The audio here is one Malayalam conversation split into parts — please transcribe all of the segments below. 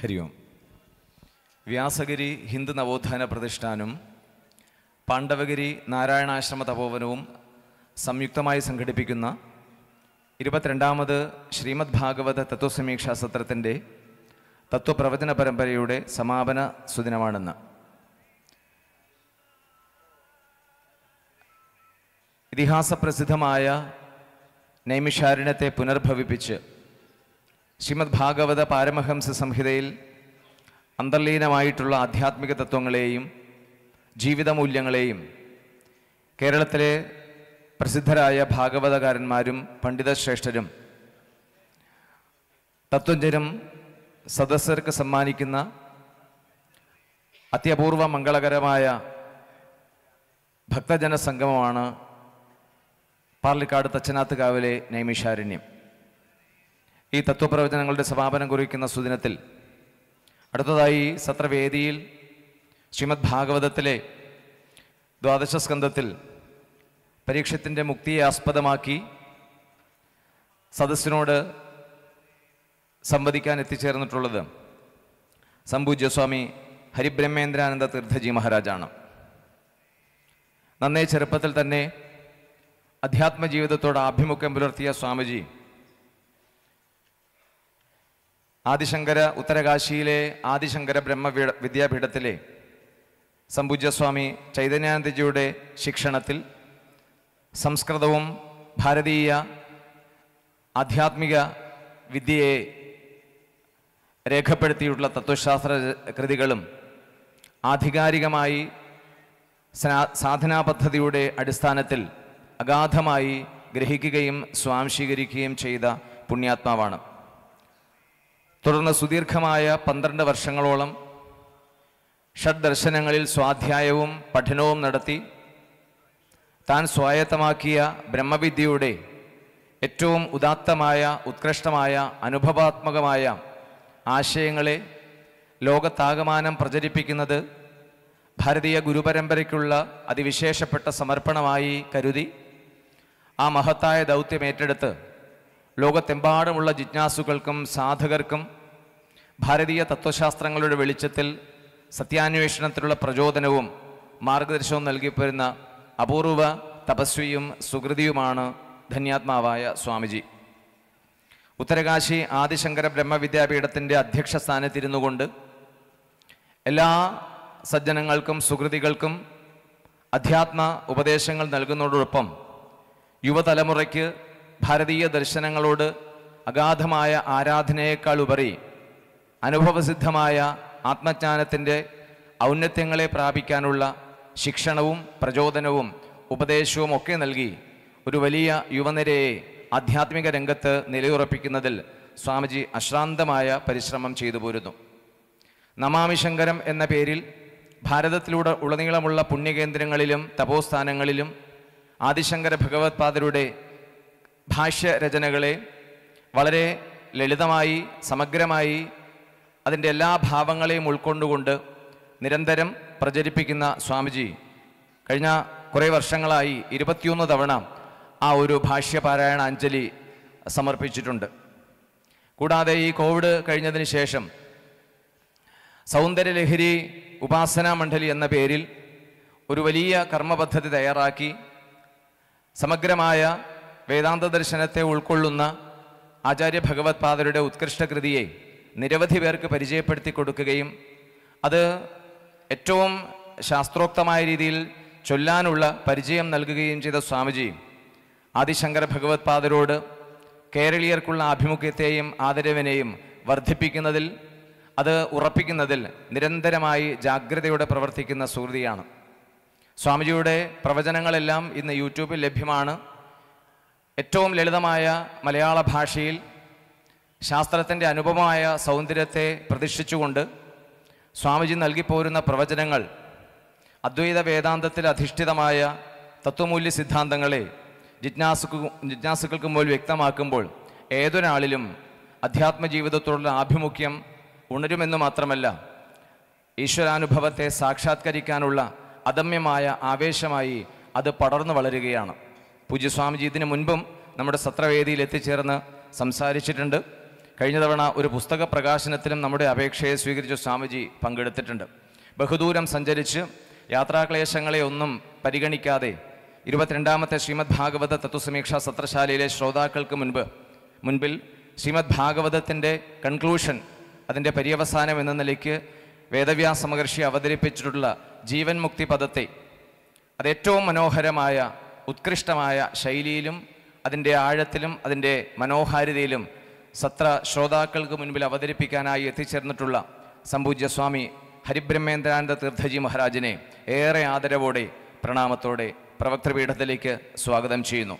ഹരി ഓം വ്യാസഗിരി ഹിന്ദു നവോത്ഥാന പ്രതിഷ്ഠാനും പാണ്ഡവഗിരി നാരായണാശ്രമ തപോവനവും സംയുക്തമായി സംഘടിപ്പിക്കുന്ന ഇരുപത്തിരണ്ടാമത് ശ്രീമദ് ഭാഗവത തത്വസമീക്ഷാ സത്രത്തിൻ്റെ തത്വപ്രവചന പരമ്പരയുടെ സമാപന സുദിനമാണെന്ന് ഇതിഹാസപ്രസിദ്ധമായ നൈമിഷാരണത്തെ പുനർഭവിപ്പിച്ച് ശ്രീമദ് ഭാഗവത പാരമഹംസ സംഹിതയിൽ അന്തർലീനമായിട്ടുള്ള ആധ്യാത്മിക തത്വങ്ങളെയും ജീവിതമൂല്യങ്ങളെയും കേരളത്തിലെ പ്രസിദ്ധരായ ഭാഗവതകാരന്മാരും പണ്ഡിതശ്രേഷ്ഠരും തത്വജ്ഞരും സദസ്സർക്ക് സമ്മാനിക്കുന്ന അത്യപൂർവ മംഗളകരമായ ഭക്തജന സംഗമമാണ് പാർലിക്കാട് കാവിലെ നൈമിഷാരണ്യം ഈ തത്വപ്രവചനങ്ങളുടെ സമാപനം കുറിക്കുന്ന സുദിനത്തിൽ അടുത്തതായി സത്രവേദിയിൽ ശ്രീമദ് ഭാഗവതത്തിലെ ദ്വാദശ സ്കന്ധത്തിൽ പരീക്ഷത്തിൻ്റെ മുക്തിയെ ആസ്പദമാക്കി സദസ്സിനോട് സംവദിക്കാൻ എത്തിച്ചേർന്നിട്ടുള്ളത് സംപൂജ്യസ്വാമി ഹരിബ്രഹ്മേന്ദ്രാനന്ദ തീർത്ഥജി മഹാരാജാണ് നന്നേ ചെറുപ്പത്തിൽ തന്നെ അധ്യാത്മ ജീവിതത്തോട് ആഭിമുഖ്യം പുലർത്തിയ സ്വാമിജി ആദിശങ്കര ഉത്തരകാശിയിലെ ആദിശങ്കര ബ്രഹ്മ വിദ്യാപീഠത്തിലെ സംപൂജ്യസ്വാമി ചൈതന്യാനന്ദജിയുടെ ശിക്ഷണത്തിൽ സംസ്കൃതവും ഭാരതീയ ആധ്യാത്മിക വിദ്യയെ രേഖപ്പെടുത്തിയിട്ടുള്ള തത്വശാസ്ത്ര കൃതികളും ആധികാരികമായി സാധനാ പദ്ധതിയുടെ അടിസ്ഥാനത്തിൽ അഗാധമായി ഗ്രഹിക്കുകയും സ്വാംശീകരിക്കുകയും ചെയ്ത പുണ്യാത്മാവാണ് തുടർന്ന് സുദീർഘമായ പന്ത്രണ്ട് വർഷങ്ങളോളം ഷഡ്ദർശനങ്ങളിൽ സ്വാധ്യായവും പഠനവും നടത്തി താൻ സ്വായത്തമാക്കിയ ബ്രഹ്മവിദ്യയുടെ ഏറ്റവും ഉദാത്തമായ ഉത്കൃഷ്ടമായ അനുഭവാത്മകമായ ആശയങ്ങളെ ലോകത്താകമാനം പ്രചരിപ്പിക്കുന്നത് ഭാരതീയ ഗുരുപരമ്പരയ്ക്കുള്ള അതിവിശേഷപ്പെട്ട സമർപ്പണമായി കരുതി ആ മഹത്തായ ദൗത്യം ഏറ്റെടുത്ത് ലോകത്തെമ്പാടുമുള്ള ജിജ്ഞാസുകൾക്കും സാധകർക്കും ഭാരതീയ തത്വശാസ്ത്രങ്ങളുടെ വെളിച്ചത്തിൽ സത്യാന്വേഷണത്തിലുള്ള പ്രചോദനവും മാർഗദർശനവും നൽകിപ്പോരുന്ന അപൂർവ തപസ്വിയും സുഹൃതിയുമാണ് ധന്യാത്മാവായ സ്വാമിജി ഉത്തരകാശി ആദിശങ്കര ബ്രഹ്മവിദ്യാപീഠത്തിൻ്റെ അധ്യക്ഷ സ്ഥാനത്തിരുന്നു കൊണ്ട് എല്ലാ സജ്ജനങ്ങൾക്കും സുഹൃതികൾക്കും അധ്യാത്മ ഉപദേശങ്ങൾ നൽകുന്നതോടൊപ്പം യുവതലമുറയ്ക്ക് ഭാരതീയ ദർശനങ്ങളോട് അഗാധമായ ആരാധനയേക്കാൾ ഉപരി അനുഭവസിദ്ധമായ ആത്മജ്ഞാനത്തിൻ്റെ ഔന്നത്യങ്ങളെ പ്രാപിക്കാനുള്ള ശിക്ഷണവും പ്രചോദനവും ഉപദേശവും ഒക്കെ നൽകി ഒരു വലിയ യുവനിരയെ ആധ്യാത്മിക രംഗത്ത് നിലയുറപ്പിക്കുന്നതിൽ സ്വാമിജി അശ്രാന്തമായ പരിശ്രമം ചെയ്തു പോരുന്നു നമാമി ശങ്കരം എന്ന പേരിൽ ഭാരതത്തിലൂടെ ഉളനീളമുള്ള പുണ്യകേന്ദ്രങ്ങളിലും തപോസ്ഥാനങ്ങളിലും ആദിശങ്കര ഭഗവത്പാദരുടെ ഭാഷ്യ രചനകളെ വളരെ ലളിതമായി സമഗ്രമായി അതിൻ്റെ എല്ലാ ഭാവങ്ങളെയും ഉൾക്കൊണ്ടുകൊണ്ട് നിരന്തരം പ്രചരിപ്പിക്കുന്ന സ്വാമിജി കഴിഞ്ഞ കുറേ വർഷങ്ങളായി ഇരുപത്തിയൊന്ന് തവണ ആ ഒരു ഭാഷ്യപാരായണ അഞ്ജലി സമർപ്പിച്ചിട്ടുണ്ട് കൂടാതെ ഈ കോവിഡ് കഴിഞ്ഞതിന് ശേഷം സൗന്ദര്യലഹരി ഉപാസനാ മണ്ഡലി എന്ന പേരിൽ ഒരു വലിയ കർമ്മപദ്ധതി തയ്യാറാക്കി സമഗ്രമായ വേദാന്ത ദർശനത്തെ ഉൾക്കൊള്ളുന്ന ആചാര്യ ഭഗവത് പാദരുടെ ഉത്കൃഷ്ട കൃതിയെ നിരവധി പേർക്ക് പരിചയപ്പെടുത്തി കൊടുക്കുകയും അത് ഏറ്റവും ശാസ്ത്രോക്തമായ രീതിയിൽ ചൊല്ലാനുള്ള പരിചയം നൽകുകയും ചെയ്ത സ്വാമിജി ആദിശങ്കര ഭഗവത് പാദരോട് കേരളീയർക്കുള്ള ആഭിമുഖ്യത്തെയും ആദരവിനെയും വർദ്ധിപ്പിക്കുന്നതിൽ അത് ഉറപ്പിക്കുന്നതിൽ നിരന്തരമായി ജാഗ്രതയോടെ പ്രവർത്തിക്കുന്ന സുഹൃതിയാണ് സ്വാമിജിയുടെ പ്രവചനങ്ങളെല്ലാം ഇന്ന് യൂട്യൂബിൽ ലഭ്യമാണ് ഏറ്റവും ലളിതമായ മലയാള ഭാഷയിൽ ശാസ്ത്രത്തിൻ്റെ അനുപമമായ സൗന്ദര്യത്തെ പ്രതീക്ഷിച്ചുകൊണ്ട് സ്വാമിജി നൽകിപ്പോരുന്ന പ്രവചനങ്ങൾ അദ്വൈത വേദാന്തത്തിൽ അധിഷ്ഠിതമായ തത്വമൂല്യ സിദ്ധാന്തങ്ങളെ ജിജ്ഞാസുക്ക് ജിജ്ഞാസുക്കൾക്ക് മുമ്പിൽ വ്യക്തമാക്കുമ്പോൾ ഏതൊരാളിലും അധ്യാത്മ ജീവിതത്തോടുള്ള ആഭിമുഖ്യം ഉണരുമെന്ന് മാത്രമല്ല ഈശ്വരാനുഭവത്തെ സാക്ഷാത്കരിക്കാനുള്ള അദമ്യമായ ആവേശമായി അത് പടർന്നു വളരുകയാണ് സ്വാമിജി ഇതിനു മുൻപും നമ്മുടെ സത്രവേദിയിൽ എത്തിച്ചേർന്ന് സംസാരിച്ചിട്ടുണ്ട് കഴിഞ്ഞ തവണ ഒരു പുസ്തക പ്രകാശനത്തിലും നമ്മുടെ അപേക്ഷയെ സ്വീകരിച്ച സ്വാമിജി പങ്കെടുത്തിട്ടുണ്ട് ബഹുദൂരം സഞ്ചരിച്ച് യാത്രാക്ലേശങ്ങളെ ഒന്നും പരിഗണിക്കാതെ ഇരുപത്തിരണ്ടാമത്തെ ശ്രീമദ് ഭാഗവത തത്വസമീക്ഷാ സത്രശാലയിലെ ശ്രോതാക്കൾക്ക് മുൻപ് മുൻപിൽ ശ്രീമദ് ഭാഗവതത്തിൻ്റെ കൺക്ലൂഷൻ അതിൻ്റെ പര്യവസാനം എന്ന നിലയ്ക്ക് വേദവ്യാസ മഹർഷി അവതരിപ്പിച്ചിട്ടുള്ള ജീവൻ മുക്തി പദത്തെ അത് ഏറ്റവും മനോഹരമായ ഉത്കൃഷ്ടമായ ശൈലിയിലും അതിൻ്റെ ആഴത്തിലും അതിൻ്റെ മനോഹാരിതയിലും സത്ര ശ്രോതാക്കൾക്ക് മുൻപിൽ അവതരിപ്പിക്കാനായി എത്തിച്ചേർന്നിട്ടുള്ള സമ്പൂജ്യ സ്വാമി ഹരിബ്രഹ്മേന്ദ്രാനന്ദ തീർത്ഥജി മഹാരാജിനെ ഏറെ ആദരവോടെ പ്രണാമത്തോടെ പ്രവക്തൃപീഠത്തിലേക്ക് സ്വാഗതം ചെയ്യുന്നു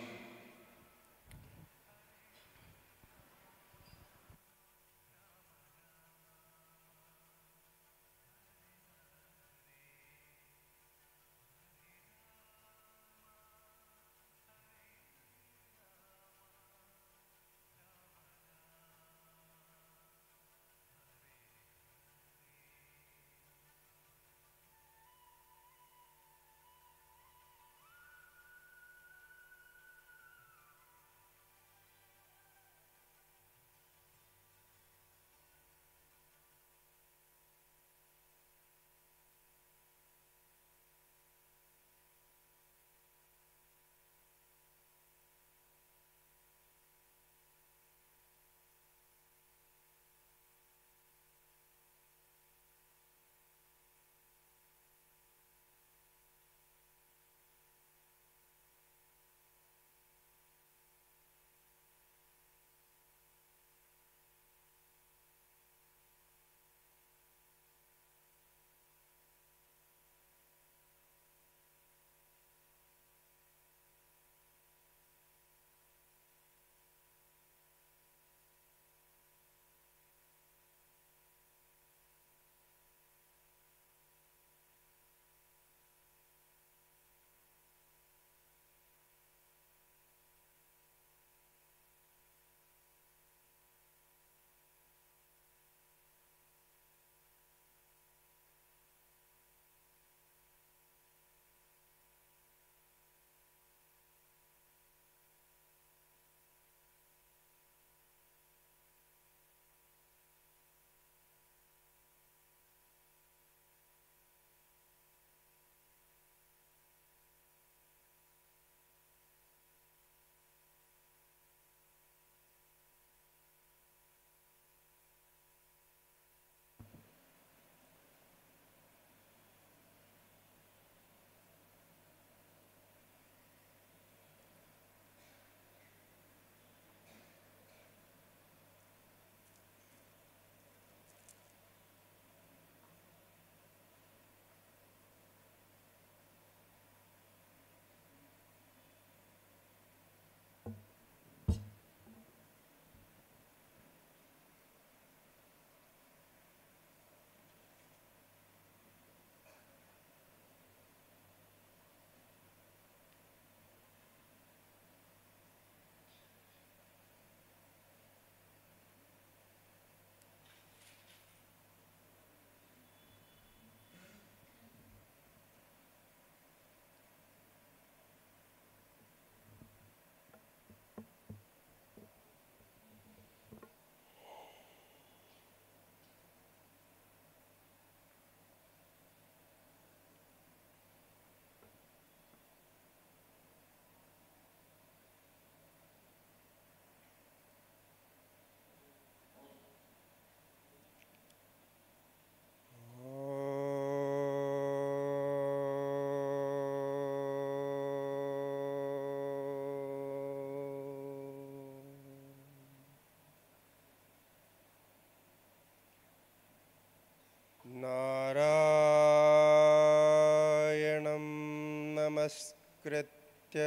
नमस्कृत्य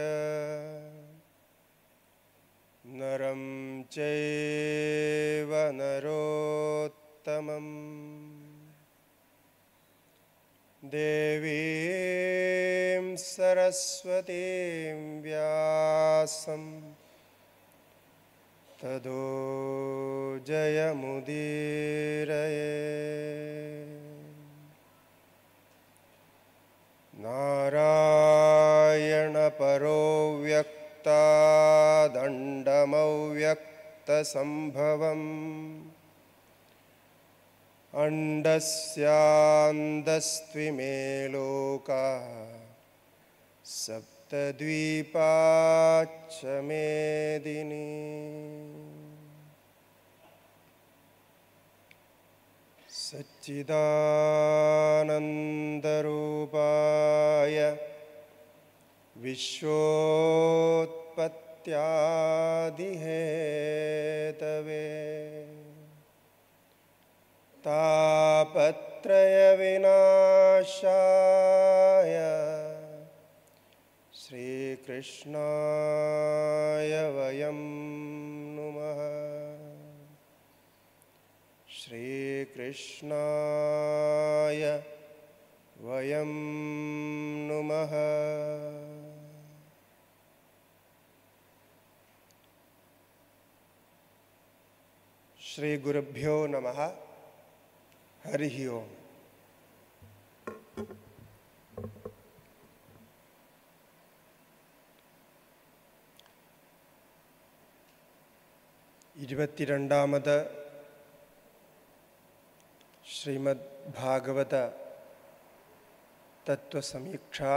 नरं चैव नरोत्तमम् देवीं सरस्वतीं व्यासं तदो जयमुदीरये नारा परो व्यक्तादण्डमव्यक्तसम्भवम् अण्डस्यान्दस्त् लोका सप्तद्वीपा मेदिनी सच्चिदानन्दरूपाय विश्वोत्पत्यादिहेतवे तापत्रय तापत्रयविनाशाय श्रीकृष्णाय वयं नुमः श्रीकृष्णाय वयं नुमः ಶ್ರೀ ಗುರುಭ್ಯೋ ನಮಃ ಹರಿ ಓಂ ഇരുപത്തിരണ്ടാമത് ശ്രീമദ് ഭാഗവത തത്വസമീക്ഷാ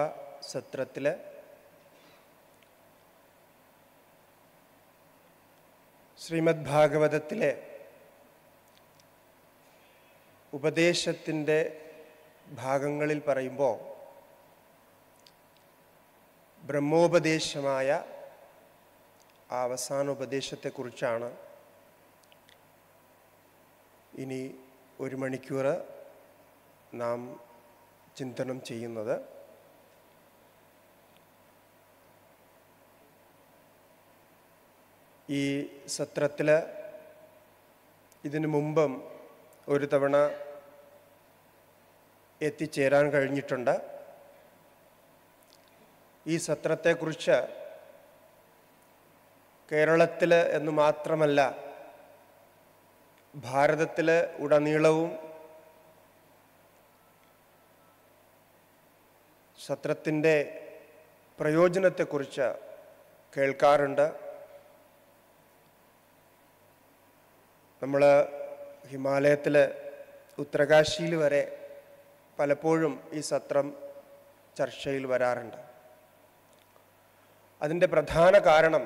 ശ്രീമദ് ഭാഗവതത്തിലെ ഉപദേശത്തിൻ്റെ ഭാഗങ്ങളിൽ പറയുമ്പോൾ ബ്രഹ്മോപദേശമായ ആ അവസാന ഉപദേശത്തെക്കുറിച്ചാണ് ഇനി ഒരു മണിക്കൂർ നാം ചിന്തനം ചെയ്യുന്നത് ഈ സത്രത്തിൽ ഇതിനു മുമ്പം ഒരു തവണ എത്തിച്ചേരാൻ കഴിഞ്ഞിട്ടുണ്ട് ഈ സത്രത്തെക്കുറിച്ച് കേരളത്തിൽ എന്ന് മാത്രമല്ല ഭാരതത്തിൽ ഉടനീളവും സത്രത്തിൻ്റെ പ്രയോജനത്തെക്കുറിച്ച് കേൾക്കാറുണ്ട് നമ്മൾ ഹിമാലയത്തിൽ ഉത്തരകാശിയിൽ വരെ പലപ്പോഴും ഈ സത്രം ചർച്ചയിൽ വരാറുണ്ട് അതിൻ്റെ പ്രധാന കാരണം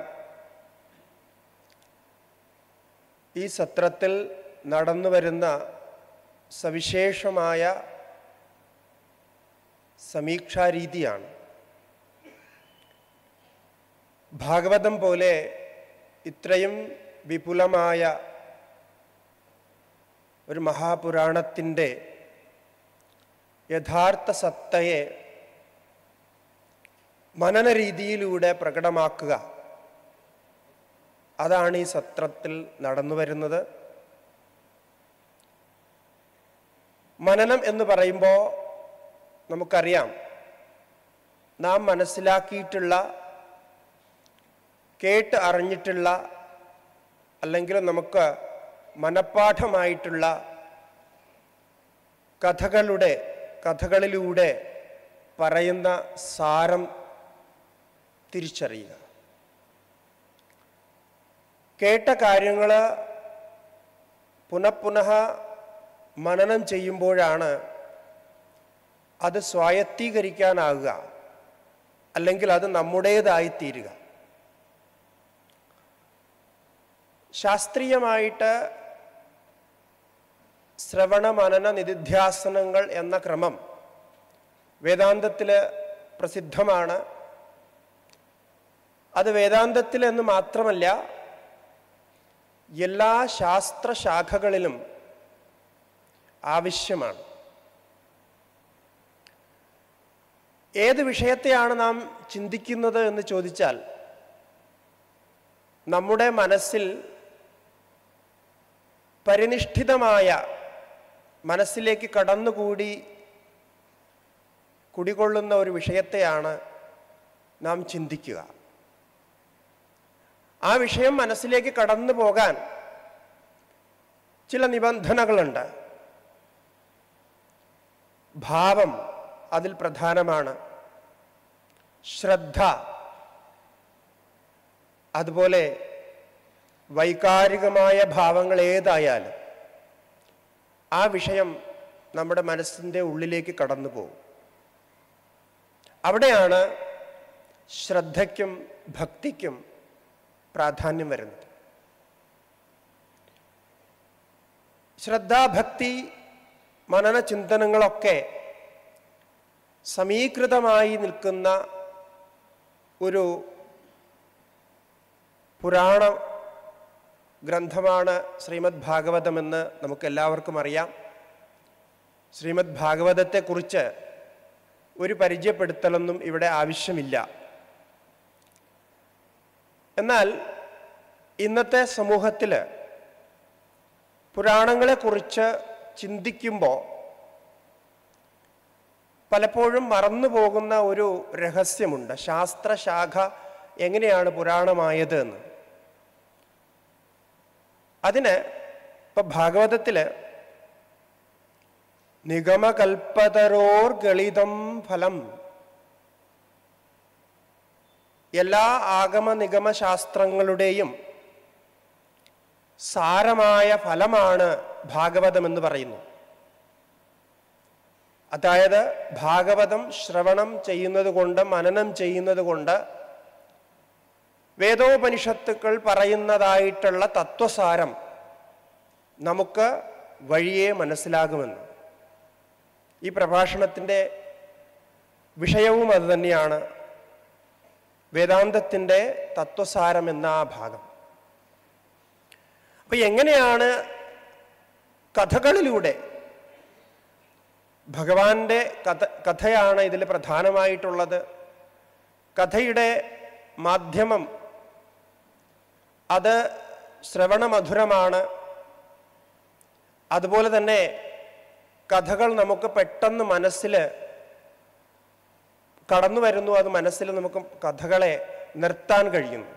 ഈ സത്രത്തിൽ നടന്നു വരുന്ന സവിശേഷമായ സമീക്ഷാരീതിയാണ് ഭാഗവതം പോലെ ഇത്രയും വിപുലമായ ഒരു മഹാപുരാണത്തിൻ്റെ യഥാർത്ഥ സത്തയെ മനന രീതിയിലൂടെ പ്രകടമാക്കുക അതാണ് ഈ സത്രത്തിൽ നടന്നു വരുന്നത് മനനം എന്ന് പറയുമ്പോൾ നമുക്കറിയാം നാം മനസ്സിലാക്കിയിട്ടുള്ള കേട്ട് അറിഞ്ഞിട്ടുള്ള അല്ലെങ്കിൽ നമുക്ക് മനപ്പാഠമായിട്ടുള്ള കഥകളുടെ കഥകളിലൂടെ പറയുന്ന സാരം തിരിച്ചറിയുക കേട്ട കാര്യങ്ങൾ പുനഃപുനഃ മനനം ചെയ്യുമ്പോഴാണ് അത് സ്വായത്തീകരിക്കാനാവുക അല്ലെങ്കിൽ അത് നമ്മുടേതായിത്തീരുക ശാസ്ത്രീയമായിട്ട് ശ്രവണ മനന നിധിധ്യാസനങ്ങൾ എന്ന ക്രമം വേദാന്തത്തിൽ പ്രസിദ്ധമാണ് അത് വേദാന്തത്തിൽ എന്ന് മാത്രമല്ല എല്ലാ ശാസ്ത്രശാഖകളിലും ആവശ്യമാണ് ഏത് വിഷയത്തെയാണ് നാം ചിന്തിക്കുന്നത് എന്ന് ചോദിച്ചാൽ നമ്മുടെ മനസ്സിൽ പരിനിഷ്ഠിതമായ മനസ്സിലേക്ക് കടന്നുകൂടി കുടികൊള്ളുന്ന ഒരു വിഷയത്തെയാണ് നാം ചിന്തിക്കുക ആ വിഷയം മനസ്സിലേക്ക് കടന്നു പോകാൻ ചില നിബന്ധനകളുണ്ട് ഭാവം അതിൽ പ്രധാനമാണ് ശ്രദ്ധ അതുപോലെ വൈകാരികമായ ഭാവങ്ങൾ ഏതായാലും ആ വിഷയം നമ്മുടെ മനസ്സിൻ്റെ ഉള്ളിലേക്ക് കടന്നു പോകും അവിടെയാണ് ശ്രദ്ധയ്ക്കും ഭക്തിക്കും പ്രാധാന്യം വരുന്നത് ശ്രദ്ധാഭക്തി മനനചിന്തനങ്ങളൊക്കെ സമീകൃതമായി നിൽക്കുന്ന ഒരു പുരാണ ഗ്രന്ഥമാണ് ശ്രീമദ് ഭാഗവതമെന്ന് നമുക്കെല്ലാവർക്കും അറിയാം ശ്രീമദ് ഭാഗവതത്തെക്കുറിച്ച് ഒരു പരിചയപ്പെടുത്തലൊന്നും ഇവിടെ ആവശ്യമില്ല എന്നാൽ ഇന്നത്തെ സമൂഹത്തിൽ പുരാണങ്ങളെക്കുറിച്ച് ചിന്തിക്കുമ്പോൾ പലപ്പോഴും മറന്നു പോകുന്ന ഒരു രഹസ്യമുണ്ട് ശാസ്ത്രശാഖ എങ്ങനെയാണ് പുരാണമായത് എന്ന് അതിന് ഇപ്പൊ ഭാഗവതത്തില് നിഗമകൽപ്പതരോർ ഗളിതം ഫലം എല്ലാ ആഗമ നിഗമ ശാസ്ത്രങ്ങളുടെയും സാരമായ ഫലമാണ് ഭാഗവതം എന്ന് പറയുന്നു അതായത് ഭാഗവതം ശ്രവണം ചെയ്യുന്നത് കൊണ്ട് മനനം ചെയ്യുന്നത് കൊണ്ട് വേദോപനിഷത്തുക്കൾ പറയുന്നതായിട്ടുള്ള തത്വസാരം നമുക്ക് വഴിയെ മനസ്സിലാകുമെന്ന് ഈ പ്രഭാഷണത്തിൻ്റെ വിഷയവും അതുതന്നെയാണ് വേദാന്തത്തിൻ്റെ തത്വസാരം എന്ന ആ ഭാഗം അപ്പം എങ്ങനെയാണ് കഥകളിലൂടെ ഭഗവാന്റെ കഥ കഥയാണ് ഇതിൽ പ്രധാനമായിട്ടുള്ളത് കഥയുടെ മാധ്യമം അത് ശ്രവണമധുരമാണ് അതുപോലെ തന്നെ കഥകൾ നമുക്ക് പെട്ടെന്ന് മനസ്സിൽ കടന്നു വരുന്നു അത് മനസ്സിൽ നമുക്ക് കഥകളെ നിർത്താൻ കഴിയുന്നു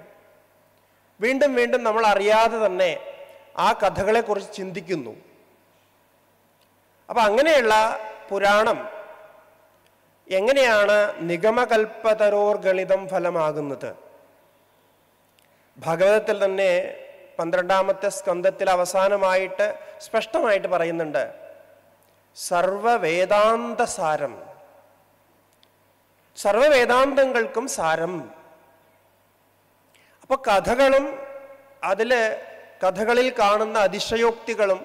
വീണ്ടും വീണ്ടും നമ്മൾ അറിയാതെ തന്നെ ആ കഥകളെക്കുറിച്ച് ചിന്തിക്കുന്നു അപ്പം അങ്ങനെയുള്ള പുരാണം എങ്ങനെയാണ് നിഗമകൽപ്പതരോർഗളിതം ഫലമാകുന്നത് ഭഗവതത്തിൽ തന്നെ പന്ത്രണ്ടാമത്തെ സ്കന്ധത്തിൽ അവസാനമായിട്ട് സ്പഷ്ടമായിട്ട് പറയുന്നുണ്ട് സർവവേദാന്ത സാരം സർവവേദാന്തങ്ങൾക്കും സാരം അപ്പോൾ കഥകളും അതില് കഥകളിൽ കാണുന്ന അതിശയോക്തികളും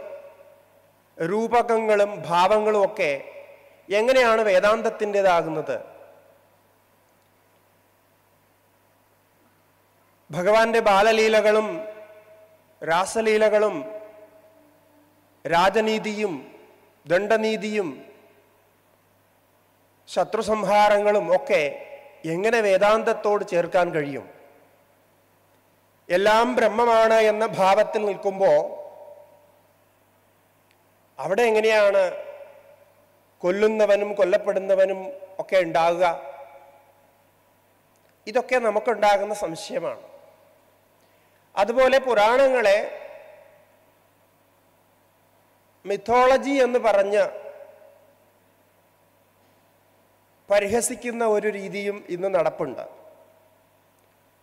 രൂപകങ്ങളും ഭാവങ്ങളും ഒക്കെ എങ്ങനെയാണ് വേദാന്തത്തിൻ്റെതാകുന്നത് ഭഗവാന്റെ ബാലലീലകളും രാസലീലകളും രാജനീതിയും ദണ്ഡനീതിയും ശത്രുസംഹാരങ്ങളും ഒക്കെ എങ്ങനെ വേദാന്തത്തോട് ചേർക്കാൻ കഴിയും എല്ലാം ബ്രഹ്മമാണ് എന്ന ഭാവത്തിൽ നിൽക്കുമ്പോൾ അവിടെ എങ്ങനെയാണ് കൊല്ലുന്നവനും കൊല്ലപ്പെടുന്നവനും ഒക്കെ ഉണ്ടാകുക ഇതൊക്കെ നമുക്കുണ്ടാകുന്ന സംശയമാണ് അതുപോലെ പുരാണങ്ങളെ മിഥോളജി എന്ന് പറഞ്ഞ് പരിഹസിക്കുന്ന ഒരു രീതിയും ഇന്ന് നടപ്പുണ്ട്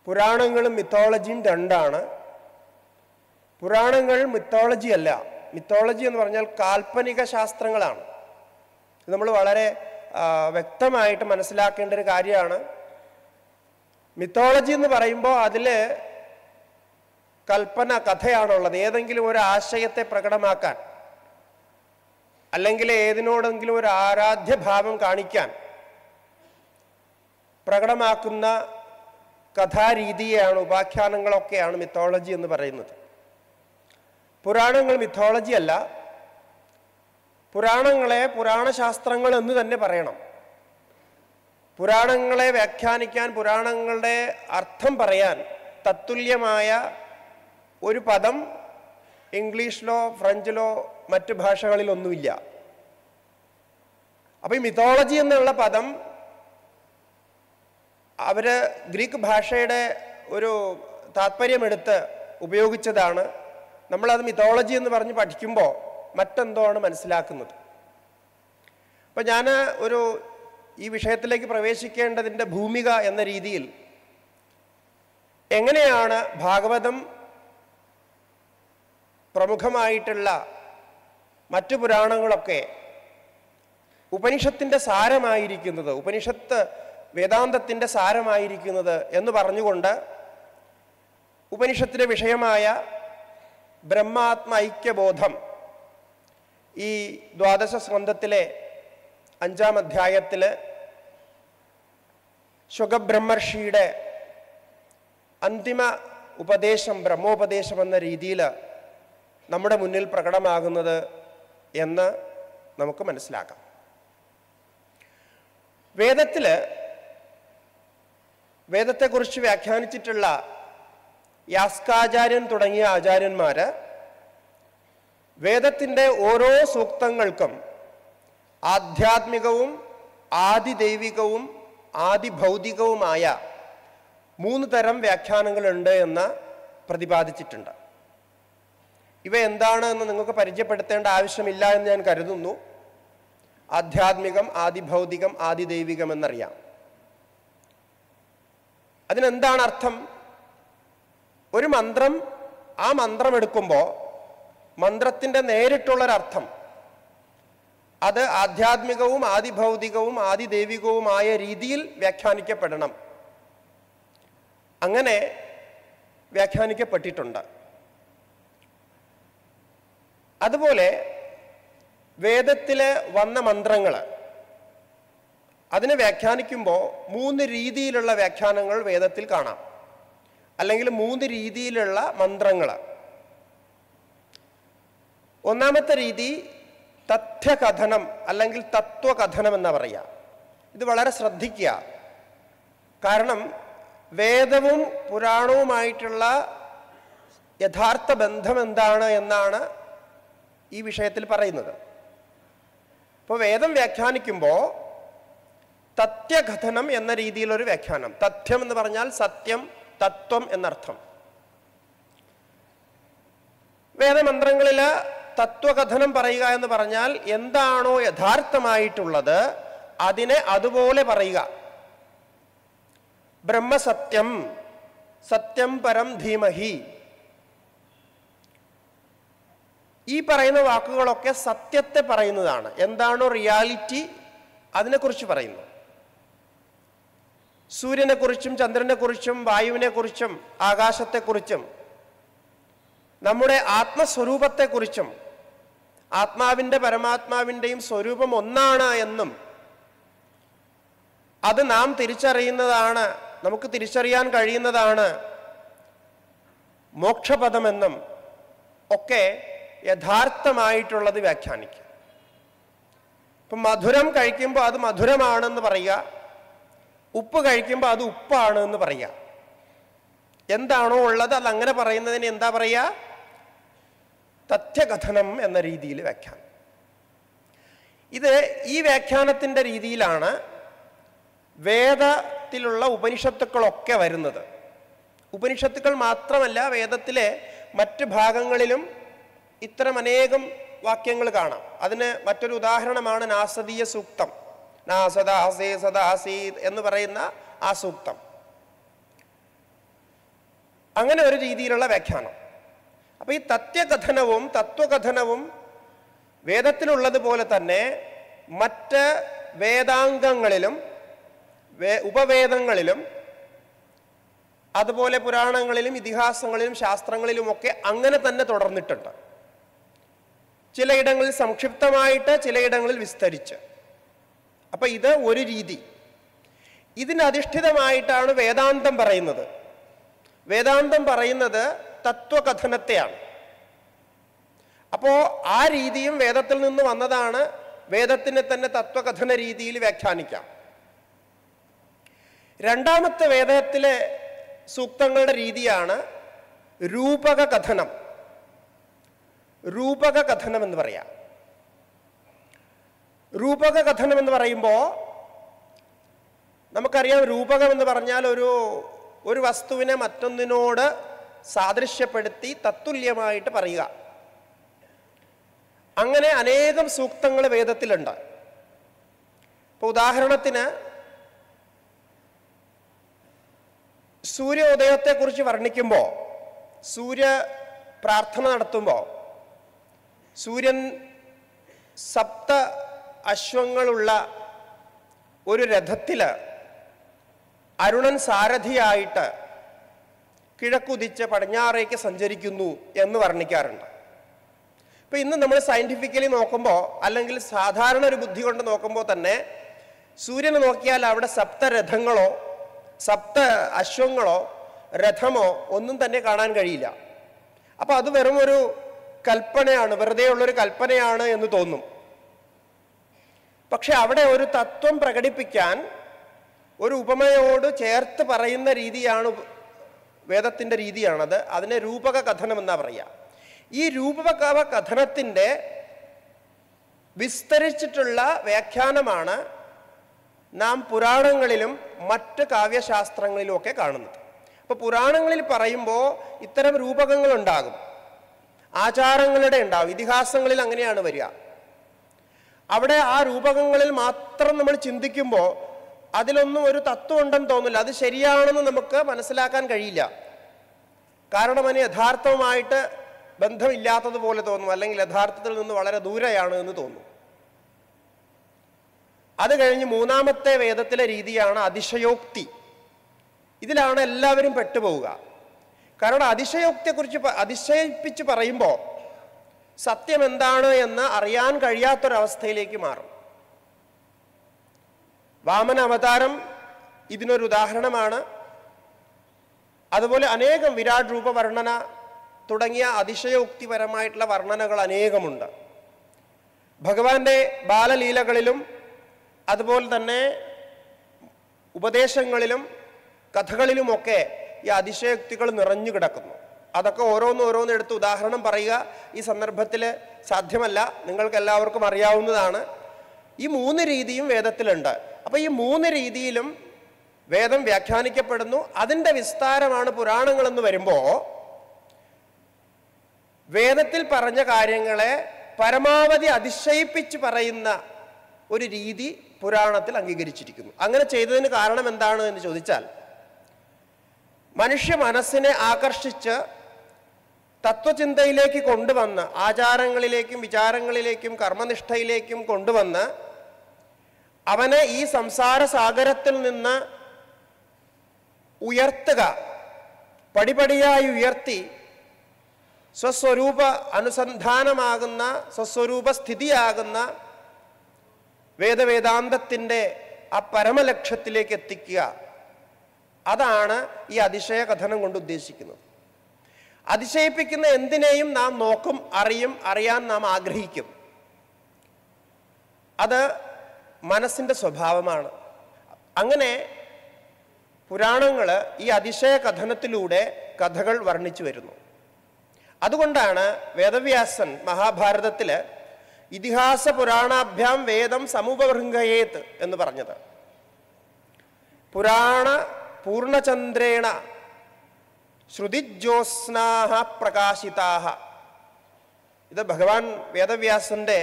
പുരാണങ്ങളും മിത്തോളജിയും രണ്ടാണ് പുരാണങ്ങൾ മിത്തോളജി അല്ല മിത്തോളജി എന്ന് പറഞ്ഞാൽ കാൽപ്പനിക ശാസ്ത്രങ്ങളാണ് നമ്മൾ വളരെ വ്യക്തമായിട്ട് മനസ്സിലാക്കേണ്ട ഒരു കാര്യമാണ് മിത്തോളജി എന്ന് പറയുമ്പോൾ അതിൽ കൽപ്പന കഥയാണുള്ളത് ഏതെങ്കിലും ഒരു ആശയത്തെ പ്രകടമാക്കാൻ അല്ലെങ്കിൽ ഏതിനോടെങ്കിലും ഒരു ആരാധ്യ ഭാവം കാണിക്കാൻ പ്രകടമാക്കുന്ന കഥാരീതിയെയാണ് ഉപാഖ്യാനങ്ങളൊക്കെയാണ് മിത്തോളജി എന്ന് പറയുന്നത് പുരാണങ്ങൾ മിത്തോളജി അല്ല പുരാണങ്ങളെ പുരാണശാസ്ത്രങ്ങൾ എന്ന് തന്നെ പറയണം പുരാണങ്ങളെ വ്യാഖ്യാനിക്കാൻ പുരാണങ്ങളുടെ അർത്ഥം പറയാൻ തത്തുല്യമായ ഒരു പദം ഇംഗ്ലീഷിലോ ഫ്രഞ്ചിലോ മറ്റ് ഭാഷകളിലൊന്നുമില്ല അപ്പൊ ഈ മിത്തോളജി എന്നുള്ള പദം അവര് ഗ്രീക്ക് ഭാഷയുടെ ഒരു താത്പര്യമെടുത്ത് ഉപയോഗിച്ചതാണ് നമ്മളത് മിത്തോളജി എന്ന് പറഞ്ഞ് പഠിക്കുമ്പോൾ മറ്റെന്തോ ആണ് മനസ്സിലാക്കുന്നത് അപ്പൊ ഞാൻ ഒരു ഈ വിഷയത്തിലേക്ക് പ്രവേശിക്കേണ്ടതിൻ്റെ ഭൂമിക എന്ന രീതിയിൽ എങ്ങനെയാണ് ഭാഗവതം പ്രമുഖമായിട്ടുള്ള മറ്റു പുരാണങ്ങളൊക്കെ ഉപനിഷത്തിൻ്റെ സാരമായിരിക്കുന്നത് ഉപനിഷത്ത് വേദാന്തത്തിൻ്റെ സാരമായിരിക്കുന്നത് എന്ന് പറഞ്ഞുകൊണ്ട് ഉപനിഷത്തിൻ്റെ വിഷയമായ ബ്രഹ്മാത്മ ഐക്യബോധം ഈ ദ്വാദശ സ്കന്ധത്തിലെ അഞ്ചാം അധ്യായത്തിൽ ശുഖബ്രഹ്മർഷിയുടെ അന്തിമ ഉപദേശം ബ്രഹ്മോപദേശം എന്ന രീതിയിൽ നമ്മുടെ മുന്നിൽ പ്രകടമാകുന്നത് എന്ന് നമുക്ക് മനസ്സിലാക്കാം വേദത്തിൽ വേദത്തെക്കുറിച്ച് വ്യാഖ്യാനിച്ചിട്ടുള്ള യാസ്കാചാര്യൻ തുടങ്ങിയ ആചാര്യന്മാർ വേദത്തിൻ്റെ ഓരോ സൂക്തങ്ങൾക്കും ആധ്യാത്മികവും ആദിദൈവികവും ആദിഭൗതികവുമായ മൂന്ന് തരം വ്യാഖ്യാനങ്ങളുണ്ട് എന്ന് പ്രതിപാദിച്ചിട്ടുണ്ട് ഇവ എന്താണ് എന്ന് നിങ്ങൾക്ക് പരിചയപ്പെടുത്തേണ്ട ആവശ്യമില്ല എന്ന് ഞാൻ കരുതുന്നു ആധ്യാത്മികം ആദിഭൗതികം ആദിദൈവികം എന്നറിയാം അതിനെന്താണ് അർത്ഥം ഒരു മന്ത്രം ആ മന്ത്രം എടുക്കുമ്പോൾ മന്ത്രത്തിൻ്റെ നേരിട്ടുള്ളൊരർത്ഥം അത് ആധ്യാത്മികവും ആദിഭൗതികവും ആദിദൈവികവുമായ രീതിയിൽ വ്യാഖ്യാനിക്കപ്പെടണം അങ്ങനെ വ്യാഖ്യാനിക്കപ്പെട്ടിട്ടുണ്ട് അതുപോലെ വേദത്തിൽ വന്ന മന്ത്രങ്ങൾ അതിനെ വ്യാഖ്യാനിക്കുമ്പോൾ മൂന്ന് രീതിയിലുള്ള വ്യാഖ്യാനങ്ങൾ വേദത്തിൽ കാണാം അല്ലെങ്കിൽ മൂന്ന് രീതിയിലുള്ള മന്ത്രങ്ങൾ ഒന്നാമത്തെ രീതി തഥ്യകഥനം അല്ലെങ്കിൽ തത്വകഥനം എന്ന് പറയുക ഇത് വളരെ ശ്രദ്ധിക്കുക കാരണം വേദവും പുരാണവുമായിട്ടുള്ള യഥാർത്ഥ ബന്ധം എന്താണ് എന്നാണ് ഈ വിഷയത്തിൽ പറയുന്നത് ഇപ്പോൾ വേദം വ്യാഖ്യാനിക്കുമ്പോൾ തഥ്യകഥനം എന്ന രീതിയിലൊരു വ്യാഖ്യാനം തഥ്യം എന്ന് പറഞ്ഞാൽ സത്യം തത്വം എന്നർത്ഥം വേദമന്ത്രങ്ങളിൽ തത്വകഥനം പറയുക എന്ന് പറഞ്ഞാൽ എന്താണോ യഥാർത്ഥമായിട്ടുള്ളത് അതിനെ അതുപോലെ പറയുക ബ്രഹ്മസത്യം സത്യം പരം ധീമഹി ഈ പറയുന്ന വാക്കുകളൊക്കെ സത്യത്തെ പറയുന്നതാണ് എന്താണോ റിയാലിറ്റി അതിനെക്കുറിച്ച് പറയുന്നു സൂര്യനെക്കുറിച്ചും ചന്ദ്രനെക്കുറിച്ചും വായുവിനെക്കുറിച്ചും ആകാശത്തെക്കുറിച്ചും നമ്മുടെ ആത്മസ്വരൂപത്തെക്കുറിച്ചും ആത്മാവിൻ്റെ പരമാത്മാവിൻ്റെയും സ്വരൂപം ഒന്നാണ് എന്നും അത് നാം തിരിച്ചറിയുന്നതാണ് നമുക്ക് തിരിച്ചറിയാൻ കഴിയുന്നതാണ് മോക്ഷപഥമെന്നും ഒക്കെ യഥാർത്ഥമായിട്ടുള്ളത് വ്യാഖ്യാനിക്കുക ഇപ്പൊ മധുരം കഴിക്കുമ്പോൾ അത് മധുരമാണെന്ന് പറയുക ഉപ്പ് കഴിക്കുമ്പോൾ അത് ഉപ്പാണ് എന്ന് പറയുക എന്താണോ ഉള്ളത് അത് അങ്ങനെ പറയുന്നതിന് എന്താ പറയുക തഥ്യകഥനം എന്ന രീതിയിൽ വ്യാഖ്യാനം ഇത് ഈ വ്യാഖ്യാനത്തിൻ്റെ രീതിയിലാണ് വേദത്തിലുള്ള ഉപനിഷത്തുക്കളൊക്കെ വരുന്നത് ഉപനിഷത്തുക്കൾ മാത്രമല്ല വേദത്തിലെ മറ്റ് ഭാഗങ്ങളിലും ഇത്തരം അനേകം വാക്യങ്ങൾ കാണാം അതിന് മറ്റൊരു ഉദാഹരണമാണ് നാസദീയ സൂക്തം നാസദാസേ സദാസീ എന്ന് പറയുന്ന ആ സൂക്തം അങ്ങനെ ഒരു രീതിയിലുള്ള വ്യാഖ്യാനം അപ്പോൾ ഈ തത്യകഥനവും തത്വകഥനവും വേദത്തിലുള്ളതുപോലെ തന്നെ മറ്റ് വേദാംഗങ്ങളിലും ഉപവേദങ്ങളിലും അതുപോലെ പുരാണങ്ങളിലും ഇതിഹാസങ്ങളിലും ശാസ്ത്രങ്ങളിലുമൊക്കെ അങ്ങനെ തന്നെ തുടർന്നിട്ടുണ്ട് ചിലയിടങ്ങളിൽ സംക്ഷിപ്തമായിട്ട് ചിലയിടങ്ങളിൽ വിസ്തരിച്ച് അപ്പം ഇത് ഒരു രീതി ഇതിനധിഷ്ഠിതമായിട്ടാണ് വേദാന്തം പറയുന്നത് വേദാന്തം പറയുന്നത് തത്വകഥനത്തെയാണ് അപ്പോൾ ആ രീതിയും വേദത്തിൽ നിന്ന് വന്നതാണ് വേദത്തിനെ തന്നെ തത്വകഥന രീതിയിൽ വ്യാഖ്യാനിക്കാം രണ്ടാമത്തെ വേദത്തിലെ സൂക്തങ്ങളുടെ രീതിയാണ് രൂപക കഥനം രൂപക കഥനം എന്ന് പറയാം രൂപക കഥനം എന്ന് പറയുമ്പോൾ നമുക്കറിയാം രൂപകം എന്ന് പറഞ്ഞാൽ ഒരു ഒരു വസ്തുവിനെ മറ്റൊന്നിനോട് സാദൃശ്യപ്പെടുത്തി തത്തുല്യമായിട്ട് പറയുക അങ്ങനെ അനേകം സൂക്തങ്ങൾ വേദത്തിലുണ്ട് ഇപ്പോൾ ഉദാഹരണത്തിന് സൂര്യോദയത്തെക്കുറിച്ച് വർണ്ണിക്കുമ്പോൾ സൂര്യ പ്രാർത്ഥന നടത്തുമ്പോൾ സൂര്യൻ സപ്ത അശ്വങ്ങളുള്ള ഒരു രഥത്തിൽ അരുണൻ സാരഥിയായിട്ട് കിഴക്കുതിച്ച് പടിഞ്ഞാറേക്ക് സഞ്ചരിക്കുന്നു എന്ന് വർണ്ണിക്കാറുണ്ട് ഇപ്പം ഇന്ന് നമ്മൾ സയൻറ്റിഫിക്കലി നോക്കുമ്പോൾ അല്ലെങ്കിൽ സാധാരണ ഒരു ബുദ്ധി കൊണ്ട് നോക്കുമ്പോൾ തന്നെ സൂര്യനെ നോക്കിയാൽ അവിടെ സപ്തരഥങ്ങളോ സപ്ത അശ്വങ്ങളോ രഥമോ ഒന്നും തന്നെ കാണാൻ കഴിയില്ല അപ്പോൾ അത് വെറും ഒരു കൽപ്പനയാണ് വെറുതെ ഉള്ളൊരു കൽപ്പനയാണ് എന്ന് തോന്നും പക്ഷെ അവിടെ ഒരു തത്വം പ്രകടിപ്പിക്കാൻ ഒരു ഉപമയോട് ചേർത്ത് പറയുന്ന രീതിയാണ് വേദത്തിൻ്റെ രീതിയാണത് അതിനെ രൂപക കഥനം എന്നാ പറയുക ഈ രൂപക കഥനത്തിൻ്റെ വിസ്തരിച്ചിട്ടുള്ള വ്യാഖ്യാനമാണ് നാം പുരാണങ്ങളിലും മറ്റ് കാവ്യശാസ്ത്രങ്ങളിലുമൊക്കെ കാണുന്നത് അപ്പോൾ പുരാണങ്ങളിൽ പറയുമ്പോൾ ഇത്തരം രൂപകങ്ങളുണ്ടാകും ആചാരങ്ങളുടെ ഉണ്ടാവും ഇതിഹാസങ്ങളിൽ അങ്ങനെയാണ് വരിക അവിടെ ആ രൂപകങ്ങളിൽ മാത്രം നമ്മൾ ചിന്തിക്കുമ്പോൾ അതിലൊന്നും ഒരു തത്വം ഉണ്ടെന്ന് തോന്നില്ല അത് ശരിയാണെന്ന് നമുക്ക് മനസ്സിലാക്കാൻ കഴിയില്ല കാരണം അതിന് യഥാർത്ഥവുമായിട്ട് ബന്ധമില്ലാത്തതുപോലെ തോന്നും അല്ലെങ്കിൽ യഥാർത്ഥത്തിൽ നിന്ന് വളരെ ദൂരെയാണ് എന്ന് തോന്നും അത് കഴിഞ്ഞ് മൂന്നാമത്തെ വേദത്തിലെ രീതിയാണ് അതിശയോക്തി ഇതിലാണ് എല്ലാവരും പെട്ടുപോവുക കാരണം അതിശയോക്തിയെക്കുറിച്ച് അതിശയിപ്പിച്ച് പറയുമ്പോൾ സത്യം എന്താണ് എന്ന് അറിയാൻ കഴിയാത്തൊരവസ്ഥയിലേക്ക് മാറും വാമന അവതാരം ഇതിനൊരു ഉദാഹരണമാണ് അതുപോലെ അനേകം വിരാട് രൂപവർണ്ണന തുടങ്ങിയ അതിശയോക്തിപരമായിട്ടുള്ള വർണ്ണനകൾ അനേകമുണ്ട് ഭഗവാന്റെ ബാലലീലകളിലും അതുപോലെ തന്നെ ഉപദേശങ്ങളിലും കഥകളിലുമൊക്കെ ഈ അതിശയോക്തികൾ നിറഞ്ഞു കിടക്കുന്നു അതൊക്കെ ഓരോന്ന് ഓരോന്ന് എടുത്ത് ഉദാഹരണം പറയുക ഈ സന്ദർഭത്തിൽ സാധ്യമല്ല നിങ്ങൾക്ക് എല്ലാവർക്കും അറിയാവുന്നതാണ് ഈ മൂന്ന് രീതിയും വേദത്തിലുണ്ട് അപ്പോൾ ഈ മൂന്ന് രീതിയിലും വേദം വ്യാഖ്യാനിക്കപ്പെടുന്നു അതിൻ്റെ വിസ്താരമാണ് പുരാണങ്ങളെന്ന് വരുമ്പോൾ വേദത്തിൽ പറഞ്ഞ കാര്യങ്ങളെ പരമാവധി അതിശയിപ്പിച്ച് പറയുന്ന ഒരു രീതി പുരാണത്തിൽ അംഗീകരിച്ചിരിക്കുന്നു അങ്ങനെ ചെയ്തതിന് കാരണം എന്താണ് എന്ന് ചോദിച്ചാൽ മനുഷ്യ മനസ്സിനെ ആകർഷിച്ച് തത്വചിന്തയിലേക്ക് കൊണ്ടുവന്ന് ആചാരങ്ങളിലേക്കും വിചാരങ്ങളിലേക്കും കർമ്മനിഷ്ഠയിലേക്കും കൊണ്ടുവന്ന് അവനെ ഈ സംസാര സാഗരത്തിൽ നിന്ന് ഉയർത്തുക പടിപടിയായി ഉയർത്തി സ്വസ്വരൂപ അനുസന്ധാനമാകുന്ന സ്വസ്വരൂപ സ്ഥിതിയാകുന്ന വേദവേദാന്തത്തിൻ്റെ ആ പരമലക്ഷ്യത്തിലേക്ക് എത്തിക്കുക അതാണ് ഈ അതിശയ കഥനം കൊണ്ട് ഉദ്ദേശിക്കുന്നത് അതിശയിപ്പിക്കുന്ന എന്തിനേയും നാം നോക്കും അറിയും അറിയാൻ നാം ആഗ്രഹിക്കും അത് മനസ്സിൻ്റെ സ്വഭാവമാണ് അങ്ങനെ പുരാണങ്ങൾ ഈ അതിശയ കഥനത്തിലൂടെ കഥകൾ വർണ്ണിച്ചു വരുന്നു അതുകൊണ്ടാണ് വേദവ്യാസൻ മഹാഭാരതത്തിൽ ഇതിഹാസ പുരാണാഭ്യാം വേദം സമുപവൃംഗയേത് എന്ന് പറഞ്ഞത് പുരാണ പൂർണചന്ദ്രേണ ശ്രുതിജ്യോത്സ്നാഹ പ്രകാശിതാഹ ഇത് ഭഗവാൻ വേദവ്യാസന്റെ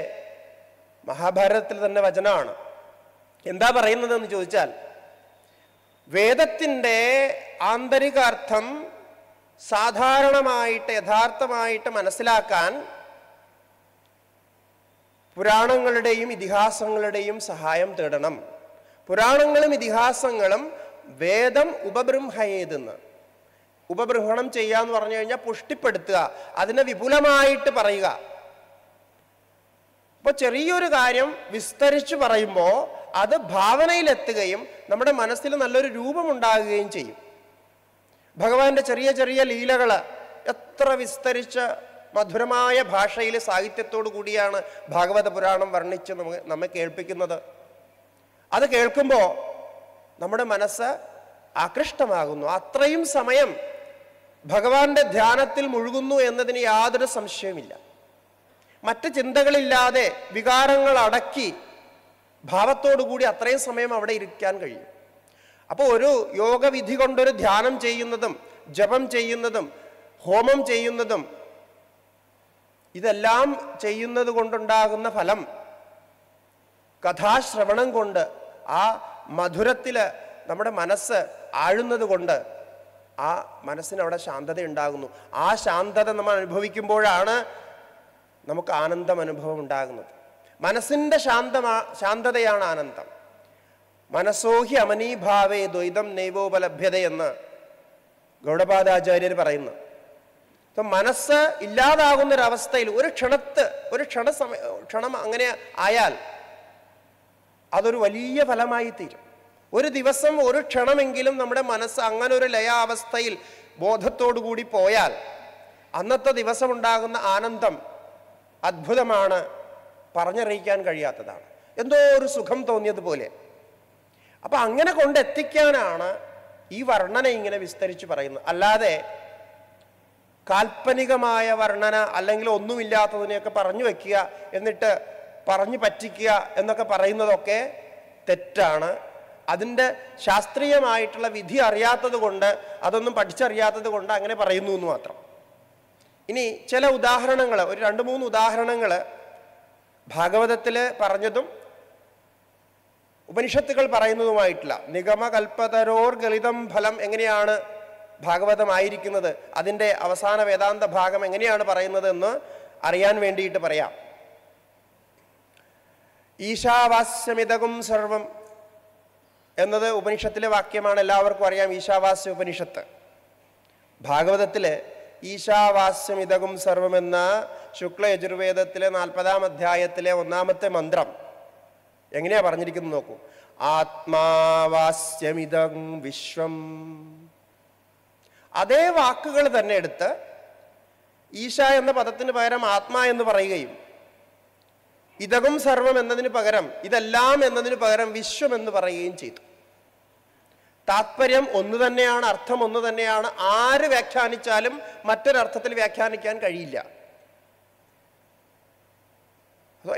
മഹാഭാരതത്തിൽ തന്നെ വചനമാണ് എന്താ പറയുന്നതെന്ന് ചോദിച്ചാൽ വേദത്തിൻ്റെ ആന്തരികാർത്ഥം സാധാരണമായിട്ട് യഥാർത്ഥമായിട്ട് മനസ്സിലാക്കാൻ പുരാണങ്ങളുടെയും ഇതിഹാസങ്ങളുടെയും സഹായം തേടണം പുരാണങ്ങളും ഇതിഹാസങ്ങളും വേദം ഉപബൃംഹയേതെന്ന് ഉപബ്രഹ്മണം ചെയ്യുക എന്ന് പറഞ്ഞു കഴിഞ്ഞാൽ പുഷ്ടിപ്പെടുത്തുക അതിനെ വിപുലമായിട്ട് പറയുക അപ്പോൾ ചെറിയൊരു കാര്യം വിസ്തരിച്ച് പറയുമ്പോൾ അത് ഭാവനയിലെത്തുകയും നമ്മുടെ മനസ്സിൽ നല്ലൊരു രൂപമുണ്ടാകുകയും ചെയ്യും ഭഗവാന്റെ ചെറിയ ചെറിയ ലീലകൾ എത്ര വിസ്തരിച്ച മധുരമായ ഭാഷയിൽ സാഹിത്യത്തോടു കൂടിയാണ് ഭാഗവത പുരാണം വർണ്ണിച്ച് നമുക്ക് നമ്മെ കേൾപ്പിക്കുന്നത് അത് കേൾക്കുമ്പോൾ നമ്മുടെ മനസ്സ് ആകൃഷ്ടമാകുന്നു അത്രയും സമയം ഭഗവാന്റെ ധ്യാനത്തിൽ മുഴുകുന്നു എന്നതിന് യാതൊരു സംശയവുമില്ല മറ്റ് ചിന്തകളില്ലാതെ വികാരങ്ങൾ അടക്കി ഭാവത്തോടുകൂടി അത്രയും സമയം അവിടെ ഇരിക്കാൻ കഴിയും അപ്പോൾ ഒരു യോഗവിധി കൊണ്ടൊരു ധ്യാനം ചെയ്യുന്നതും ജപം ചെയ്യുന്നതും ഹോമം ചെയ്യുന്നതും ഇതെല്ലാം ചെയ്യുന്നത് കൊണ്ടുണ്ടാകുന്ന ഫലം കഥാശ്രവണം കൊണ്ട് ആ മധുരത്തിൽ നമ്മുടെ മനസ്സ് ആഴുന്നത് കൊണ്ട് ആ മനസ്സിന് അവിടെ ശാന്തത ഉണ്ടാകുന്നു ആ ശാന്തത നമ്മൾ അനുഭവിക്കുമ്പോഴാണ് നമുക്ക് ആനന്ദം അനുഭവം ഉണ്ടാകുന്നത് മനസ്സിൻ്റെ ശാന്തമാ ശാന്തതയാണ് ആനന്ദം മനസ്സോഹി അമനീഭാവേ ദ്വൈതം എന്ന് ഗൗഡപാദാചാര്യർ പറയുന്നു അപ്പം മനസ്സ് ഇല്ലാതാകുന്നൊരവസ്ഥയിൽ ഒരു ക്ഷണത്ത് ഒരു ക്ഷണ സമയ ക്ഷണം അങ്ങനെ ആയാൽ അതൊരു വലിയ ഫലമായി തീരും ഒരു ദിവസം ഒരു ക്ഷണമെങ്കിലും നമ്മുടെ മനസ്സ് അങ്ങനെ ഒരു ലയാവസ്ഥയിൽ കൂടി പോയാൽ അന്നത്തെ ദിവസം ഉണ്ടാകുന്ന ആനന്ദം അത്ഭുതമാണ് പറഞ്ഞറിയിക്കാൻ കഴിയാത്തതാണ് എന്തോ ഒരു സുഖം തോന്നിയതുപോലെ അപ്പം അങ്ങനെ കൊണ്ടെത്തിക്കാനാണ് ഈ വർണ്ണന ഇങ്ങനെ വിസ്തരിച്ച് പറയുന്നത് അല്ലാതെ കാൽപ്പനികമായ വർണ്ണന അല്ലെങ്കിൽ ഒന്നുമില്ലാത്തതിനെയൊക്കെ പറഞ്ഞു വെക്കുക എന്നിട്ട് പറഞ്ഞു പറ്റിക്കുക എന്നൊക്കെ പറയുന്നതൊക്കെ തെറ്റാണ് അതിൻ്റെ ശാസ്ത്രീയമായിട്ടുള്ള വിധി അറിയാത്തത് കൊണ്ട് അതൊന്നും പഠിച്ചറിയാത്തത് കൊണ്ട് അങ്ങനെ പറയുന്നു എന്ന് മാത്രം ഇനി ചില ഉദാഹരണങ്ങൾ ഒരു രണ്ട് മൂന്ന് ഉദാഹരണങ്ങൾ ഭാഗവതത്തിൽ പറഞ്ഞതും ഉപനിഷത്തുകൾ പറയുന്നതുമായിട്ടില്ല നിഗമകൽപ്പതരോർ ഗളിതം ഫലം എങ്ങനെയാണ് ഭാഗവതമായിരിക്കുന്നത് അതിൻ്റെ അവസാന വേദാന്ത ഭാഗം എങ്ങനെയാണ് പറയുന്നത് എന്ന് അറിയാൻ വേണ്ടിയിട്ട് പറയാം ഈശാവാസ്യമിതകും സർവം എന്നത് ഉപനിഷത്തിലെ വാക്യമാണ് എല്ലാവർക്കും അറിയാം ഈശാവാസ്യ ഉപനിഷത്ത് ഭാഗവതത്തിലെ ഈശാവാസ്യമിതകും സർവം എന്ന ശുക്ല യജുർവേദത്തിലെ നാൽപ്പതാം അധ്യായത്തിലെ ഒന്നാമത്തെ മന്ത്രം എങ്ങനെയാ പറഞ്ഞിരിക്കുന്നത് നോക്കൂ ആത്മാവാസ്യമിതം വിശ്വം അതേ വാക്കുകൾ തന്നെ എടുത്ത് ഈശ എന്ന പദത്തിന് പകരം ആത്മാ എന്ന് പറയുകയും ഇതകും സർവം എന്നതിന് പകരം ഇതെല്ലാം എന്നതിന് പകരം വിശ്വം എന്ന് പറയുകയും ചെയ്തു താത്പര്യം ഒന്ന് തന്നെയാണ് അർത്ഥം ഒന്ന് തന്നെയാണ് ആര് വ്യാഖ്യാനിച്ചാലും മറ്റൊരർത്ഥത്തിൽ വ്യാഖ്യാനിക്കാൻ കഴിയില്ല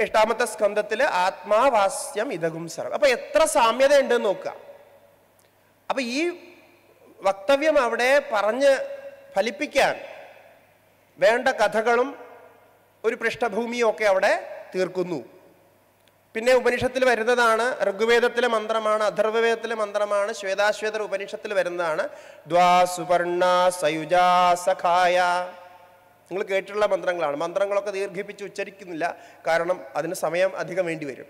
എട്ടാമത്തെ സ്കന്ധത്തില് ആത്മാവാസ്യം ഇതകും സർവം അപ്പൊ എത്ര സാമ്യതയുണ്ടെന്ന് നോക്കുക അപ്പൊ ഈ വക്തവ്യം അവിടെ പറഞ്ഞ് ഫലിപ്പിക്കാൻ വേണ്ട കഥകളും ഒരു പൃഷ്ഠഭൂമിയും ഒക്കെ അവിടെ തീർക്കുന്നു പിന്നെ ഉപനിഷത്തിൽ വരുന്നതാണ് ഋഗ്വേദത്തിലെ മന്ത്രമാണ് അഥർവവേദത്തിലെ മന്ത്രമാണ് ശ്വേതാശ്വേതർ ഉപനിഷത്തിൽ വരുന്നതാണ് ദ്വാ സുപർണ സയുജാ സഖായ നിങ്ങൾ കേട്ടിട്ടുള്ള മന്ത്രങ്ങളാണ് മന്ത്രങ്ങളൊക്കെ ദീർഘിപ്പിച്ച് ഉച്ചരിക്കുന്നില്ല കാരണം അതിന് സമയം അധികം വേണ്ടി വരും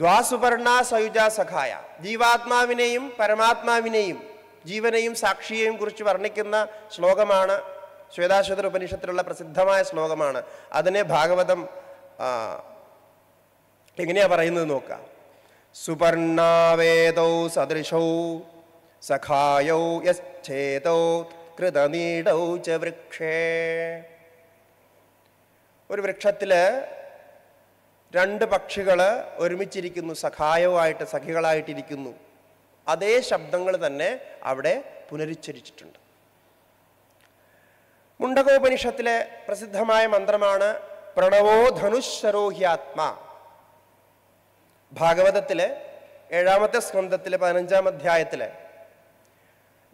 ദ്വാസുപർണ സയുജ സഖായ ജീവാത്മാവിനെയും പരമാത്മാവിനെയും ജീവനെയും സാക്ഷിയെയും കുറിച്ച് വർണ്ണിക്കുന്ന ശ്ലോകമാണ് ശ്വേതാശ്വതർ ഉപനിഷത്തിലുള്ള പ്രസിദ്ധമായ ശ്ലോകമാണ് അതിനെ ഭാഗവതം എങ്ങനെയാ പറയുന്നത് നോക്കാം സുപർണാവേദൗ സദൃശൗ സഖായൗ കൃതനീടൗ ച വൃക്ഷേ ഒരു വൃക്ഷത്തിൽ രണ്ട് പക്ഷികൾ ഒരുമിച്ചിരിക്കുന്നു സഖായവുമായിട്ട് സഖികളായിട്ടിരിക്കുന്നു അതേ ശബ്ദങ്ങൾ തന്നെ അവിടെ പുനരുച്ചരിച്ചിട്ടുണ്ട് മുണ്ടകോപനിഷത്തിലെ പ്രസിദ്ധമായ മന്ത്രമാണ് പ്രണവോ ധനുശ്വരോഹ്യാത്മ ഭാഗവതത്തിലെ ഏഴാമത്തെ സ്കന്ധത്തിലെ പതിനഞ്ചാം അധ്യായത്തിലെ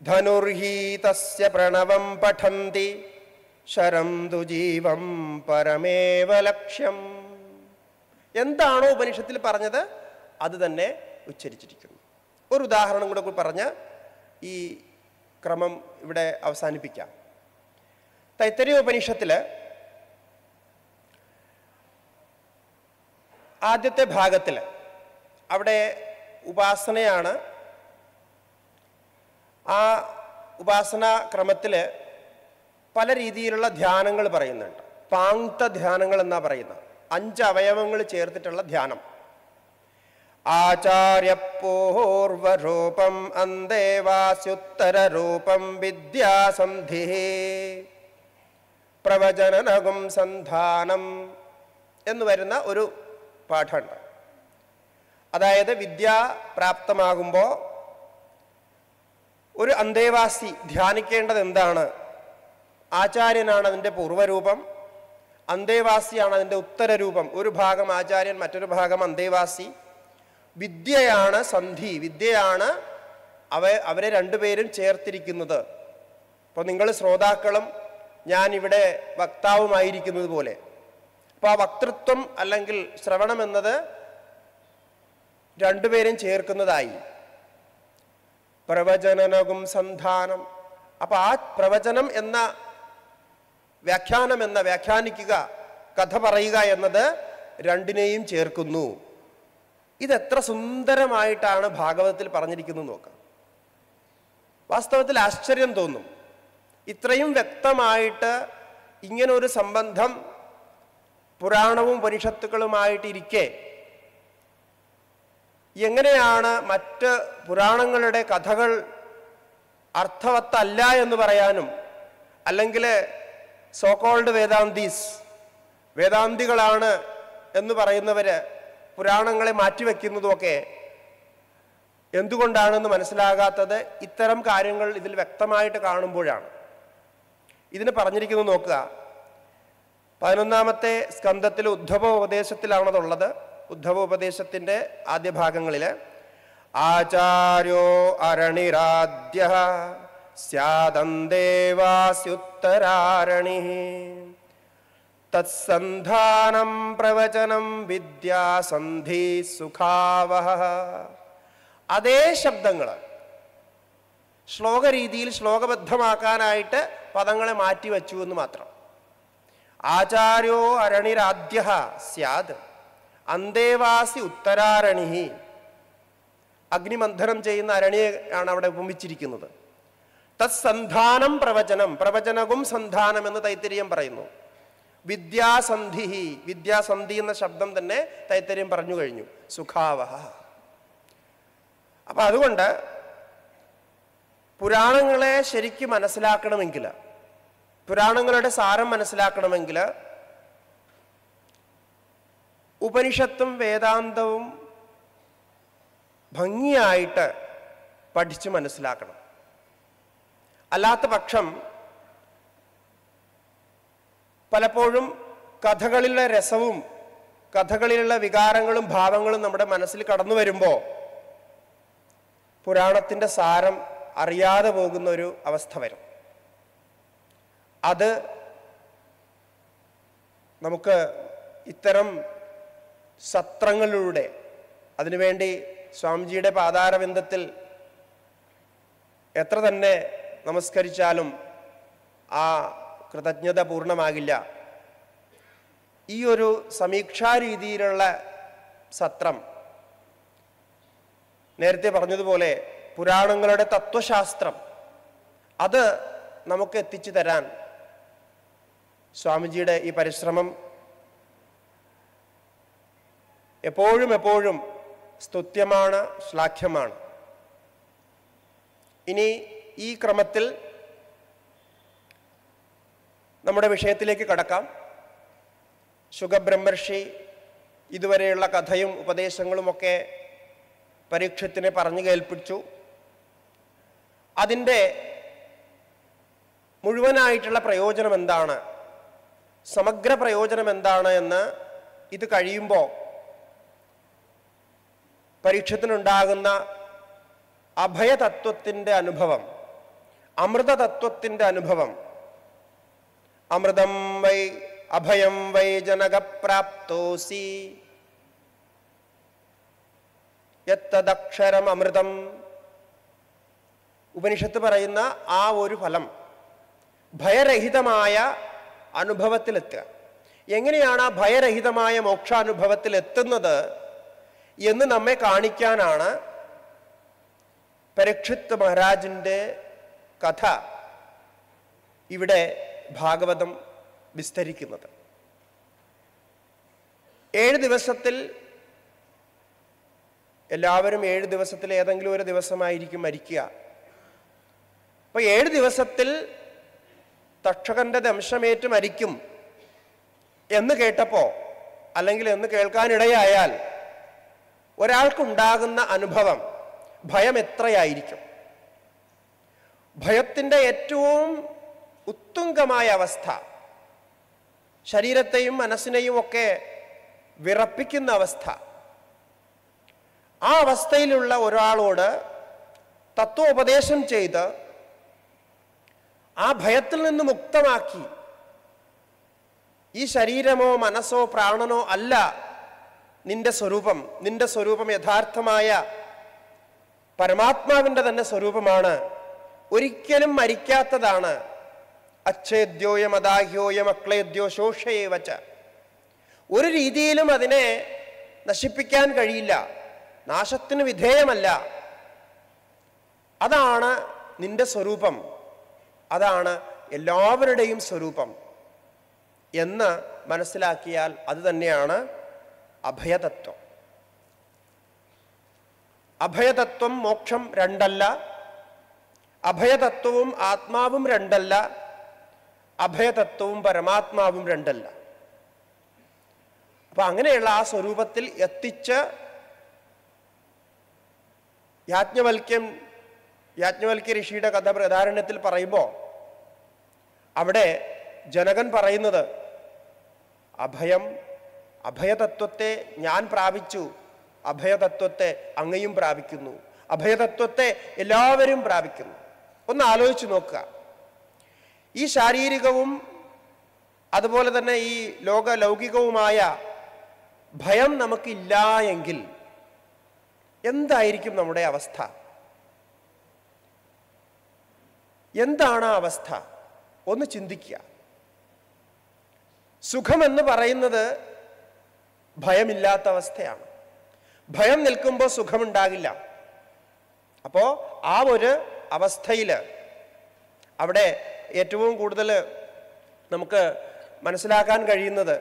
ധനുർഹീതസ്യ പ്രണവം പഠന്തി ശരം ദുജീവം പരമേവ ലക്ഷ്യം എന്താണോ ഉപനിഷത്തിൽ പറഞ്ഞത് അത് തന്നെ ഉച്ചരിച്ചിരിക്കുന്നു ഒരു ഉദാഹരണം കൂടെ പറഞ്ഞ് ഈ ക്രമം ഇവിടെ അവസാനിപ്പിക്കാം ഉപനിഷത്തില് ആദ്യത്തെ ഭാഗത്തിൽ അവിടെ ഉപാസനയാണ് ആ ഉപാസനാ ക്രമത്തിൽ പല രീതിയിലുള്ള ധ്യാനങ്ങൾ പറയുന്നുണ്ട് പാങ്ത ധ്യാനങ്ങൾ എന്നാ പറയുന്നത് അഞ്ച് അവയവങ്ങൾ ചേർത്തിട്ടുള്ള ധ്യാനം ആചാര്യപ്പോർവരൂപം അന്തേവാസ്യുത്തരൂപം വിദ്യാസന്ധി പ്രവചനനകും സന്ധാനം എന്ന് വരുന്ന ഒരു പാഠമുണ്ട് അതായത് വിദ്യ പ്രാപ്തമാകുമ്പോൾ ഒരു അന്തേവാസി ധ്യാനിക്കേണ്ടത് എന്താണ് ആചാര്യനാണ് അതിൻ്റെ പൂർവ്വരൂപം അന്തേവാസിയാണ് അതിൻ്റെ ഉത്തരരൂപം ഒരു ഭാഗം ആചാര്യൻ മറ്റൊരു ഭാഗം അന്തേവാസി വിദ്യയാണ് സന്ധി വിദ്യയാണ് അവ അവരെ രണ്ടുപേരും ചേർത്തിരിക്കുന്നത് അപ്പോൾ നിങ്ങൾ ശ്രോതാക്കളും ഞാനിവിടെ വക്താവുമായിരിക്കുന്നത് പോലെ അപ്പോൾ ആ വക്തൃത്വം അല്ലെങ്കിൽ ശ്രവണം എന്നത് രണ്ടുപേരും ചേർക്കുന്നതായി പ്രവചനനകും സന്ധാനം അപ്പോൾ ആ പ്രവചനം എന്ന വ്യാഖ്യാനം എന്ന വ്യാഖ്യാനിക്കുക കഥ പറയുക എന്നത് രണ്ടിനെയും ചേർക്കുന്നു ഇതെത്ര സുന്ദരമായിട്ടാണ് ഭാഗവതത്തിൽ പറഞ്ഞിരിക്കുന്നത് നോക്കാം വാസ്തവത്തിൽ ആശ്ചര്യം തോന്നും ഇത്രയും വ്യക്തമായിട്ട് ഇങ്ങനൊരു സംബന്ധം പുരാണവും ഉപനിഷത്തുക്കളുമായിട്ടിരിക്കെ എങ്ങനെയാണ് മറ്റ് പുരാണങ്ങളുടെ കഥകൾ അർത്ഥവത്തല്ല എന്ന് പറയാനും അല്ലെങ്കിൽ സോക്കോൾഡ് വേദാന്തീസ് വേദാന്തികളാണ് എന്ന് പറയുന്നവർ പുരാണങ്ങളെ മാറ്റിവെക്കുന്നതുമൊക്കെ എന്തുകൊണ്ടാണെന്ന് മനസ്സിലാകാത്തത് ഇത്തരം കാര്യങ്ങൾ ഇതിൽ വ്യക്തമായിട്ട് കാണുമ്പോഴാണ് ഇതിന് പറഞ്ഞിരിക്കുന്നത് നോക്കുക പതിനൊന്നാമത്തെ സ്കന്ധത്തിൽ ഉദ്ധവ ഉപദേശത്തിലാണതുള്ളത് ഉദ്ധവ ഉപദേശത്തിൻ്റെ ആദ്യ ഭാഗങ്ങളിൽ ആചാര്യോ അരണിരാദ്യ സ്യാദന്തേവാസ്യുത്തരാരണി തത്സന്ധാനം പ്രവചനം വിദ്യാസന്ധി സുഖാവഹ അതേ ശബ്ദങ്ങൾ ശ്ലോക രീതിയിൽ ശ്ലോകബദ്ധമാക്കാനായിട്ട് പദങ്ങളെ മാറ്റിവെച്ചു എന്ന് മാത്രം ആചാര്യോ അരണിരാദ്യ സ്യാദ് അന്തേവാസി ഉത്തരാരണി അഗ്നിമന്ധനം ചെയ്യുന്ന അരണിയെ ആണ് അവിടെ ഉപമിച്ചിരിക്കുന്നത് തത്സന്ധാനം പ്രവചനം പ്രവചനവും സന്ധാനം എന്ന് തൈത്തരീയം പറയുന്നു വിദ്യാസന്ധി വിദ്യാസന്ധി എന്ന ശബ്ദം തന്നെ തൈത്തരീയം പറഞ്ഞു കഴിഞ്ഞു സുഖാവഹ അപ്പൊ അതുകൊണ്ട് പുരാണങ്ങളെ ശരിക്കും മനസ്സിലാക്കണമെങ്കിൽ പുരാണങ്ങളുടെ സാരം മനസ്സിലാക്കണമെങ്കിൽ ഉപനിഷത്തും വേദാന്തവും ഭംഗിയായിട്ട് പഠിച്ച് മനസ്സിലാക്കണം അല്ലാത്ത പക്ഷം പലപ്പോഴും കഥകളിലെ രസവും കഥകളിലുള്ള വികാരങ്ങളും ഭാവങ്ങളും നമ്മുടെ മനസ്സിൽ കടന്നു വരുമ്പോൾ പുരാണത്തിൻ്റെ സാരം അറിയാതെ പോകുന്ന ഒരു അവസ്ഥ വരും അത് നമുക്ക് ഇത്തരം സത്രങ്ങളിലൂടെ അതിനുവേണ്ടി സ്വാമിജിയുടെ പാതാരബിന്ദത്തിൽ എത്ര തന്നെ നമസ്കരിച്ചാലും ആ കൃതജ്ഞത പൂർണ്ണമാകില്ല ഈ ഒരു സമീക്ഷാ രീതിയിലുള്ള സത്രം നേരത്തെ പറഞ്ഞതുപോലെ പുരാണങ്ങളുടെ തത്വശാസ്ത്രം അത് നമുക്ക് എത്തിച്ചു തരാൻ സ്വാമിജിയുടെ ഈ പരിശ്രമം എപ്പോഴും എപ്പോഴും സ്തുത്യമാണ് ശ്ലാഘ്യമാണ് ഇനി ഈ ക്രമത്തിൽ നമ്മുടെ വിഷയത്തിലേക്ക് കടക്കാം ശുഖബ്രഹ്മർഷി ഇതുവരെയുള്ള കഥയും ഉപദേശങ്ങളുമൊക്കെ പരീക്ഷത്തിനെ പറഞ്ഞു കേൾപ്പിച്ചു അതിൻ്റെ മുഴുവനായിട്ടുള്ള പ്രയോജനം എന്താണ് സമഗ്ര പ്രയോജനം എന്താണ് എന്ന് ഇത് കഴിയുമ്പോൾ പരീക്ഷത്തിനുണ്ടാകുന്ന അഭയതത്വത്തിൻ്റെ അനുഭവം അമൃതതത്വത്തിൻ്റെ അനുഭവം അമൃതം വൈ അഭയം വൈ ജനകപ്രാപ്തോസി യത്തദക്ഷരം അമൃതം ഉപനിഷത്ത് പറയുന്ന ആ ഒരു ഫലം ഭയരഹിതമായ അനുഭവത്തിലെത്തുക എങ്ങനെയാണ് ആ ഭയരഹിതമായ മോക്ഷാനുഭവത്തിൽ എത്തുന്നത് എന്ന് നമ്മെ കാണിക്കാനാണ് പരീക്ഷിത് മഹാരാജിൻ്റെ കഥ ഇവിടെ ഭാഗവതം വിസ്തരിക്കുന്നത് ഏഴ് ദിവസത്തിൽ എല്ലാവരും ഏഴ് ദിവസത്തിൽ ഏതെങ്കിലും ഒരു ദിവസമായിരിക്കും മരിക്കുക അപ്പോൾ ഏഴ് ദിവസത്തിൽ തക്ഷകന്റെ ദംശമേറ്റ് മരിക്കും എന്ന് കേട്ടപ്പോൾ അല്ലെങ്കിൽ എന്ന് കേൾക്കാനിടയായാൽ ഒരാൾക്കുണ്ടാകുന്ന അനുഭവം ഭയം എത്രയായിരിക്കും ഭയത്തിൻ്റെ ഏറ്റവും ഉത്തുംഗമായ അവസ്ഥ ശരീരത്തെയും മനസ്സിനെയും ഒക്കെ വിറപ്പിക്കുന്ന അവസ്ഥ ആ അവസ്ഥയിലുള്ള ഒരാളോട് തത്വോപദേശം ചെയ്ത് ആ ഭയത്തിൽ നിന്ന് മുക്തമാക്കി ഈ ശരീരമോ മനസ്സോ പ്രാണനോ അല്ല നിന്റെ സ്വരൂപം നിന്റെ സ്വരൂപം യഥാർത്ഥമായ പരമാത്മാവിൻ്റെ തന്നെ സ്വരൂപമാണ് ഒരിക്കലും മരിക്കാത്തതാണ് അച്ഛേദ്യോയം അദാഹ്യോയം അക്ലേദ്യോ ശോഷയെ വച്ച ഒരു രീതിയിലും അതിനെ നശിപ്പിക്കാൻ കഴിയില്ല നാശത്തിന് വിധേയമല്ല അതാണ് നിന്റെ സ്വരൂപം അതാണ് എല്ലാവരുടെയും സ്വരൂപം എന്ന് മനസ്സിലാക്കിയാൽ അത് തന്നെയാണ് അഭയതത്വം അഭയതത്വം മോക്ഷം രണ്ടല്ല അഭയതത്വവും ആത്മാവും രണ്ടല്ല അഭയതത്വവും പരമാത്മാവും രണ്ടല്ല അപ്പൊ അങ്ങനെയുള്ള ആ സ്വരൂപത്തിൽ എത്തിച്ച് യാജ്ഞവൽക്യം യാജ്ഞവൽക്കി ഋഷിയുടെ കഥ പ്രധാരണത്തിൽ പറയുമ്പോൾ അവിടെ ജനകൻ പറയുന്നത് അഭയം അഭയതത്വത്തെ ഞാൻ പ്രാപിച്ചു അഭയതത്വത്തെ അങ്ങയും പ്രാപിക്കുന്നു അഭയതത്വത്തെ എല്ലാവരും പ്രാപിക്കുന്നു ഒന്ന് ആലോചിച്ചു നോക്കുക ഈ ശാരീരികവും അതുപോലെ തന്നെ ഈ ലോക ലൗകികവുമായ ഭയം നമുക്കില്ല എങ്കിൽ എന്തായിരിക്കും നമ്മുടെ അവസ്ഥ എന്താണ് ആ അവസ്ഥ ഒന്ന് ചിന്തിക്കുക സുഖമെന്ന് പറയുന്നത് ഭയമില്ലാത്ത അവസ്ഥയാണ് ഭയം നിൽക്കുമ്പോൾ സുഖമുണ്ടാകില്ല അപ്പോൾ ആ ഒരു അവസ്ഥയിൽ അവിടെ ഏറ്റവും കൂടുതൽ നമുക്ക് മനസ്സിലാക്കാൻ കഴിയുന്നത്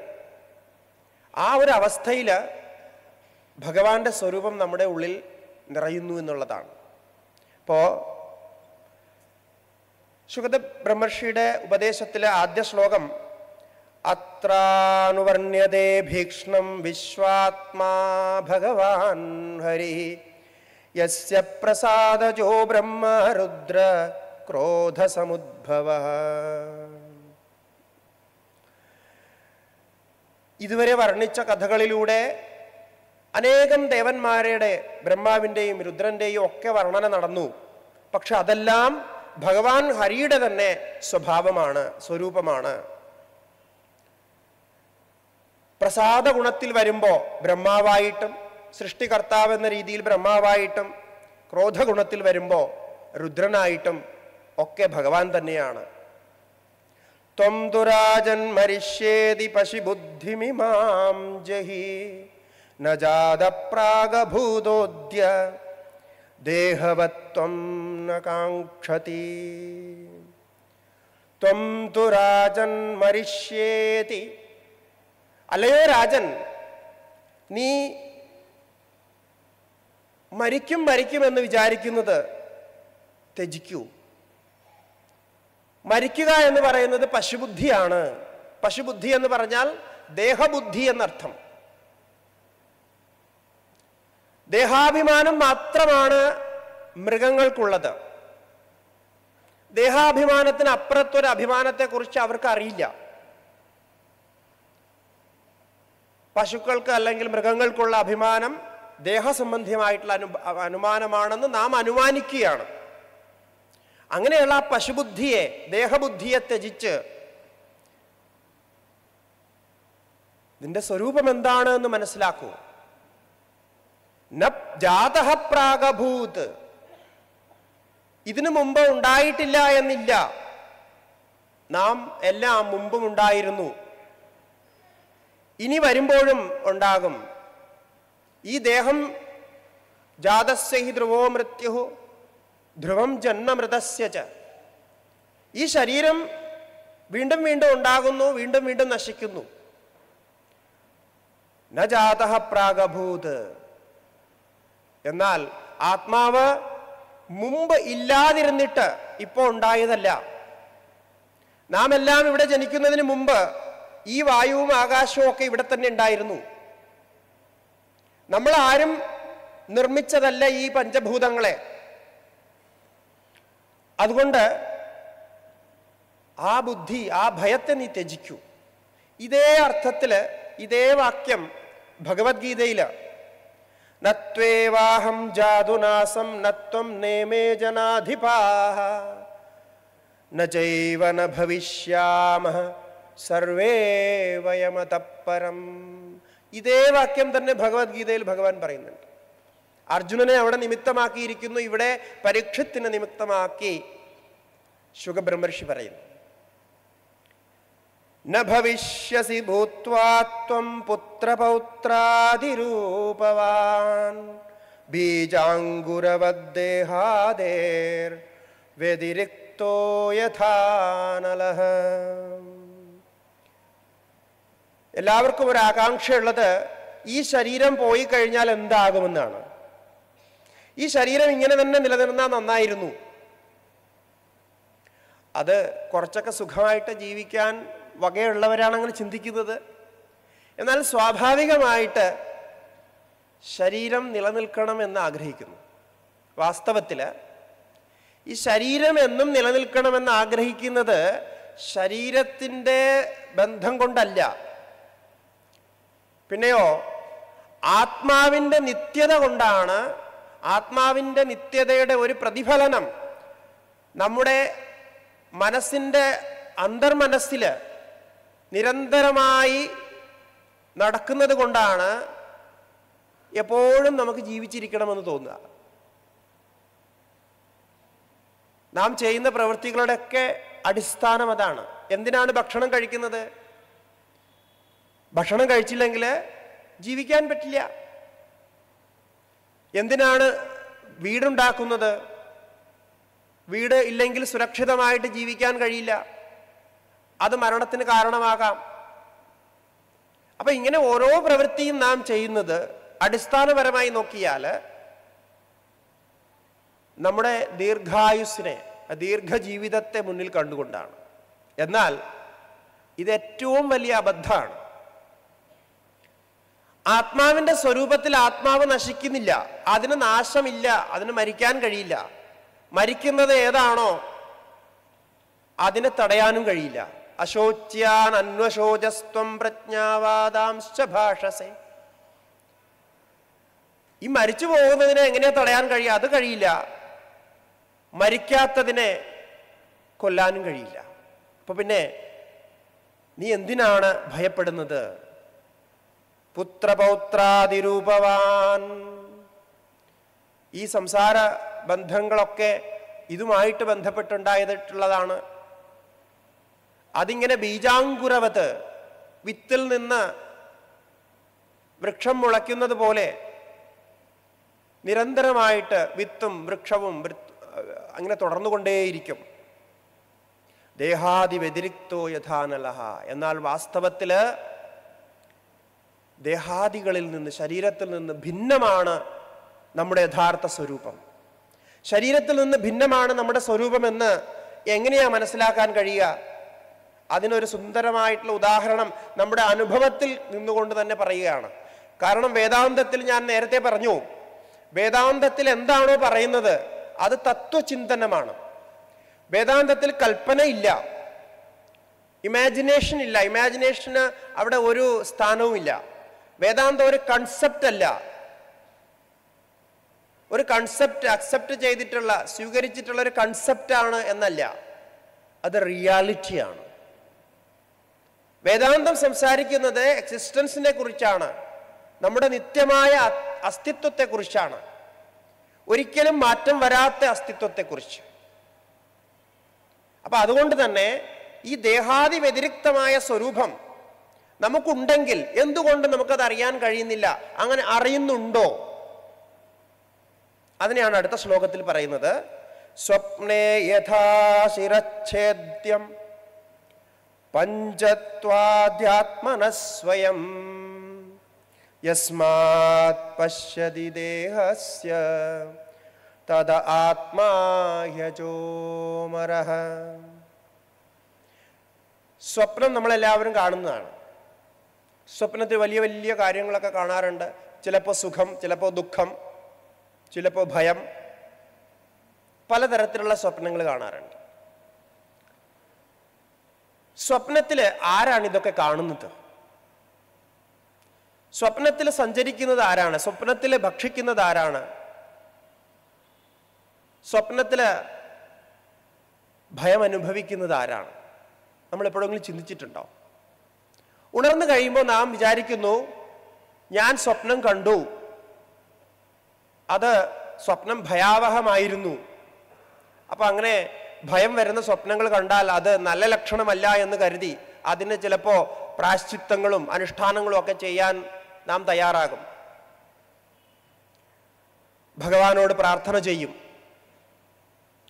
ആ ഒരു അവസ്ഥയിൽ ഭഗവാന്റെ സ്വരൂപം നമ്മുടെ ഉള്ളിൽ നിറയുന്നു എന്നുള്ളതാണ് അപ്പോൾ സുഗത ബ്രഹ്മർഷിയുടെ ഉപദേശത്തിലെ ആദ്യ ശ്ലോകം അത്രാനുവർണ്യതേ ഭീക്ഷണം വിശ്വാത്മാ ഭഗവാൻ ഹരി യസ്യ പ്രസാദജോ ബ്രഹ്മരുദ്ര ക്രോധസമുദ്ഭവ ഇതുവരെ വർണ്ണിച്ച കഥകളിലൂടെ അനേകം ദേവന്മാരുടെ ബ്രഹ്മാവിൻ്റെയും രുദ്രൻ്റെയും ഒക്കെ വർണ്ണന നടന്നു പക്ഷെ അതെല്ലാം ഭഗവാൻ ഹരിയുടെ തന്നെ സ്വഭാവമാണ് സ്വരൂപമാണ് പ്രസാദ ഗുണത്തിൽ വരുമ്പോൾ ബ്രഹ്മാവായിട്ടും സൃഷ്ടികർത്താവ് എന്ന രീതിയിൽ ബ്രഹ്മാവായിട്ടും ക്രോധഗുണത്തിൽ വരുമ്പോൾ രുദ്രനായിട്ടും ഒക്കെ ഭഗവാൻ തന്നെയാണ് ത്വം ദുരാജൻ മരിഷ്യേതി പശിബുദ്ധിമിമാം ജഹി നജാതപ്രാഗഭൂതോദ്യ देहवत्त्वं न ത്വം തു രാജൻ മരിഷ്യേതി അല്ലയോ രാജൻ നീ മരിക്കും മരിക്കുമെന്ന് വിചാരിക്കുന്നത് ത്യജിക്കൂ മരിക്കുക എന്ന് പറയുന്നത് പശുബുദ്ധിയാണ് പശുബുദ്ധി എന്ന് പറഞ്ഞാൽ ദേഹബുദ്ധി എന്നർത്ഥം ദേഹാഭിമാനം മാത്രമാണ് മൃഗങ്ങൾക്കുള്ളത് ദേഹാഭിമാനത്തിന് അപ്പുറത്തൊരു അഭിമാനത്തെക്കുറിച്ച് അവർക്ക് അറിയില്ല പശുക്കൾക്ക് അല്ലെങ്കിൽ മൃഗങ്ങൾക്കുള്ള അഭിമാനം ദേഹസംബന്ധിയായിട്ടുള്ള അനു അനുമാനമാണെന്ന് നാം അനുമാനിക്കുകയാണ് അങ്ങനെയുള്ള ആ പശുബുദ്ധിയെ ദേഹബുദ്ധിയെ ത്യജിച്ച് നിന്റെ സ്വരൂപം എന്താണ് എന്ന് മനസ്സിലാക്കൂ ന ജാതഹ ഇതിനു മുമ്പ് ഉണ്ടായിട്ടില്ല എന്നില്ല നാം എല്ലാം മുമ്പും ഉണ്ടായിരുന്നു ഇനി വരുമ്പോഴും ഉണ്ടാകും ഈ ദേഹം ജാതസ്യഹി ധ്രുവോ മൃത്യു ധ്രുവം ജന്മമൃതസ്യ ച ഈ ശരീരം വീണ്ടും വീണ്ടും ഉണ്ടാകുന്നു വീണ്ടും വീണ്ടും നശിക്കുന്നു ന ജാത എന്നാൽ ആത്മാവ് മുമ്പ് ഇല്ലാതിരുന്നിട്ട് ഇപ്പോൾ ഉണ്ടായതല്ല നാം എല്ലാം ഇവിടെ ജനിക്കുന്നതിന് മുമ്പ് ഈ വായുവും ആകാശവും ഒക്കെ ഇവിടെ തന്നെ ഉണ്ടായിരുന്നു നമ്മൾ ആരും നിർമ്മിച്ചതല്ല ഈ പഞ്ചഭൂതങ്ങളെ അതുകൊണ്ട് ആ ബുദ്ധി ആ ഭയത്തെ നീ ത്യജിക്കൂ ഇതേ അർത്ഥത്തിൽ ഇതേ വാക്യം ഭഗവത്ഗീതയിൽ നത്വേവാഹം ജാതുനാസം നത്വം നേമേ ജനാധിപാഹ നജൈവന ഭവിഷ്യാമ സർവേ വയമതപ്പരം ഇതേ വാക്യം തന്നെ ഭഗവത്ഗീതയിൽ ഭഗവാൻ പറയുന്നുണ്ട് അർജുനനെ അവിടെ നിമിത്തമാക്കിയിരിക്കുന്നു ഇവിടെ പരീക്ഷത്തിന് നിമിത്തമാക്കി ശുഖബ്രഹ്മർഷി പറയുന്നു न ഭൂത്വാം भूत्वा त्वं पुत्रपौत्रादिरूपवान् बीजाङ्गुरवद्देहादेर्व्यतिरिक्तो എല്ലാവർക്കും ഒരു ആകാംക്ഷയുള്ളത് ഈ ശരീരം പോയി കഴിഞ്ഞാൽ എന്താകുമെന്നാണ് ഈ ശരീരം ഇങ്ങനെ തന്നെ നിലനിർന്നാൽ നന്നായിരുന്നു അത് കുറച്ചൊക്കെ സുഖമായിട്ട് ജീവിക്കാൻ വകയുള്ളവരാണ് ചിന്തിക്കുന്നത് എന്നാൽ സ്വാഭാവികമായിട്ട് ശരീരം നിലനിൽക്കണം എന്ന് ആഗ്രഹിക്കുന്നു വാസ്തവത്തിൽ ഈ ശരീരം എന്നും നിലനിൽക്കണമെന്ന് ആഗ്രഹിക്കുന്നത് ശരീരത്തിൻ്റെ ബന്ധം കൊണ്ടല്ല പിന്നെയോ ആത്മാവിൻ്റെ നിത്യത കൊണ്ടാണ് ആത്മാവിൻ്റെ നിത്യതയുടെ ഒരു പ്രതിഫലനം നമ്മുടെ മനസ്സിൻ്റെ അന്തർമനസ്സിൽ നിരന്തരമായി നടക്കുന്നത് കൊണ്ടാണ് എപ്പോഴും നമുക്ക് ജീവിച്ചിരിക്കണമെന്ന് തോന്നുക നാം ചെയ്യുന്ന പ്രവൃത്തികളുടെയൊക്കെ അടിസ്ഥാനം അതാണ് എന്തിനാണ് ഭക്ഷണം കഴിക്കുന്നത് ഭക്ഷണം കഴിച്ചില്ലെങ്കിൽ ജീവിക്കാൻ പറ്റില്ല എന്തിനാണ് വീടുണ്ടാക്കുന്നത് വീട് ഇല്ലെങ്കിൽ സുരക്ഷിതമായിട്ട് ജീവിക്കാൻ കഴിയില്ല അത് മരണത്തിന് കാരണമാകാം അപ്പൊ ഇങ്ങനെ ഓരോ പ്രവൃത്തിയും നാം ചെയ്യുന്നത് അടിസ്ഥാനപരമായി നോക്കിയാൽ നമ്മുടെ ദീർഘായുസിനെ ദീർഘജീവിതത്തെ മുന്നിൽ കണ്ടുകൊണ്ടാണ് എന്നാൽ ഇത് ഏറ്റവും വലിയ അബദ്ധമാണ് ആത്മാവിന്റെ സ്വരൂപത്തിൽ ആത്മാവ് നശിക്കുന്നില്ല അതിന് നാശമില്ല അതിന് മരിക്കാൻ കഴിയില്ല മരിക്കുന്നത് ഏതാണോ അതിനെ തടയാനും കഴിയില്ല അശോച്യാൻ അന്വശോചസ്ത്വം പ്രജ്ഞാവാദാംശ ഭാഷസേ ഈ മരിച്ചു പോകുന്നതിനെ എങ്ങനെ തടയാൻ കഴിയുക അത് കഴിയില്ല മരിക്കാത്തതിനെ കൊല്ലാനും കഴിയില്ല അപ്പൊ പിന്നെ നീ എന്തിനാണ് ഭയപ്പെടുന്നത് പുത്രപൗത്രാതിരൂപവാൻ ഈ സംസാര ബന്ധങ്ങളൊക്കെ ഇതുമായിട്ട് ബന്ധപ്പെട്ടുണ്ടായിട്ടുള്ളതാണ് അതിങ്ങനെ ബീജാങ്കുരവത്ത് വിത്തിൽ നിന്ന് വൃക്ഷം മുളയ്ക്കുന്നത് പോലെ നിരന്തരമായിട്ട് വിത്തും വൃക്ഷവും അങ്ങനെ തുടർന്നുകൊണ്ടേയിരിക്കും ദേഹാദി വ്യതിരിക്തോ യഥാനലഹ എന്നാൽ വാസ്തവത്തിൽ ദേഹാദികളിൽ നിന്ന് ശരീരത്തിൽ നിന്ന് ഭിന്നമാണ് നമ്മുടെ യഥാർത്ഥ സ്വരൂപം ശരീരത്തിൽ നിന്ന് ഭിന്നമാണ് നമ്മുടെ സ്വരൂപമെന്ന് എങ്ങനെയാ മനസ്സിലാക്കാൻ കഴിയുക അതിനൊരു സുന്ദരമായിട്ടുള്ള ഉദാഹരണം നമ്മുടെ അനുഭവത്തിൽ നിന്നുകൊണ്ട് തന്നെ പറയുകയാണ് കാരണം വേദാന്തത്തിൽ ഞാൻ നേരത്തെ പറഞ്ഞു വേദാന്തത്തിൽ എന്താണോ പറയുന്നത് അത് തത്വചിന്തനമാണ് വേദാന്തത്തിൽ കൽപ്പന ഇല്ല ഇമാജിനേഷൻ ഇല്ല ഇമാജിനേഷന് അവിടെ ഒരു സ്ഥാനവുമില്ല വേദാന്തം ഒരു കൺസെപ്റ്റ് അല്ല ഒരു കൺസെപ്റ്റ് അക്സെപ്റ്റ് ചെയ്തിട്ടുള്ള സ്വീകരിച്ചിട്ടുള്ള ഒരു കൺസെപ്റ്റാണ് എന്നല്ല അത് റിയാലിറ്റിയാണ് വേദാന്തം സംസാരിക്കുന്നത് എക്സിസ്റ്റൻസിനെ കുറിച്ചാണ് നമ്മുടെ നിത്യമായ അസ്തിത്വത്തെക്കുറിച്ചാണ് ഒരിക്കലും മാറ്റം വരാത്ത അസ്തിത്വത്തെക്കുറിച്ച് അപ്പൊ അതുകൊണ്ട് തന്നെ ഈ ദേഹാദി വ്യതിരിക്തമായ സ്വരൂപം നമുക്കുണ്ടെങ്കിൽ എന്തുകൊണ്ട് നമുക്കത് അറിയാൻ കഴിയുന്നില്ല അങ്ങനെ അറിയുന്നുണ്ടോ അതിനെയാണ് അടുത്ത ശ്ലോകത്തിൽ പറയുന്നത് സ്വപ്നേ യഥാശിരച്ഛേദ്യം സ്വയം യസ്മാത് പശ്യതി ദേഹസ്യ തദ ആത്മാഹ്യജോമര സ്വപ്നം നമ്മളെല്ലാവരും കാണുന്നതാണ് സ്വപ്നത്തിൽ വലിയ വലിയ കാര്യങ്ങളൊക്കെ കാണാറുണ്ട് ചിലപ്പോൾ സുഖം ചിലപ്പോൾ ദുഃഖം ചിലപ്പോൾ ഭയം പലതരത്തിലുള്ള സ്വപ്നങ്ങൾ കാണാറുണ്ട് സ്വപ്നത്തിൽ ആരാണ് ഇതൊക്കെ കാണുന്നത് സ്വപ്നത്തിൽ സഞ്ചരിക്കുന്നത് ആരാണ് സ്വപ്നത്തിൽ ഭക്ഷിക്കുന്നത് ആരാണ് സ്വപ്നത്തിൽ ഭയം അനുഭവിക്കുന്നത് ആരാണ് നമ്മൾ എപ്പോഴെങ്കിലും ചിന്തിച്ചിട്ടുണ്ടോ ഉണർന്നു കഴിയുമ്പോൾ നാം വിചാരിക്കുന്നു ഞാൻ സ്വപ്നം കണ്ടു അത് സ്വപ്നം ഭയാവഹമായിരുന്നു അപ്പൊ അങ്ങനെ ഭയം വരുന്ന സ്വപ്നങ്ങൾ കണ്ടാൽ അത് നല്ല ലക്ഷണമല്ല എന്ന് കരുതി അതിന് ചിലപ്പോൾ പ്രാശ്ചിത്തങ്ങളും അനുഷ്ഠാനങ്ങളും ഒക്കെ ചെയ്യാൻ നാം തയ്യാറാകും ഭഗവാനോട് പ്രാർത്ഥന ചെയ്യും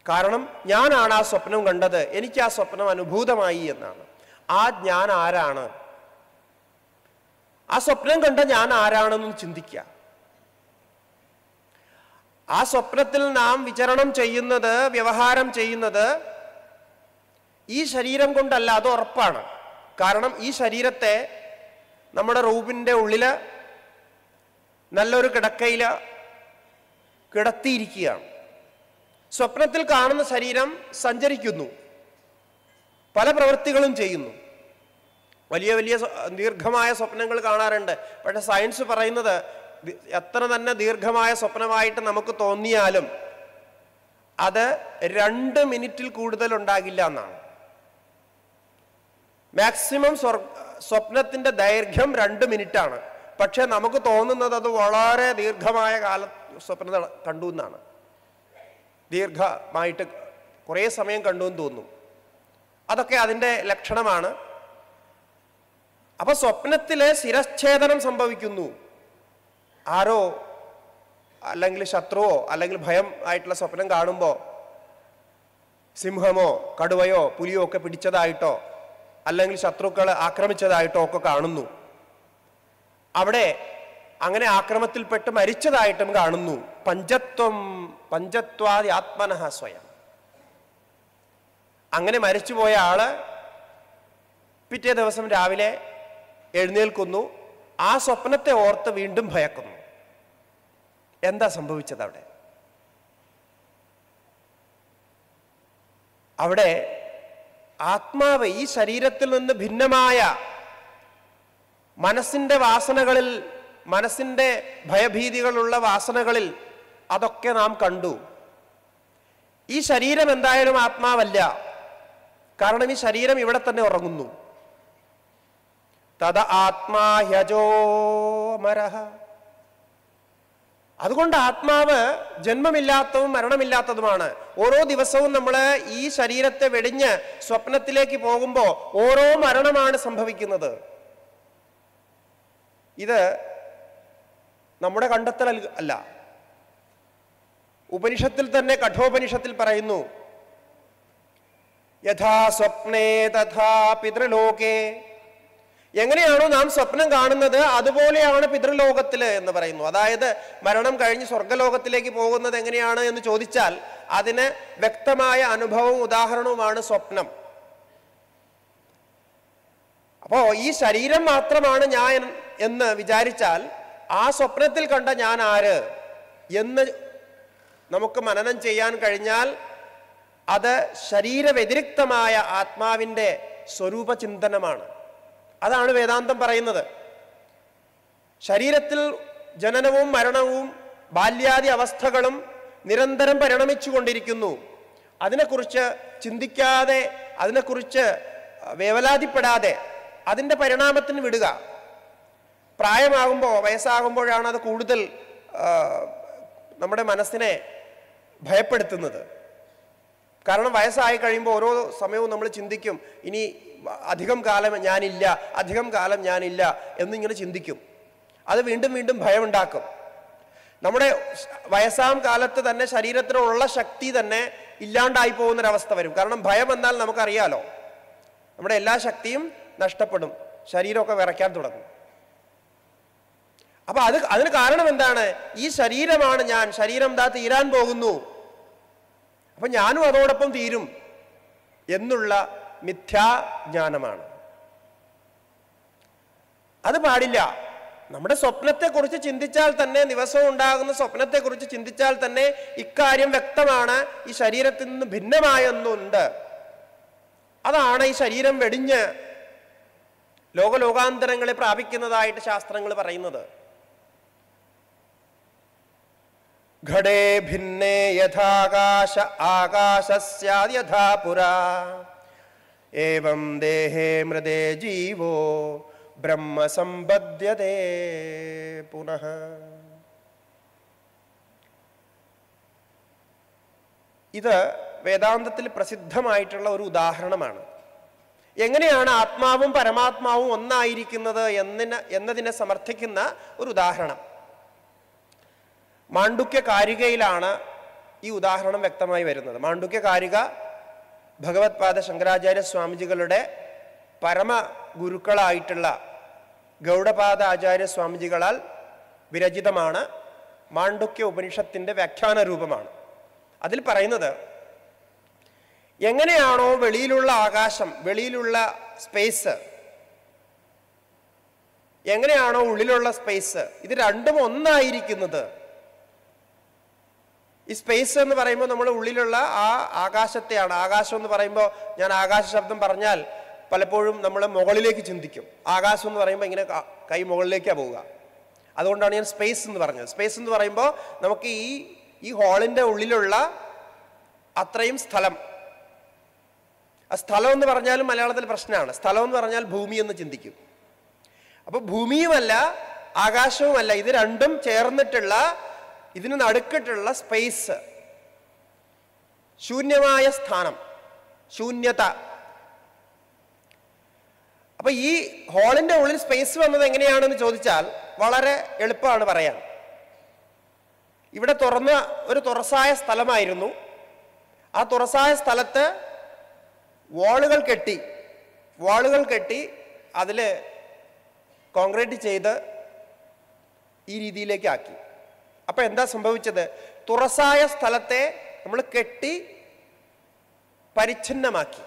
കാരണം ഞാനാണ് ആ സ്വപ്നം കണ്ടത് എനിക്ക് ആ സ്വപ്നം അനുഭൂതമായി എന്നാണ് ആ ഞാൻ ആരാണ് ആ സ്വപ്നം കണ്ട ഞാൻ ആരാണെന്നും ചിന്തിക്കുക ആ സ്വപ്നത്തിൽ നാം വിചരണം ചെയ്യുന്നത് വ്യവഹാരം ചെയ്യുന്നത് ഈ ശരീരം കൊണ്ടല്ല അത് ഉറപ്പാണ് കാരണം ഈ ശരീരത്തെ നമ്മുടെ റൂമിൻ്റെ ഉള്ളിൽ നല്ലൊരു കിടക്കയിൽ കിടത്തിയിരിക്കുകയാണ് സ്വപ്നത്തിൽ കാണുന്ന ശരീരം സഞ്ചരിക്കുന്നു പല പ്രവൃത്തികളും ചെയ്യുന്നു വലിയ വലിയ ദീർഘമായ സ്വപ്നങ്ങൾ കാണാറുണ്ട് പക്ഷെ സയൻസ് പറയുന്നത് എത്ര തന്നെ ദീർഘമായ സ്വപ്നമായിട്ട് നമുക്ക് തോന്നിയാലും അത് രണ്ട് മിനിറ്റിൽ കൂടുതൽ ഉണ്ടാകില്ല എന്നാണ് മാക്സിമം സ്വപ്നത്തിന്റെ ദൈർഘ്യം രണ്ട് മിനിറ്റാണ് പക്ഷെ നമുക്ക് തോന്നുന്നത് അത് വളരെ ദീർഘമായ കാല സ്വപ്ന കണ്ടു എന്നാണ് ദീർഘമായിട്ട് കുറേ സമയം കണ്ടു എന്ന് തോന്നും അതൊക്കെ അതിൻ്റെ ലക്ഷണമാണ് അപ്പൊ സ്വപ്നത്തിലെ ശിരച്ഛേദനം സംഭവിക്കുന്നു ആരോ അല്ലെങ്കിൽ ശത്രുവോ അല്ലെങ്കിൽ ഭയം ആയിട്ടുള്ള സ്വപ്നം കാണുമ്പോൾ സിംഹമോ കടുവയോ പുലിയോ ഒക്കെ പിടിച്ചതായിട്ടോ അല്ലെങ്കിൽ ശത്രുക്കൾ ആക്രമിച്ചതായിട്ടോ ഒക്കെ കാണുന്നു അവിടെ അങ്ങനെ ആക്രമത്തിൽപ്പെട്ട് മരിച്ചതായിട്ടും കാണുന്നു പഞ്ചത്വം പഞ്ചത്വാദി ആത്മനഹ സ്വയം അങ്ങനെ മരിച്ചുപോയ ആള് പിറ്റേ ദിവസം രാവിലെ എഴുന്നേൽക്കുന്നു ആ സ്വപ്നത്തെ ഓർത്ത് വീണ്ടും ഭയക്കുന്നു എന്താ സംഭവിച്ചത് അവിടെ അവിടെ ആത്മാവ് ഈ ശരീരത്തിൽ നിന്ന് ഭിന്നമായ മനസ്സിൻ്റെ വാസനകളിൽ മനസ്സിൻ്റെ ഭയഭീതികളുള്ള വാസനകളിൽ അതൊക്കെ നാം കണ്ടു ഈ ശരീരം എന്തായാലും ആത്മാവല്ല കാരണം ഈ ശരീരം ഇവിടെ തന്നെ ഉറങ്ങുന്നു തത് ആത്മാ ഹ്യജോ അതുകൊണ്ട് ആത്മാവ് ജന്മമില്ലാത്തതും മരണമില്ലാത്തതുമാണ് ഓരോ ദിവസവും നമ്മൾ ഈ ശരീരത്തെ വെടിഞ്ഞ് സ്വപ്നത്തിലേക്ക് പോകുമ്പോൾ ഓരോ മരണമാണ് സംഭവിക്കുന്നത് ഇത് നമ്മുടെ കണ്ടെത്തൽ അല്ല ഉപനിഷത്തിൽ തന്നെ കഠോപനിഷത്തിൽ പറയുന്നു യഥാ സ്വപ്നേ തഥാ പിതൃലോകേ എങ്ങനെയാണോ നാം സ്വപ്നം കാണുന്നത് അതുപോലെയാണ് പിതൃലോകത്തിൽ എന്ന് പറയുന്നു അതായത് മരണം കഴിഞ്ഞ് സ്വർഗലോകത്തിലേക്ക് പോകുന്നത് എങ്ങനെയാണ് എന്ന് ചോദിച്ചാൽ അതിന് വ്യക്തമായ അനുഭവവും ഉദാഹരണവുമാണ് സ്വപ്നം അപ്പോ ഈ ശരീരം മാത്രമാണ് ഞാൻ എന്ന് വിചാരിച്ചാൽ ആ സ്വപ്നത്തിൽ കണ്ട ഞാൻ ആര് എന്ന് നമുക്ക് മനനം ചെയ്യാൻ കഴിഞ്ഞാൽ അത് ശരീരവ്യതിരിക്തമായ ആത്മാവിൻ്റെ സ്വരൂപചിന്തനമാണ് അതാണ് വേദാന്തം പറയുന്നത് ശരീരത്തിൽ ജനനവും മരണവും ബാല്യാദി അവസ്ഥകളും നിരന്തരം പരിണമിച്ചു കൊണ്ടിരിക്കുന്നു അതിനെക്കുറിച്ച് ചിന്തിക്കാതെ അതിനെക്കുറിച്ച് വേവലാതിപ്പെടാതെ അതിൻ്റെ പരിണാമത്തിന് വിടുക പ്രായമാകുമ്പോൾ വയസ്സാകുമ്പോഴാണ് അത് കൂടുതൽ നമ്മുടെ മനസ്സിനെ ഭയപ്പെടുത്തുന്നത് കാരണം വയസ്സായി കഴിയുമ്പോൾ ഓരോ സമയവും നമ്മൾ ചിന്തിക്കും ഇനി അധികം കാലം ഞാനില്ല അധികം കാലം ഞാനില്ല എന്നിങ്ങനെ ചിന്തിക്കും അത് വീണ്ടും വീണ്ടും ഭയമുണ്ടാക്കും നമ്മുടെ വയസ്സാം കാലത്ത് തന്നെ ശരീരത്തിനുള്ള ശക്തി തന്നെ ഇല്ലാണ്ടായി പോകുന്നൊരവസ്ഥ വരും കാരണം ഭയം വന്നാൽ നമുക്കറിയാലോ നമ്മുടെ എല്ലാ ശക്തിയും നഷ്ടപ്പെടും ശരീരമൊക്കെ വിറയ്ക്കാൻ തുടങ്ങും അപ്പൊ അത് അതിന് കാരണം എന്താണ് ഈ ശരീരമാണ് ഞാൻ ശരീരം ദാ തീരാൻ പോകുന്നു അപ്പൊ ഞാനും അതോടൊപ്പം തീരും എന്നുള്ള മിഥ്യാജ്ഞാനമാണ് അത് പാടില്ല നമ്മുടെ സ്വപ്നത്തെക്കുറിച്ച് ചിന്തിച്ചാൽ തന്നെ ദിവസവും ഉണ്ടാകുന്ന സ്വപ്നത്തെക്കുറിച്ച് ചിന്തിച്ചാൽ തന്നെ ഇക്കാര്യം വ്യക്തമാണ് ഈ ശരീരത്തിൽ നിന്ന് ഭിന്നമായ ഒന്നുണ്ട് അതാണ് ഈ ശരീരം വെടിഞ്ഞ് ലോകലോകാന്തരങ്ങളെ പ്രാപിക്കുന്നതായിട്ട് ശാസ്ത്രങ്ങൾ പറയുന്നത് ഘടേ ഭിന്നേ യഥാകാശ ആകാശസ്യാദ്യഥാ പുരാ ഏവം ദേഹേ മൃദേ ജീവോ ബ്രഹ്മ സമ്പദ്യതേ പുനഃ ഇത് വേദാന്തത്തിൽ പ്രസിദ്ധമായിട്ടുള്ള ഒരു ഉദാഹരണമാണ് എങ്ങനെയാണ് ആത്മാവും പരമാത്മാവും ഒന്നായിരിക്കുന്നത് എന്നിന് എന്നതിനെ സമർത്ഥിക്കുന്ന ഒരു ഉദാഹരണം മാണ്ഡുക്യ കാരികയിലാണ് ഈ ഉദാഹരണം വ്യക്തമായി വരുന്നത് മാണ്ഡുക്യ കാരിക ഭഗവത്പാദ ശങ്കരാചാര്യ സ്വാമിജികളുടെ പരമ ഗുരുക്കളായിട്ടുള്ള ഗൗഡപാദ ആചാര്യ സ്വാമിജികളാൽ വിരചിതമാണ് മാണ്ഡുക്യ ഉപനിഷത്തിൻ്റെ വ്യാഖ്യാന രൂപമാണ് അതിൽ പറയുന്നത് എങ്ങനെയാണോ വെളിയിലുള്ള ആകാശം വെളിയിലുള്ള സ്പേസ് എങ്ങനെയാണോ ഉള്ളിലുള്ള സ്പേസ് ഇത് രണ്ടും ഒന്നായിരിക്കുന്നത് ഈ സ്പേസ് എന്ന് പറയുമ്പോൾ നമ്മുടെ ഉള്ളിലുള്ള ആ ആകാശത്തെയാണ് ആകാശം എന്ന് പറയുമ്പോൾ ഞാൻ ആകാശ ശബ്ദം പറഞ്ഞാൽ പലപ്പോഴും നമ്മൾ മുകളിലേക്ക് ചിന്തിക്കും ആകാശം എന്ന് പറയുമ്പോൾ ഇങ്ങനെ കൈ മുകളിലേക്കാണ് പോവുക അതുകൊണ്ടാണ് ഞാൻ സ്പേസ് എന്ന് പറഞ്ഞത് സ്പേസ് എന്ന് പറയുമ്പോൾ നമുക്ക് ഈ ഈ ഹാളിൻ്റെ ഉള്ളിലുള്ള അത്രയും സ്ഥലം ആ സ്ഥലം എന്ന് പറഞ്ഞാലും മലയാളത്തിൽ പ്രശ്നമാണ് സ്ഥലം എന്ന് പറഞ്ഞാൽ ഭൂമി എന്ന് ചിന്തിക്കും അപ്പോൾ ഭൂമിയുമല്ല ആകാശവുമല്ല ഇത് രണ്ടും ചേർന്നിട്ടുള്ള ഇതിന് നടുക്കിട്ടുള്ള സ്പേസ് ശൂന്യമായ സ്ഥാനം ശൂന്യത അപ്പൊ ഈ ഹോളിന്റെ ഉള്ളിൽ സ്പേസ് വന്നത് എങ്ങനെയാണെന്ന് ചോദിച്ചാൽ വളരെ എളുപ്പമാണ് പറയാൻ ഇവിടെ തുറന്ന ഒരു തുറസായ സ്ഥലമായിരുന്നു ആ തുറസായ സ്ഥലത്ത് വാളുകൾ കെട്ടി വാളുകൾ കെട്ടി അതിൽ കോൺക്രീറ്റ് ചെയ്ത് ഈ രീതിയിലേക്കാക്കി അപ്പൊ എന്താ സംഭവിച്ചത് തുറസായ സ്ഥലത്തെ നമ്മൾ കെട്ടി പരിച്ഛിന്നമാക്കി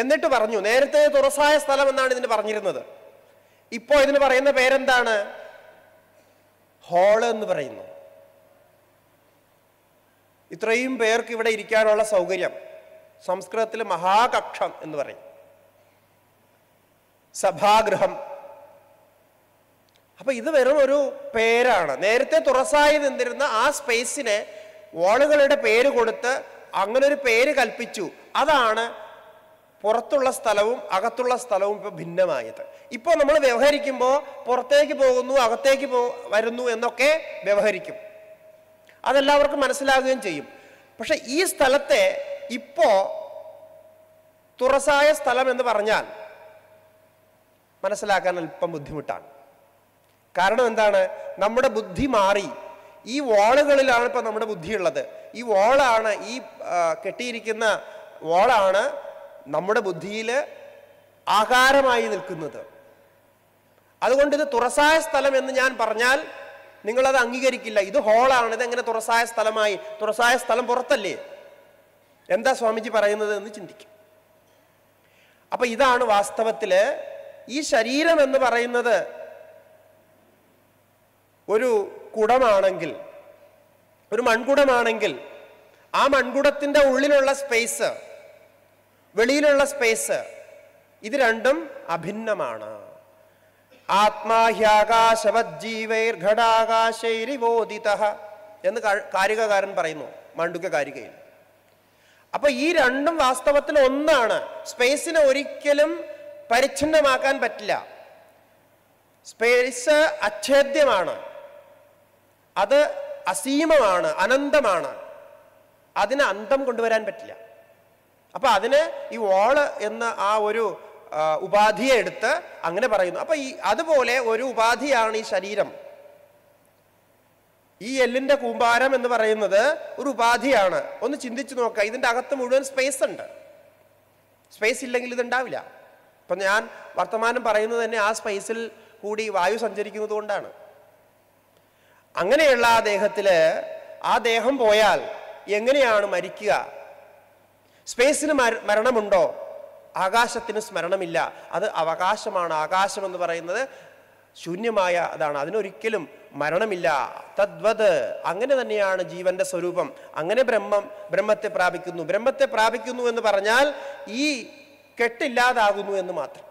എന്നിട്ട് പറഞ്ഞു നേരത്തെ തുറസായ സ്ഥലം എന്നാണ് ഇതിന് പറഞ്ഞിരുന്നത് ഇപ്പോൾ ഇതിന് പറയുന്ന പേരെന്താണ് ഹോള് എന്ന് പറയുന്നു ഇത്രയും പേർക്ക് ഇവിടെ ഇരിക്കാനുള്ള സൗകര്യം സംസ്കൃതത്തിൽ മഹാകക്ഷം എന്ന് പറയും സഭാഗൃഹം അപ്പോൾ ഇത് വെറും ഒരു പേരാണ് നേരത്തെ തുറസായി നിന്നിരുന്ന ആ സ്പേസിനെ വാളുകളുടെ പേര് കൊടുത്ത് അങ്ങനെ ഒരു പേര് കൽപ്പിച്ചു അതാണ് പുറത്തുള്ള സ്ഥലവും അകത്തുള്ള സ്ഥലവും ഇപ്പൊ ഭിന്നമായത് ഇപ്പോൾ നമ്മൾ വ്യവഹരിക്കുമ്പോൾ പുറത്തേക്ക് പോകുന്നു അകത്തേക്ക് പോ വരുന്നു എന്നൊക്കെ വ്യവഹരിക്കും അതെല്ലാവർക്കും മനസ്സിലാകുകയും ചെയ്യും പക്ഷെ ഈ സ്ഥലത്തെ ഇപ്പോ തുറസായ സ്ഥലം എന്ന് പറഞ്ഞാൽ മനസ്സിലാക്കാൻ അല്പം ബുദ്ധിമുട്ടാണ് കാരണം എന്താണ് നമ്മുടെ ബുദ്ധി മാറി ഈ വാളുകളിലാണ് ഇപ്പം നമ്മുടെ ബുദ്ധിയുള്ളത് ഈ വാളാണ് ഈ കെട്ടിയിരിക്കുന്ന വാളാണ് നമ്മുടെ ബുദ്ധിയിൽ ആകാരമായി നിൽക്കുന്നത് അതുകൊണ്ട് ഇത് തുറസായ സ്ഥലം എന്ന് ഞാൻ പറഞ്ഞാൽ നിങ്ങളത് അംഗീകരിക്കില്ല ഇത് ഹോളാണ് ഇതെങ്ങനെ തുറസായ സ്ഥലമായി തുറസായ സ്ഥലം പുറത്തല്ലേ എന്താ സ്വാമിജി പറയുന്നത് എന്ന് ചിന്തിക്കും അപ്പൊ ഇതാണ് വാസ്തവത്തിൽ ഈ ശരീരം എന്ന് പറയുന്നത് ഒരു കുടമാണെങ്കിൽ ഒരു മൺകുടമാണെങ്കിൽ ആ മൺകുടത്തിൻ്റെ ഉള്ളിലുള്ള സ്പേസ് വെളിയിലുള്ള സ്പേസ് ഇത് രണ്ടും അഭിന്നമാണ് ആത്മാഹ്യാകാശവജ്ജീവൈർഘടാകാശൈരിവോദിത എന്ന് കാരികകാരൻ പറയുന്നു മാണ്ഡുക്യ കാരികയിൽ അപ്പൊ ഈ രണ്ടും വാസ്തവത്തിൽ ഒന്നാണ് സ്പേസിനെ ഒരിക്കലും പരിച്ഛിന്നമാക്കാൻ പറ്റില്ല സ്പേസ് അച്ഛേദ്യമാണ് അത് അസീമമാണ് അനന്തമാണ് അതിന് അന്തം കൊണ്ടുവരാൻ പറ്റില്ല അപ്പം അതിന് ഈ ഓള് എന്ന ആ ഒരു ഉപാധിയെ എടുത്ത് അങ്ങനെ പറയുന്നു അപ്പം ഈ അതുപോലെ ഒരു ഉപാധിയാണ് ഈ ശരീരം ഈ എല്ലിൻ്റെ കൂമ്പാരം എന്ന് പറയുന്നത് ഒരു ഉപാധിയാണ് ഒന്ന് ചിന്തിച്ചു നോക്കുക ഇതിൻ്റെ അകത്ത് മുഴുവൻ സ്പേസ് ഉണ്ട് സ്പേസ് ഇല്ലെങ്കിൽ ഇതുണ്ടാവില്ല അപ്പം ഞാൻ വർത്തമാനം പറയുന്നത് തന്നെ ആ സ്പേസിൽ കൂടി വായു സഞ്ചരിക്കുന്നത് കൊണ്ടാണ് അങ്ങനെയുള്ള ആ ദേഹത്തില് ആ ദേഹം പോയാൽ എങ്ങനെയാണ് മരിക്കുക സ്പേസിന് മരണമുണ്ടോ ആകാശത്തിന് സ്മരണമില്ല അത് അവകാശമാണ് ആകാശം എന്ന് പറയുന്നത് ശൂന്യമായ അതാണ് അതിനൊരിക്കലും മരണമില്ല തദ്വത് അങ്ങനെ തന്നെയാണ് ജീവന്റെ സ്വരൂപം അങ്ങനെ ബ്രഹ്മം ബ്രഹ്മത്തെ പ്രാപിക്കുന്നു ബ്രഹ്മത്തെ പ്രാപിക്കുന്നു എന്ന് പറഞ്ഞാൽ ഈ കെട്ടില്ലാതാകുന്നു എന്ന് മാത്രം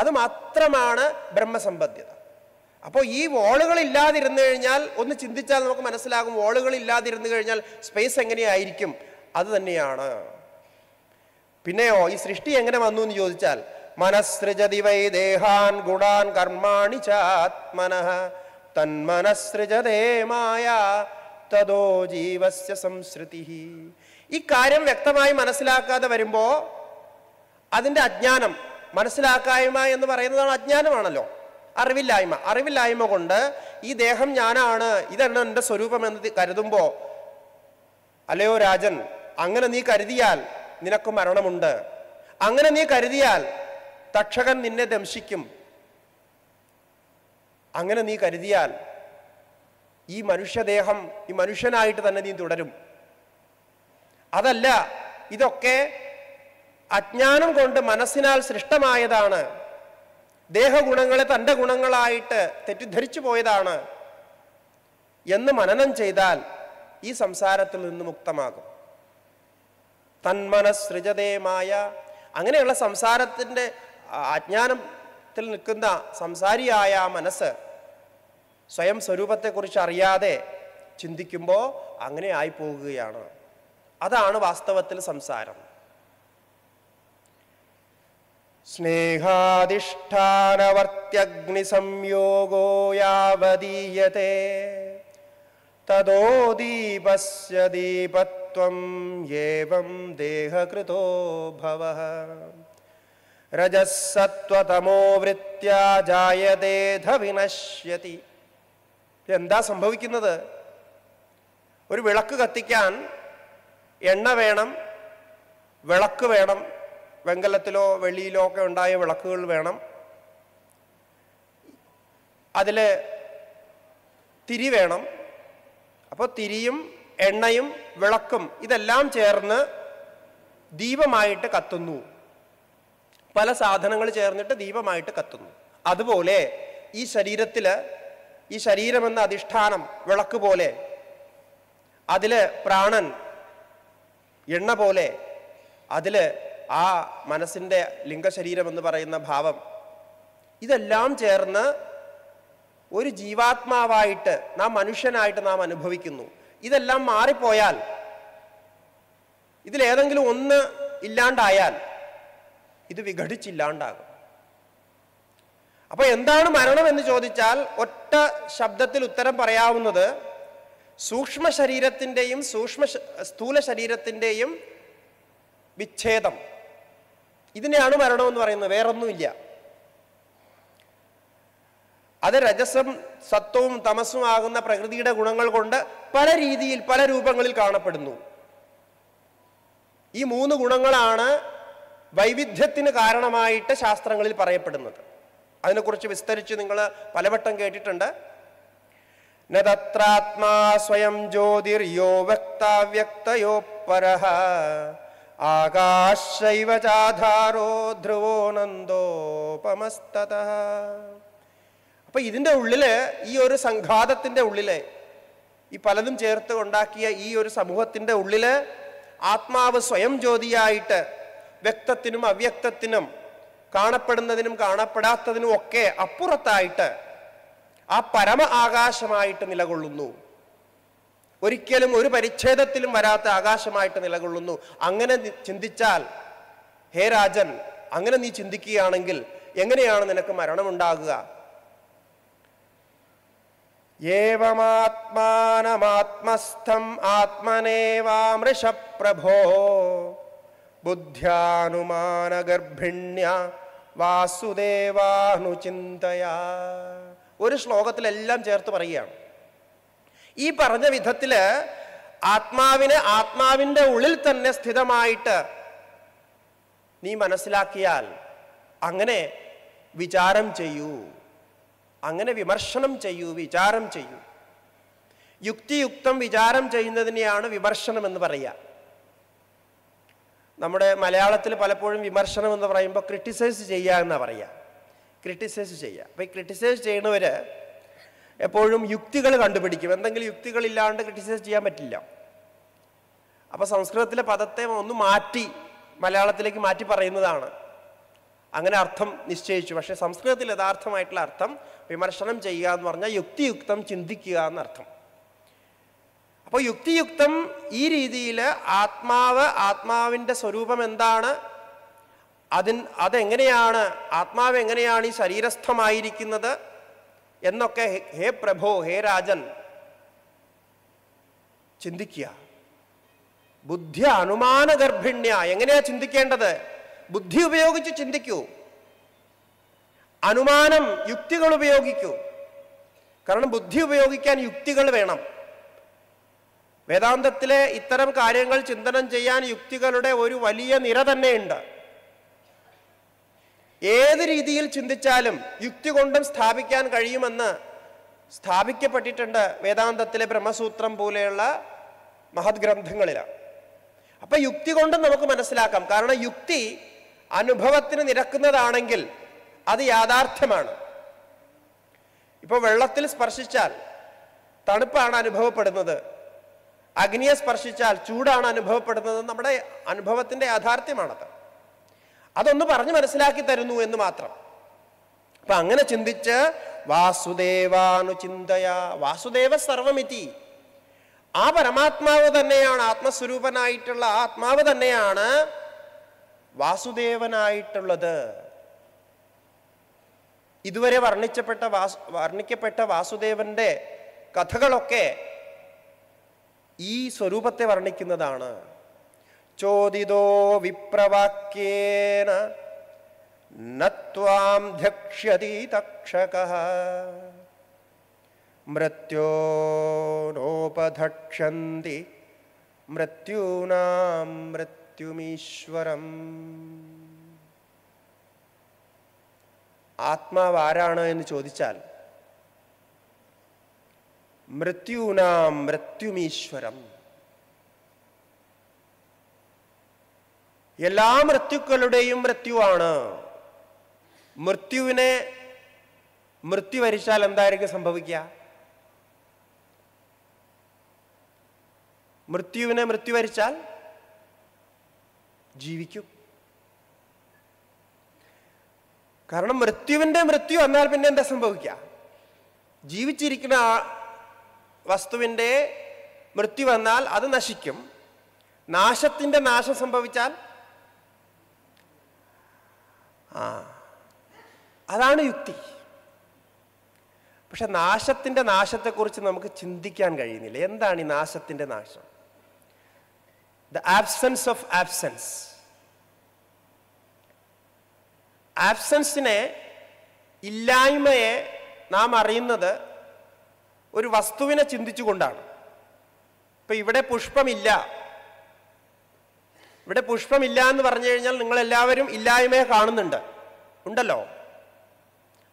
അത് മാത്രമാണ് ബ്രഹ്മസമ്പദ്ധ്യത അപ്പോൾ ഈ വോളുകൾ ഇല്ലാതിരുന്നു കഴിഞ്ഞാൽ ഒന്ന് ചിന്തിച്ചാൽ നമുക്ക് മനസ്സിലാകും വോളുകൾ ഇല്ലാതിരുന്നു കഴിഞ്ഞാൽ സ്പേസ് എങ്ങനെയായിരിക്കും അത് തന്നെയാണ് പിന്നെയോ ഈ സൃഷ്ടി എങ്ങനെ വന്നു എന്ന് ചോദിച്ചാൽ മനസ്സൃജതി വൈ ദേഹാൻ ഗുണാൻ കർമാണി ചാത്മന തന്മനസ്സൃജതേമായ തതോ ജീവസ്യ സംസ്കൃതി ഈ കാര്യം വ്യക്തമായി മനസ്സിലാക്കാതെ വരുമ്പോൾ അതിൻ്റെ അജ്ഞാനം മനസ്സിലാക്കായ്മ എന്ന് പറയുന്നതാണ് അജ്ഞാനമാണല്ലോ അറിവില്ലായ്മ അറിവില്ലായ്മ കൊണ്ട് ഈ ദേഹം ഞാനാണ് ഇതാണ് എൻ്റെ സ്വരൂപം എന്ന് കരുതുമ്പോൾ അല്ലയോ രാജൻ അങ്ങനെ നീ കരുതിയാൽ നിനക്ക് മരണമുണ്ട് അങ്ങനെ നീ കരുതിയാൽ തക്ഷകൻ നിന്നെ ദംശിക്കും അങ്ങനെ നീ കരുതിയാൽ ഈ മനുഷ്യദേഹം ഈ മനുഷ്യനായിട്ട് തന്നെ നീ തുടരും അതല്ല ഇതൊക്കെ അജ്ഞാനം കൊണ്ട് മനസ്സിനാൽ സൃഷ്ടമായതാണ് ദേഹഗുണങ്ങളെ തൻ്റെ ഗുണങ്ങളായിട്ട് തെറ്റിദ്ധരിച്ചു പോയതാണ് എന്ന് മനനം ചെയ്താൽ ഈ സംസാരത്തിൽ നിന്ന് മുക്തമാകും മായ അങ്ങനെയുള്ള സംസാരത്തിൻ്റെ അജ്ഞാനത്തിൽ നിൽക്കുന്ന സംസാരിയായ മനസ്സ് സ്വയം സ്വരൂപത്തെക്കുറിച്ച് അറിയാതെ ചിന്തിക്കുമ്പോൾ അങ്ങനെ ആയിപ്പോവുകയാണ് അതാണ് വാസ്തവത്തിൽ സംസാരം സ്നേഹാധിഷ്ഠാനവർത്യഗ്നിസംയോഗോ യാവദീയത്തെ തദോ ദീപസ്യ ദീപത്വം ഏവം ദേഹകൃതോ ഭവ രജസത്വതമോ വൃത്യാ ജായതേ ധവിനശ്യതി എന്താ സംഭവിക്കുന്നത് ഒരു വിളക്ക് കത്തിക്കാൻ എണ്ണ വേണം വിളക്ക് വേണം വെങ്കലത്തിലോ വെള്ളിയിലോ ഒക്കെ ഉണ്ടായ വിളക്കുകൾ വേണം അതിൽ തിരി വേണം അപ്പോൾ തിരിയും എണ്ണയും വിളക്കും ഇതെല്ലാം ചേർന്ന് ദീപമായിട്ട് കത്തുന്നു പല സാധനങ്ങൾ ചേർന്നിട്ട് ദീപമായിട്ട് കത്തുന്നു അതുപോലെ ഈ ശരീരത്തിൽ ഈ ശരീരമെന്ന അധിഷ്ഠാനം വിളക്ക് പോലെ അതിൽ പ്രാണൻ എണ്ണ പോലെ അതിൽ ആ മനസ്സിൻ്റെ ലിംഗശരീരം എന്ന് പറയുന്ന ഭാവം ഇതെല്ലാം ചേർന്ന് ഒരു ജീവാത്മാവായിട്ട് നാം മനുഷ്യനായിട്ട് നാം അനുഭവിക്കുന്നു ഇതെല്ലാം മാറിപ്പോയാൽ ഇതിലേതെങ്കിലും ഒന്ന് ഇല്ലാണ്ടായാൽ ഇത് വിഘടിച്ചില്ലാണ്ടാകും അപ്പോൾ എന്താണ് മരണം എന്ന് ചോദിച്ചാൽ ഒറ്റ ശബ്ദത്തിൽ ഉത്തരം പറയാവുന്നത് സൂക്ഷ്മ ശരീരത്തിൻ്റെയും സൂക്ഷ്മ സ്ഥൂല ശരീരത്തിൻ്റെയും വിച്ഛേദം ഇതിനെയാണ് മരണം എന്ന് പറയുന്നത് വേറൊന്നുമില്ല അത് രജസം സത്വവും തമസും ആകുന്ന പ്രകൃതിയുടെ ഗുണങ്ങൾ കൊണ്ട് പല രീതിയിൽ പല രൂപങ്ങളിൽ കാണപ്പെടുന്നു ഈ മൂന്ന് ഗുണങ്ങളാണ് വൈവിധ്യത്തിന് കാരണമായിട്ട് ശാസ്ത്രങ്ങളിൽ പറയപ്പെടുന്നത് അതിനെക്കുറിച്ച് വിസ്തരിച്ച് നിങ്ങൾ പലവട്ടം കേട്ടിട്ടുണ്ട് നതത്രാത്മാ സ്വയം ജ്യോതിർയോ വ്യക്താവ്യക്തയോ പരഹ ആകാശൈവ ചാധാരോ ധ്രുവോ നന്ദോപമസ്തത അപ്പൊ ഇതിൻ്റെ ഉള്ളില് ഈ ഒരു സംഘാതത്തിൻ്റെ ഉള്ളില് ഈ പലതും ചേർത്ത് ഉണ്ടാക്കിയ ഈ ഒരു സമൂഹത്തിൻ്റെ ഉള്ളില് ആത്മാവ് സ്വയം ജ്യോതിയായിട്ട് വ്യക്തത്തിനും അവ്യക്തത്തിനും കാണപ്പെടുന്നതിനും കാണപ്പെടാത്തതിനും ഒക്കെ അപ്പുറത്തായിട്ട് ആ പരമ ആകാശമായിട്ട് നിലകൊള്ളുന്നു ഒരിക്കലും ഒരു പരിച്ഛേദത്തിലും വരാത്ത ആകാശമായിട്ട് നിലകൊള്ളുന്നു അങ്ങനെ ചിന്തിച്ചാൽ ഹേ രാജൻ അങ്ങനെ നീ ചിന്തിക്കുകയാണെങ്കിൽ എങ്ങനെയാണ് നിനക്ക് മരണമുണ്ടാകുക ഏവമാത്മാനമാത്മസ്ഥം ആത്മനേവാമൃഷപ്രഭോ പ്രഭോ ബുദ്ധ്യാനുമാനഗർഭിണ്യ വാസുദേവാനുചിന്തയാ ഒരു ശ്ലോകത്തിലെല്ലാം ചേർത്ത് പറയുകയാണ് ഈ പറഞ്ഞ വിധത്തിൽ ആത്മാവിനെ ആത്മാവിൻ്റെ ഉള്ളിൽ തന്നെ സ്ഥിതമായിട്ട് നീ മനസ്സിലാക്കിയാൽ അങ്ങനെ വിചാരം ചെയ്യൂ അങ്ങനെ വിമർശനം ചെയ്യൂ വിചാരം ചെയ്യൂ യുക്തിയുക്തം വിചാരം ചെയ്യുന്നതിനെയാണ് വിമർശനം എന്ന് പറയുക നമ്മുടെ മലയാളത്തിൽ പലപ്പോഴും വിമർശനം എന്ന് പറയുമ്പോൾ ക്രിട്ടിസൈസ് ചെയ്യുക എന്നാണ് പറയുക ക്രിട്ടിസൈസ് ചെയ്യുക അപ്പോൾ ഈ ക്രിട്ടിസൈസ് ചെയ്യുന്നവർ എപ്പോഴും യുക്തികൾ കണ്ടുപിടിക്കും എന്തെങ്കിലും ഇല്ലാണ്ട് ക്രിറ്റിസൈസ് ചെയ്യാൻ പറ്റില്ല അപ്പോൾ സംസ്കൃതത്തിലെ പദത്തെ ഒന്ന് മാറ്റി മലയാളത്തിലേക്ക് മാറ്റി പറയുന്നതാണ് അങ്ങനെ അർത്ഥം നിശ്ചയിച്ചു പക്ഷേ സംസ്കൃതത്തിൽ യഥാർത്ഥമായിട്ടുള്ള അർത്ഥം വിമർശനം ചെയ്യുക എന്ന് പറഞ്ഞാൽ യുക്തിയുക്തം ചിന്തിക്കുക എന്നർത്ഥം അപ്പോൾ യുക്തിയുക്തം ഈ രീതിയിൽ ആത്മാവ് ആത്മാവിൻ്റെ സ്വരൂപം എന്താണ് അതിൻ അതെങ്ങനെയാണ് ആത്മാവ് എങ്ങനെയാണ് ഈ ശരീരസ്ഥമായിരിക്കുന്നത് എന്നൊക്കെ ഹേ പ്രഭോ ഹേ രാജൻ ചിന്തിക്കുക ബുദ്ധി അനുമാനഗർഭിണ്യ എങ്ങനെയാ ചിന്തിക്കേണ്ടത് ബുദ്ധി ഉപയോഗിച്ച് ചിന്തിക്കൂ അനുമാനം യുക്തികൾ ഉപയോഗിക്കൂ കാരണം ബുദ്ധി ഉപയോഗിക്കാൻ യുക്തികൾ വേണം വേദാന്തത്തിലെ ഇത്തരം കാര്യങ്ങൾ ചിന്തനം ചെയ്യാൻ യുക്തികളുടെ ഒരു വലിയ നിര തന്നെയുണ്ട് ഏത് രീതിയിൽ ചിന്തിച്ചാലും യുക്തി കൊണ്ടും സ്ഥാപിക്കാൻ കഴിയുമെന്ന് സ്ഥാപിക്കപ്പെട്ടിട്ടുണ്ട് വേദാന്തത്തിലെ ബ്രഹ്മസൂത്രം പോലെയുള്ള മഹത് ഗ്രന്ഥങ്ങളിലാണ് അപ്പം യുക്തി കൊണ്ടും നമുക്ക് മനസ്സിലാക്കാം കാരണം യുക്തി അനുഭവത്തിന് നിരക്കുന്നതാണെങ്കിൽ അത് യാഥാർത്ഥ്യമാണ് ഇപ്പോൾ വെള്ളത്തിൽ സ്പർശിച്ചാൽ തണുപ്പാണ് അനുഭവപ്പെടുന്നത് അഗ്നിയെ സ്പർശിച്ചാൽ ചൂടാണ് അനുഭവപ്പെടുന്നത് നമ്മുടെ അനുഭവത്തിൻ്റെ യാഥാർത്ഥ്യമാണത് അതൊന്ന് പറഞ്ഞു മനസ്സിലാക്കി തരുന്നു എന്ന് മാത്രം അപ്പൊ അങ്ങനെ ചിന്തിച്ച് വാസുദേവാനുചിന്തയ വാസുദേവ സർവമിതി ആ പരമാത്മാവ് തന്നെയാണ് ആത്മസ്വരൂപനായിട്ടുള്ള ആത്മാവ് തന്നെയാണ് വാസുദേവനായിട്ടുള്ളത് ഇതുവരെ വർണ്ണിച്ചപ്പെട്ട വാസു വർണ്ണിക്കപ്പെട്ട വാസുദേവന്റെ കഥകളൊക്കെ ഈ സ്വരൂപത്തെ വർണ്ണിക്കുന്നതാണ് ചോദിതോ വിപ്രവാക്യേന നം ധ്യക്ഷ്യതി തക്ഷക മൃത്യോനോപധക്ഷന്തി മൃത്യൂനാം മൃത്യുമീശ്വരം ആത്മാവ് ആരാണ് എന്ന് ചോദിച്ചാൽ മൃത്യൂനാം മൃത്യുമീശ്വരം എല്ലാ മൃത്യുക്കളുടെയും മൃത്യുവാണ് മൃത്യുവിനെ മൃത്യു വരിച്ചാൽ എന്തായിരിക്കും സംഭവിക്കുക മൃത്യുവിനെ മൃത്യു വരിച്ചാൽ ജീവിക്കും കാരണം മൃത്യുവിന്റെ മൃത്യു എന്നാൽ പിന്നെ എന്താ സംഭവിക്കുക ജീവിച്ചിരിക്കുന്ന വസ്തുവിന്റെ മൃത്യു വന്നാൽ അത് നശിക്കും നാശത്തിന്റെ നാശം സംഭവിച്ചാൽ ആ അതാണ് യുക്തി പക്ഷെ നാശത്തിൻ്റെ നാശത്തെക്കുറിച്ച് നമുക്ക് ചിന്തിക്കാൻ കഴിയുന്നില്ല എന്താണ് ഈ നാശത്തിൻ്റെ നാശം ദ ആബ്സെൻസ് ഓഫ് ആബ്സെൻസ് ആബ്സെൻസിനെ ഇല്ലായ്മയെ നാം അറിയുന്നത് ഒരു വസ്തുവിനെ ചിന്തിച്ചുകൊണ്ടാണ് ഇപ്പം ഇവിടെ പുഷ്പമില്ല ഇവിടെ പുഷ്പമില്ല എന്ന് പറഞ്ഞു കഴിഞ്ഞാൽ നിങ്ങൾ എല്ലാവരും ഇല്ലായ്മയെ കാണുന്നുണ്ട് ഉണ്ടല്ലോ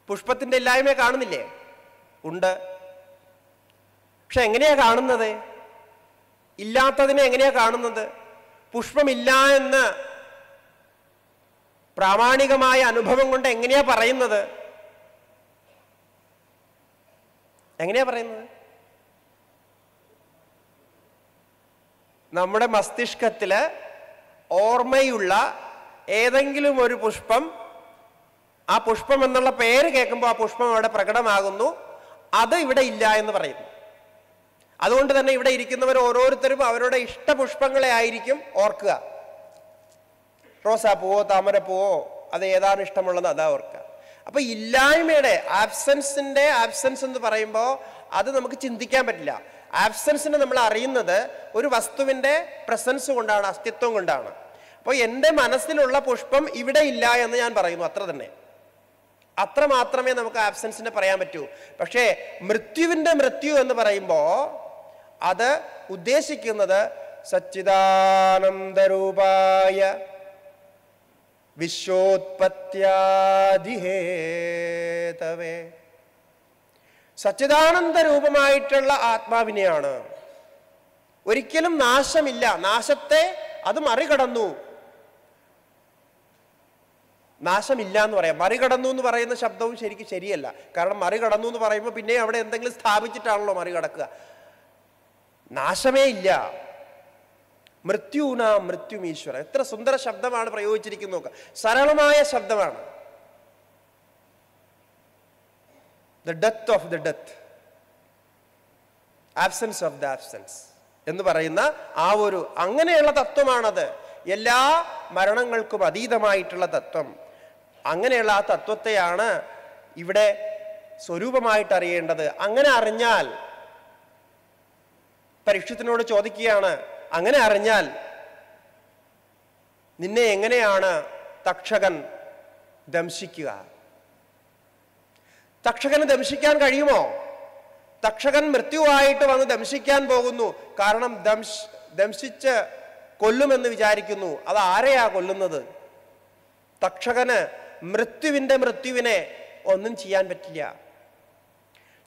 പുഷ്പത്തിന്റെ ഇല്ലായ്മയെ കാണുന്നില്ലേ ഉണ്ട് പക്ഷെ എങ്ങനെയാ കാണുന്നത് ഇല്ലാത്തതിനെ എങ്ങനെയാ കാണുന്നത് പുഷ്പമില്ല എന്ന് പ്രാമാണികമായ അനുഭവം കൊണ്ട് എങ്ങനെയാ പറയുന്നത് എങ്ങനെയാ പറയുന്നത് നമ്മുടെ മസ്തിഷ്കത്തില് ഓർമ്മയുള്ള ഏതെങ്കിലും ഒരു പുഷ്പം ആ പുഷ്പം എന്നുള്ള പേര് കേൾക്കുമ്പോൾ ആ പുഷ്പം അവിടെ പ്രകടമാകുന്നു അത് ഇവിടെ ഇല്ല എന്ന് പറയുന്നു അതുകൊണ്ട് തന്നെ ഇവിടെ ഇരിക്കുന്നവർ ഓരോരുത്തരും അവരുടെ ഇഷ്ടപുഷ്പങ്ങളെ ആയിരിക്കും ഓർക്കുക റോസാപ്പൂവോ താമരപ്പൂവോ അത് ഏതാണ് ഇഷ്ടമുള്ളത് അതാ ഓർക്കുക അപ്പൊ ഇല്ലായ്മയുടെ ആബ്സെൻസിന്റെ ആബ്സെൻസ് എന്ന് പറയുമ്പോൾ അത് നമുക്ക് ചിന്തിക്കാൻ പറ്റില്ല ആബ്സെൻസിനെ നമ്മൾ അറിയുന്നത് ഒരു വസ്തുവിൻ്റെ പ്രസൻസ് കൊണ്ടാണ് അസ്തിത്വം കൊണ്ടാണ് അപ്പോൾ എൻ്റെ മനസ്സിലുള്ള പുഷ്പം ഇവിടെ ഇല്ല എന്ന് ഞാൻ പറയുന്നു അത്ര തന്നെ അത്ര മാത്രമേ നമുക്ക് ആബ്സെൻസിനെ പറയാൻ പറ്റൂ പക്ഷേ മൃത്യുവിൻ്റെ മൃത്യു എന്ന് പറയുമ്പോൾ അത് ഉദ്ദേശിക്കുന്നത് സച്ചിദാനന്ദരൂപായ വിശ്വോത്പത്യാദിഹേതവേ സച്ചിദാനന്ദ രൂപമായിട്ടുള്ള ആത്മാവിനെയാണ് ഒരിക്കലും നാശമില്ല നാശത്തെ അത് മറികടന്നു നാശമില്ല എന്ന് പറയാം മറികടന്നു എന്ന് പറയുന്ന ശബ്ദവും ശരിക്കും ശരിയല്ല കാരണം മറികടന്നു എന്ന് പറയുമ്പോൾ പിന്നെ അവിടെ എന്തെങ്കിലും സ്ഥാപിച്ചിട്ടാണല്ലോ മറികടക്കുക നാശമേ ഇല്ല മൃത്യുനാ മൃത്യുമീശ്വര എത്ര സുന്ദര ശബ്ദമാണ് പ്രയോഗിച്ചിരിക്കുന്നത് സരളമായ ശബ്ദമാണ് the death of the death absence of the absence എന്ന് പറയുന്ന ആ ഒരു അങ്ങനെയുള്ള തത്വമാണത് എല്ലാ മരണങ്ങൾക്കും അതീതമായിട്ടുള്ള തത്വം അങ്ങനെയുള്ള ആ തത്വത്തെയാണ് ഇവിടെ സ്വരൂപമായിട്ട് അറിയേണ്ടത് അങ്ങനെ അറിഞ്ഞാൽ പരീക്ഷത്തിനോട് ചോദിക്കുകയാണ് അങ്ങനെ അറിഞ്ഞാൽ നിന്നെ എങ്ങനെയാണ് തക്ഷകൻ ദംശിക്കുക തക്ഷകന് ദംശിക്കാൻ കഴിയുമോ തക്ഷകൻ മൃത്യുവായിട്ട് വന്ന് ദംശിക്കാൻ പോകുന്നു കാരണം ദംശ ദംശിച്ച് കൊല്ലുമെന്ന് വിചാരിക്കുന്നു അത് ആരെയാ കൊല്ലുന്നത് തക്ഷകന് മൃത്യുവിൻ്റെ മൃത്യുവിനെ ഒന്നും ചെയ്യാൻ പറ്റില്ല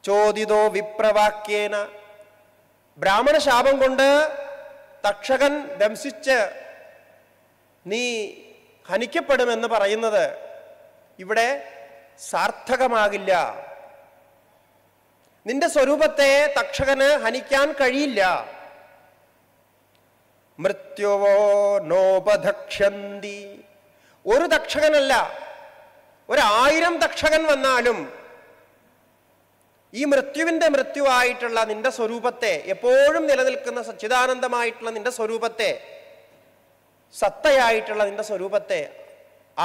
ചോദിതോ വിപ്രവാക്യേന ബ്രാഹ്മണ ശാപം കൊണ്ട് തക്ഷകൻ ദംശിച്ച് നീ ഹനിക്കപ്പെടുമെന്ന് പറയുന്നത് ഇവിടെ സാർത്ഥകമാകില്ല നിന്റെ സ്വരൂപത്തെ തക്ഷകന് ഹനിക്കാൻ കഴിയില്ല മൃത്യുവോ നോപധക്ഷന്തി ഒരു തക്ഷകനല്ല ഒരായിരം തക്ഷകൻ വന്നാലും ഈ മൃത്യുവിന്റെ മൃത്യുവായിട്ടുള്ള നിന്റെ സ്വരൂപത്തെ എപ്പോഴും നിലനിൽക്കുന്ന സച്ചിദാനന്ദമായിട്ടുള്ള നിന്റെ സ്വരൂപത്തെ സത്തയായിട്ടുള്ള നിന്റെ സ്വരൂപത്തെ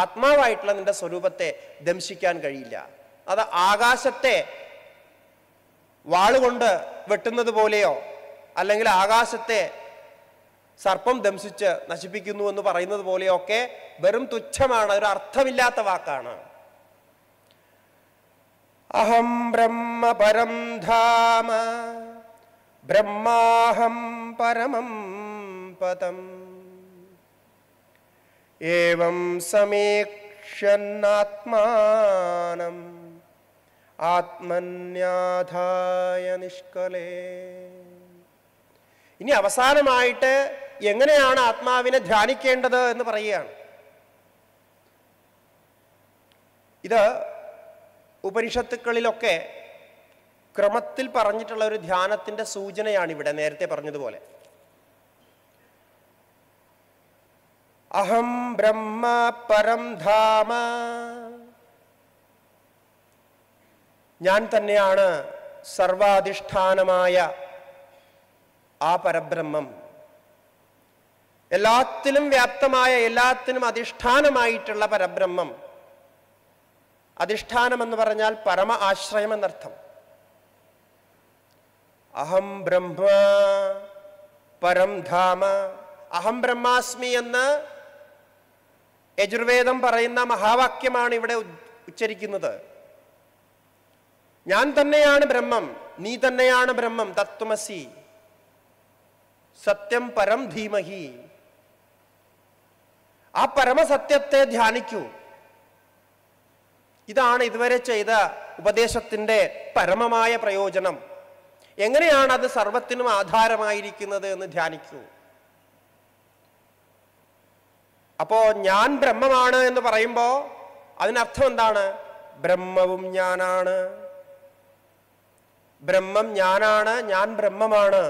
ആത്മാവായിട്ടുള്ള നിന്റെ സ്വരൂപത്തെ ദംശിക്കാൻ കഴിയില്ല അത് ആകാശത്തെ വാളുകൊണ്ട് വെട്ടുന്നത് പോലെയോ അല്ലെങ്കിൽ ആകാശത്തെ സർപ്പം ദംശിച്ച് നശിപ്പിക്കുന്നു എന്ന് പറയുന്നത് ഒക്കെ വെറും തുച്ഛമാണ് ഒരു അർത്ഥമില്ലാത്ത വാക്കാണ് അഹം ബ്രഹ്മ പരം ധാമ ബ്രഹ്മാഹം പരമം പദം ഏവം സമേക്ഷണാത്മാനം ആത്മന്യാധായ നിഷ്കലേ ഇനി അവസാനമായിട്ട് എങ്ങനെയാണ് ആത്മാവിനെ ധ്യാനിക്കേണ്ടത് എന്ന് പറയുകയാണ് ഇത് ഉപനിഷത്തുക്കളിലൊക്കെ ക്രമത്തിൽ പറഞ്ഞിട്ടുള്ള ഒരു ധ്യാനത്തിൻ്റെ സൂചനയാണ് ഇവിടെ നേരത്തെ പറഞ്ഞതുപോലെ അഹം ബ്രഹ്മ പരം ധാമ ഞാൻ തന്നെയാണ് സർവാധിഷ്ഠാനമായ ആ പരബ്രഹ്മം എല്ലാത്തിലും വ്യാപ്തമായ എല്ലാത്തിനും അധിഷ്ഠാനമായിട്ടുള്ള പരബ്രഹ്മം അധിഷ്ഠാനം എന്ന് പറഞ്ഞാൽ പരമ ആശ്രയം എന്നർത്ഥം അഹം ബ്രഹ്മ പരം ധാമ അഹം ബ്രഹ്മാസ്മി എന്ന് യജുർവേദം പറയുന്ന മഹാവാക്യമാണ് ഇവിടെ ഉച്ചരിക്കുന്നത് ഞാൻ തന്നെയാണ് ബ്രഹ്മം നീ തന്നെയാണ് ബ്രഹ്മം തത്വമസി സത്യം പരം ധീമഹി ആ പരമസത്യത്തെ ധ്യാനിക്കൂ ഇതാണ് ഇതുവരെ ചെയ്ത ഉപദേശത്തിൻ്റെ പരമമായ പ്രയോജനം എങ്ങനെയാണ് അത് സർവത്തിനും ആധാരമായിരിക്കുന്നത് എന്ന് ധ്യാനിക്കൂ അപ്പോ ഞാൻ ബ്രഹ്മമാണ് എന്ന് പറയുമ്പോൾ അതിനർത്ഥം എന്താണ് ബ്രഹ്മവും ഞാനാണ് ബ്രഹ്മം ഞാനാണ് ഞാൻ ബ്രഹ്മമാണ്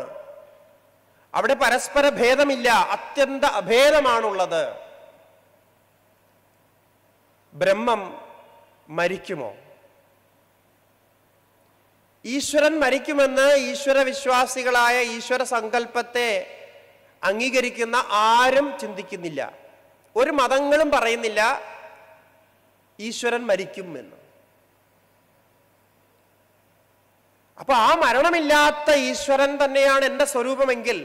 അവിടെ പരസ്പര ഭേദമില്ല അത്യന്ത അഭേദമാണുള്ളത് ബ്രഹ്മം മരിക്കുമോ ഈശ്വരൻ മരിക്കുമെന്ന് ഈശ്വര വിശ്വാസികളായ ഈശ്വര സങ്കല്പത്തെ അംഗീകരിക്കുന്ന ആരും ചിന്തിക്കുന്നില്ല ഒരു മതങ്ങളും പറയുന്നില്ല ഈശ്വരൻ മരിക്കും എന്ന് അപ്പൊ ആ മരണമില്ലാത്ത ഈശ്വരൻ തന്നെയാണ് എൻ്റെ സ്വരൂപമെങ്കിൽ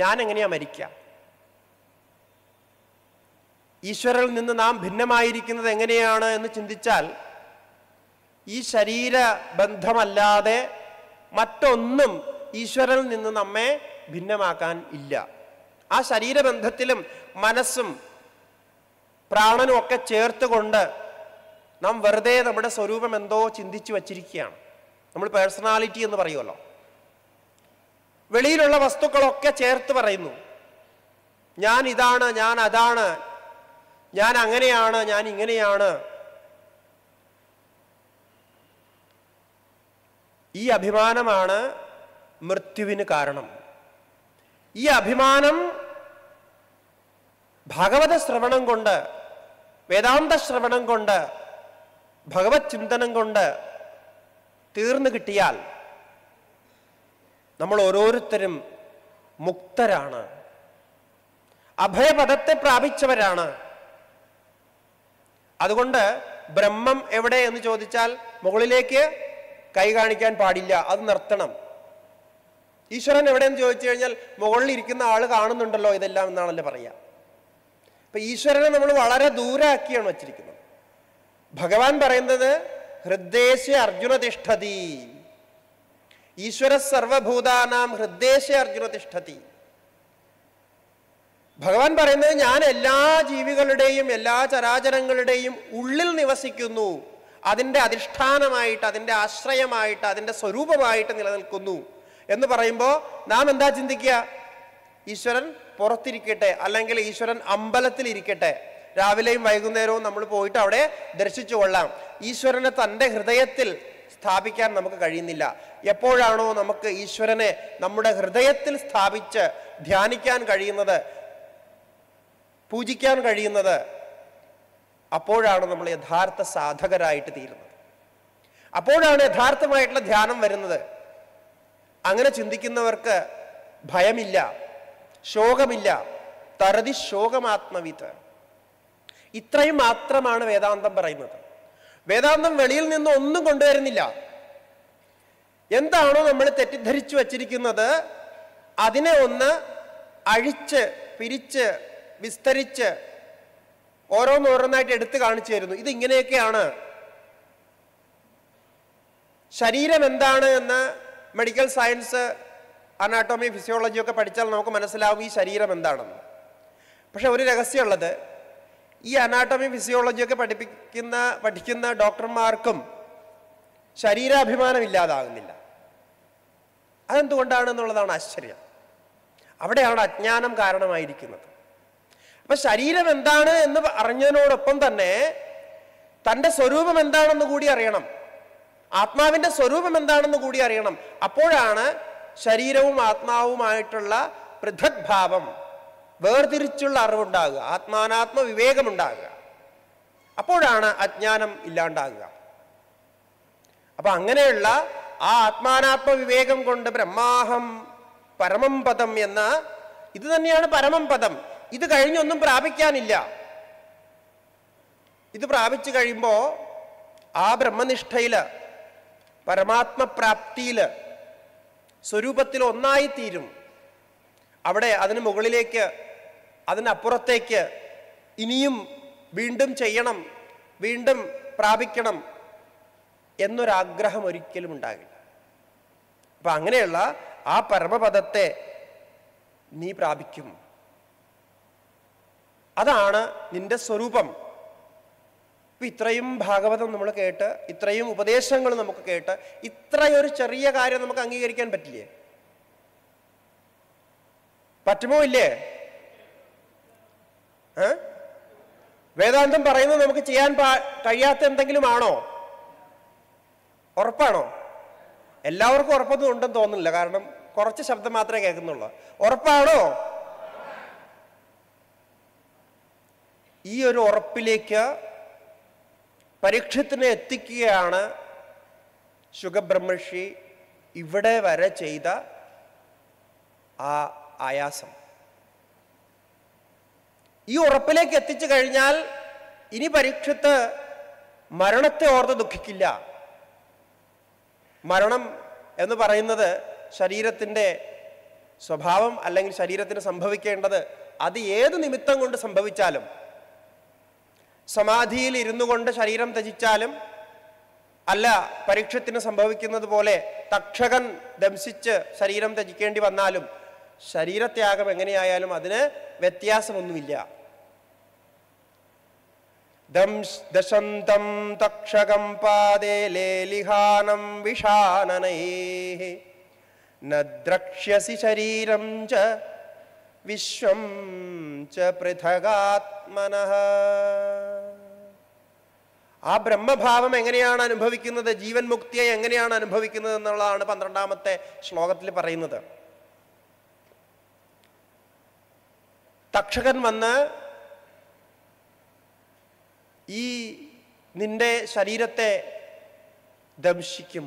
ഞാൻ എങ്ങനെയാ മരിക്കാം ഈശ്വരിൽ നിന്ന് നാം ഭിന്നമായിരിക്കുന്നത് എങ്ങനെയാണ് എന്ന് ചിന്തിച്ചാൽ ഈ ശരീര ബന്ധമല്ലാതെ മറ്റൊന്നും ഈശ്വരനിൽ നിന്ന് നമ്മെ ഭിന്നമാക്കാൻ ഇല്ല ആ ശരീരബന്ധത്തിലും മനസ്സും പ്രാണനും ഒക്കെ ചേർത്തുകൊണ്ട് നാം വെറുതെ നമ്മുടെ സ്വരൂപം എന്തോ ചിന്തിച്ചു വച്ചിരിക്കുകയാണ് നമ്മൾ പേഴ്സണാലിറ്റി എന്ന് പറയുമല്ലോ വെളിയിലുള്ള വസ്തുക്കളൊക്കെ ചേർത്ത് പറയുന്നു ഞാൻ ഇതാണ് ഞാൻ അതാണ് ഞാൻ അങ്ങനെയാണ് ഞാൻ ഇങ്ങനെയാണ് ഈ അഭിമാനമാണ് മൃത്യുവിന് കാരണം ഈ അഭിമാനം ഭാഗവത ശ്രവണം കൊണ്ട് വേദാന്ത ശ്രവണം കൊണ്ട് ഭഗവത് ചിന്തനം കൊണ്ട് തീർന്നു കിട്ടിയാൽ നമ്മൾ ഓരോരുത്തരും മുക്തരാണ് അഭയപദത്തെ പ്രാപിച്ചവരാണ് അതുകൊണ്ട് ബ്രഹ്മം എവിടെ എന്ന് ചോദിച്ചാൽ മുകളിലേക്ക് കൈ കാണിക്കാൻ പാടില്ല അത് നിർത്തണം ഈശ്വരൻ എവിടെയെന്ന് ചോദിച്ചു കഴിഞ്ഞാൽ മുകളിൽ ഇരിക്കുന്ന ആൾ കാണുന്നുണ്ടല്ലോ ഇതെല്ലാം എന്നാണല്ലോ പറയുക അപ്പൊ ഈശ്വരനെ നമ്മൾ വളരെ ദൂരാക്കിയാണ് വച്ചിരിക്കുന്നത് ഭഗവാൻ പറയുന്നത് ഹൃദ്ദേശ്യ അർജുന തിഷ്ഠതി ഈശ്വര സർവഭൂതാനാം ഹൃദ്ദേശ്യ അർജുന തിഷ്ഠതി ഭഗവാൻ പറയുന്നത് ഞാൻ എല്ലാ ജീവികളുടെയും എല്ലാ ചരാചരങ്ങളുടെയും ഉള്ളിൽ നിവസിക്കുന്നു അതിൻ്റെ അധിഷ്ഠാനമായിട്ട് അതിൻ്റെ ആശ്രയമായിട്ട് അതിൻ്റെ സ്വരൂപമായിട്ട് നിലനിൽക്കുന്നു എന്ന് പറയുമ്പോൾ നാം എന്താ ചിന്തിക്കുക ഈശ്വരൻ പുറത്തിരിക്കട്ടെ അല്ലെങ്കിൽ ഈശ്വരൻ അമ്പലത്തിൽ ഇരിക്കട്ടെ രാവിലെയും വൈകുന്നേരവും നമ്മൾ പോയിട്ട് അവിടെ ദർശിച്ചു കൊള്ളാം ഈശ്വരനെ തൻ്റെ ഹൃദയത്തിൽ സ്ഥാപിക്കാൻ നമുക്ക് കഴിയുന്നില്ല എപ്പോഴാണോ നമുക്ക് ഈശ്വരനെ നമ്മുടെ ഹൃദയത്തിൽ സ്ഥാപിച്ച് ധ്യാനിക്കാൻ കഴിയുന്നത് പൂജിക്കാൻ കഴിയുന്നത് അപ്പോഴാണ് നമ്മൾ യഥാർത്ഥ സാധകരായിട്ട് തീരുന്നത് അപ്പോഴാണ് യഥാർത്ഥമായിട്ടുള്ള ധ്യാനം വരുന്നത് അങ്ങനെ ചിന്തിക്കുന്നവർക്ക് ഭയമില്ല ശോകമില്ല തറതി ശോകമാത്മവിത്ത് ഇത്രയും മാത്രമാണ് വേദാന്തം പറയുന്നത് വേദാന്തം വെളിയിൽ നിന്ന് ഒന്നും കൊണ്ടുവരുന്നില്ല എന്താണോ നമ്മൾ തെറ്റിദ്ധരിച്ചു വച്ചിരിക്കുന്നത് അതിനെ ഒന്ന് അഴിച്ച് പിരിച്ച് വിസ്തരിച്ച് ഓരോന്നോരോന്നായിട്ട് എടുത്തു കാണിച്ചു തരുന്നു ഇതിങ്ങനെയൊക്കെയാണ് ശരീരം എന്താണ് എന്ന് മെഡിക്കൽ സയൻസ് അനാട്ടോമി ഫിസിയോളജി ഒക്കെ പഠിച്ചാൽ നമുക്ക് മനസ്സിലാവും ഈ ശരീരം എന്താണെന്ന് പക്ഷെ ഒരു രഹസ്യമുള്ളത് ഈ അനാട്ടോമി ഫിസിയോളജി ഒക്കെ പഠിപ്പിക്കുന്ന പഠിക്കുന്ന ഡോക്ടർമാർക്കും ശരീരാഭിമാനം ഇല്ലാതാകുന്നില്ല അതെന്തുകൊണ്ടാണെന്നുള്ളതാണ് ആശ്ചര്യം അവിടെയാണ് അജ്ഞാനം കാരണമായിരിക്കുന്നത് അപ്പൊ ശരീരം എന്താണ് എന്ന് അറിഞ്ഞതിനോടൊപ്പം തന്നെ തൻ്റെ സ്വരൂപം എന്താണെന്ന് കൂടി അറിയണം ആത്മാവിന്റെ സ്വരൂപം എന്താണെന്ന് കൂടി അറിയണം അപ്പോഴാണ് ശരീരവും ആത്മാവുമായിട്ടുള്ള പൃഥക്ഭാവം വേർതിരിച്ചുള്ള അറിവുണ്ടാകുക ആത്മാനാത്മ വിവേകമുണ്ടാകുക അപ്പോഴാണ് അജ്ഞാനം ഇല്ലാണ്ടാകുക അപ്പൊ അങ്ങനെയുള്ള ആ ആത്മാനാത്മ വിവേകം കൊണ്ട് ബ്രഹ്മാഹം പരമം പദം എന്ന ഇത് തന്നെയാണ് പരമം പദം ഇത് കഴിഞ്ഞൊന്നും പ്രാപിക്കാനില്ല ഇത് പ്രാപിച്ചു കഴിയുമ്പോൾ ആ ബ്രഹ്മനിഷ്ഠയില് പരമാത്മപ്രാപ്തിയിൽ സ്വരൂപത്തിൽ ഒന്നായിത്തീരും അവിടെ അതിന് മുകളിലേക്ക് അതിനപ്പുറത്തേക്ക് ഇനിയും വീണ്ടും ചെയ്യണം വീണ്ടും പ്രാപിക്കണം എന്നൊരാഗ്രഹം ഒരിക്കലും ഉണ്ടാകില്ല അപ്പം അങ്ങനെയുള്ള ആ പരമപദത്തെ നീ പ്രാപിക്കും അതാണ് നിന്റെ സ്വരൂപം അപ്പോൾ ഇത്രയും ഭാഗവതം നമ്മൾ കേട്ട് ഇത്രയും ഉപദേശങ്ങൾ നമുക്ക് കേട്ട് ഇത്രയൊരു ചെറിയ കാര്യം നമുക്ക് അംഗീകരിക്കാൻ പറ്റില്ലേ പറ്റുമോ ഇല്ലേ വേദാന്തം പറയുന്നത് നമുക്ക് ചെയ്യാൻ കഴിയാത്ത എന്തെങ്കിലും ആണോ ഉറപ്പാണോ എല്ലാവർക്കും ഉറപ്പൊന്നും ഉണ്ടെന്ന് തോന്നുന്നില്ല കാരണം കുറച്ച് ശബ്ദം മാത്രമേ കേൾക്കുന്നുള്ളൂ ഉറപ്പാണോ ഈ ഒരു ഉറപ്പിലേക്ക് പരീക്ഷത്തിനെ എത്തിക്കുകയാണ് ശുഖബ്രഹ്മർഷി ഇവിടെ വരെ ചെയ്ത ആ ആയാസം ഈ ഉറപ്പിലേക്ക് എത്തിച്ചു കഴിഞ്ഞാൽ ഇനി പരീക്ഷത്ത് മരണത്തെ ഓർത്ത് ദുഃഖിക്കില്ല മരണം എന്ന് പറയുന്നത് ശരീരത്തിൻ്റെ സ്വഭാവം അല്ലെങ്കിൽ ശരീരത്തിന് സംഭവിക്കേണ്ടത് അത് ഏത് നിമിത്തം കൊണ്ട് സംഭവിച്ചാലും സമാധിയിൽ ഇരുന്നു കൊണ്ട് ശരീരം ത്യജിച്ചാലും അല്ല പരീക്ഷത്തിന് സംഭവിക്കുന്നത് പോലെ തക്ഷകൻ ദംശിച്ച് ശരീരം ത്യജിക്കേണ്ടി വന്നാലും ശരീരത്യാഗം എങ്ങനെയായാലും അതിന് വ്യത്യാസമൊന്നുമില്ല ദശന്തം തക്ഷകം പാദേ ലേലിഹാനം വിഷാനനൈ നദ്രക്ഷ്യസി ശരീരം ച വിശ്വം ച പൃഥകാത്മന ആ ബ്രഹ്മഭാവം എങ്ങനെയാണ് അനുഭവിക്കുന്നത് ജീവൻ മുക്തിയെ എങ്ങനെയാണ് അനുഭവിക്കുന്നത് എന്നുള്ളതാണ് പന്ത്രണ്ടാമത്തെ ശ്ലോകത്തിൽ പറയുന്നത് തക്ഷകൻ വന്ന് ഈ നിന്റെ ശരീരത്തെ ദംശിക്കും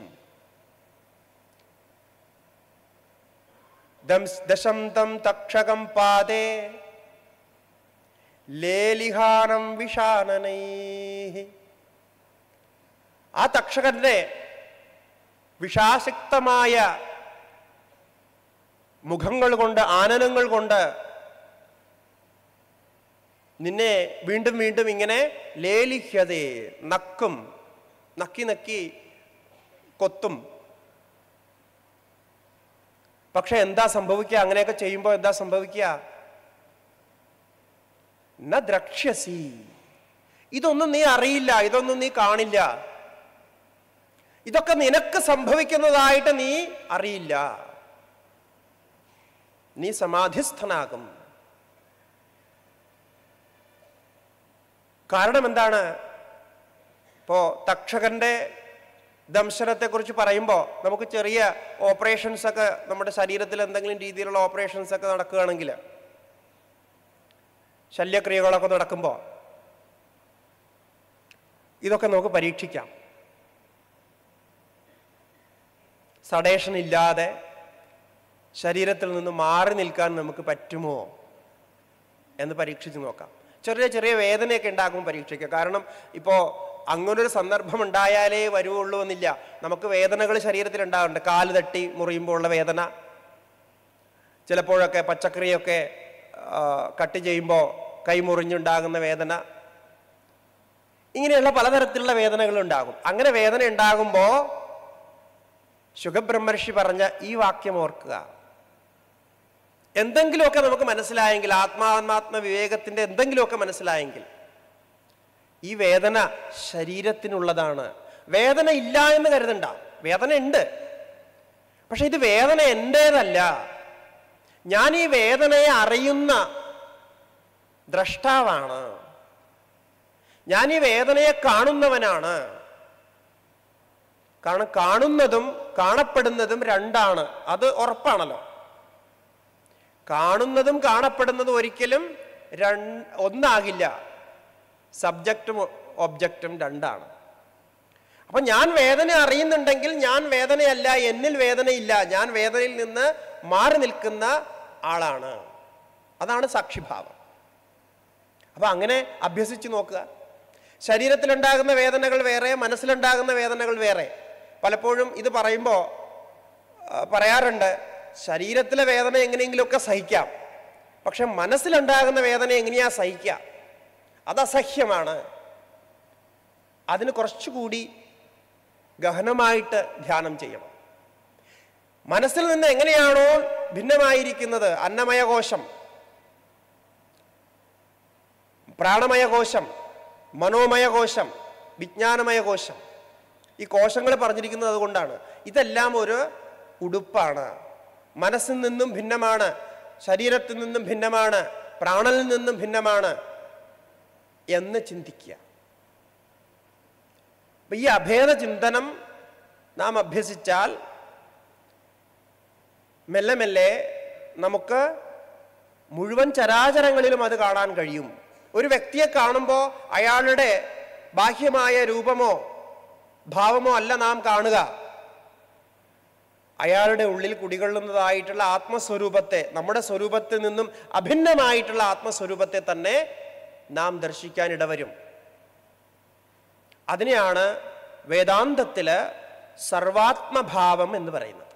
ദശന്തം തക്ഷകം പാതേ ലേലിഹാനം വിഷാനനൈ ആ തക്ഷകന്റെ വിഷാസക്തമായ മുഖങ്ങൾ കൊണ്ട് ആനനങ്ങൾ കൊണ്ട് നിന്നെ വീണ്ടും വീണ്ടും ഇങ്ങനെ ലേലിഹ്യതേ നക്കും നക്കി നക്കി കൊത്തും പക്ഷെ എന്താ സംഭവിക്കുക അങ്ങനെയൊക്കെ ചെയ്യുമ്പോൾ എന്താ സംഭവിക്കുക ദ്രക്ഷ്യസി ഇതൊന്നും നീ അറിയില്ല ഇതൊന്നും നീ കാണില്ല ഇതൊക്കെ നിനക്ക് സംഭവിക്കുന്നതായിട്ട് നീ അറിയില്ല നീ സമാധിസ്ഥനാകും കാരണം എന്താണ് ഇപ്പോ തക്ഷകന്റെ ദംശനത്തെക്കുറിച്ച് പറയുമ്പോൾ നമുക്ക് ചെറിയ ഓപ്പറേഷൻസ് ഒക്കെ നമ്മുടെ ശരീരത്തിൽ എന്തെങ്കിലും രീതിയിലുള്ള ഓപ്പറേഷൻസ് ഒക്കെ നടക്കുകയാണെങ്കിൽ ശല്യക്രിയകളൊക്കെ നടക്കുമ്പോൾ ഇതൊക്കെ നമുക്ക് പരീക്ഷിക്കാം സഡേഷൻ ഇല്ലാതെ ശരീരത്തിൽ നിന്ന് മാറി നിൽക്കാൻ നമുക്ക് പറ്റുമോ എന്ന് പരീക്ഷിച്ച് നോക്കാം ചെറിയ ചെറിയ വേദനയൊക്കെ ഉണ്ടാക്കുമ്പോൾ പരീക്ഷിക്കാം കാരണം ഇപ്പോൾ അങ്ങനൊരു സന്ദർഭം ഉണ്ടായാലേ വരുവുള്ളൂ എന്നില്ല നമുക്ക് വേദനകൾ ശരീരത്തിൽ ഉണ്ടാകുന്നുണ്ട് കാല് തട്ടി മുറിയുമ്പോഴുള്ള വേദന ചിലപ്പോഴൊക്കെ പച്ചക്കറിയൊക്കെ കട്ട് ചെയ്യുമ്പോൾ കൈ മുറിഞ്ഞുണ്ടാകുന്ന വേദന ഇങ്ങനെയുള്ള പലതരത്തിലുള്ള വേദനകൾ ഉണ്ടാകും അങ്ങനെ വേദന ഉണ്ടാകുമ്പോൾ ശുഖബ്രഹ്മർഷി പറഞ്ഞ ഈ വാക്യം ഓർക്കുക എന്തെങ്കിലുമൊക്കെ നമുക്ക് മനസ്സിലായെങ്കിൽ ആത്മാത്മാത്മ വിവേകത്തിൻ്റെ എന്തെങ്കിലുമൊക്കെ മനസ്സിലായെങ്കിൽ ഈ വേദന ശരീരത്തിനുള്ളതാണ് വേദന ഇല്ല എന്ന് കരുതണ്ട വേദന ഉണ്ട് പക്ഷെ ഇത് വേദന എൻ്റേതല്ല ഞാൻ ഈ വേദനയെ അറിയുന്ന ദ്രഷ്ടാവാണ് ഞാൻ ഈ വേദനയെ കാണുന്നവനാണ് കാരണം കാണുന്നതും കാണപ്പെടുന്നതും രണ്ടാണ് അത് ഉറപ്പാണല്ലോ കാണുന്നതും കാണപ്പെടുന്നതും ഒരിക്കലും ഒന്നാകില്ല സബ്ജക്റ്റും ഒബ്ജക്റ്റും രണ്ടാണ് അപ്പം ഞാൻ വേദന അറിയുന്നുണ്ടെങ്കിൽ ഞാൻ വേദനയല്ല എന്നിൽ വേദനയില്ല ഞാൻ വേദനയിൽ നിന്ന് മാറി നിൽക്കുന്ന ആളാണ് അതാണ് സാക്ഷിഭാവം അപ്പം അങ്ങനെ അഭ്യസിച്ചു നോക്കുക ശരീരത്തിലുണ്ടാകുന്ന വേദനകൾ വേറെ മനസ്സിലുണ്ടാകുന്ന വേദനകൾ വേറെ പലപ്പോഴും ഇത് പറയുമ്പോൾ പറയാറുണ്ട് ശരീരത്തിലെ വേദന എങ്ങനെയെങ്കിലുമൊക്കെ സഹിക്കാം പക്ഷെ മനസ്സിലുണ്ടാകുന്ന വേദന എങ്ങനെയാ സഹിക്കുക അസഹ്യമാണ് അതിന് കുറച്ചുകൂടി ഗഹനമായിട്ട് ധ്യാനം ചെയ്യണം മനസ്സിൽ നിന്ന് എങ്ങനെയാണോ ഭിന്നമായിരിക്കുന്നത് അന്നമയകോശം പ്രാണമയകോശം മനോമയകോശം വിജ്ഞാനമയകോശം ഈ കോശങ്ങൾ പറഞ്ഞിരിക്കുന്നത് അതുകൊണ്ടാണ് ഇതെല്ലാം ഒരു ഉടുപ്പാണ് മനസ്സിൽ നിന്നും ഭിന്നമാണ് ശരീരത്തിൽ നിന്നും ഭിന്നമാണ് പ്രാണനിൽ നിന്നും ഭിന്നമാണ് എന്ന് ചിന്തിക്കുക അപ്പം ഈ അഭേദ ചിന്തനം നാം അഭ്യസിച്ചാൽ മെല്ലെ മെല്ലെ നമുക്ക് മുഴുവൻ ചരാചരങ്ങളിലും അത് കാണാൻ കഴിയും ഒരു വ്യക്തിയെ കാണുമ്പോൾ അയാളുടെ ബാഹ്യമായ രൂപമോ ഭാവമോ അല്ല നാം കാണുക അയാളുടെ ഉള്ളിൽ കുടികൊള്ളുന്നതായിട്ടുള്ള ആത്മസ്വരൂപത്തെ നമ്മുടെ സ്വരൂപത്തിൽ നിന്നും അഭിന്നമായിട്ടുള്ള ആത്മസ്വരൂപത്തെ തന്നെ നാം ദർശിക്കാനിടവരും അതിനെയാണ് വേദാന്തത്തിൽ സർവാത്മഭാവം എന്ന് പറയുന്നത്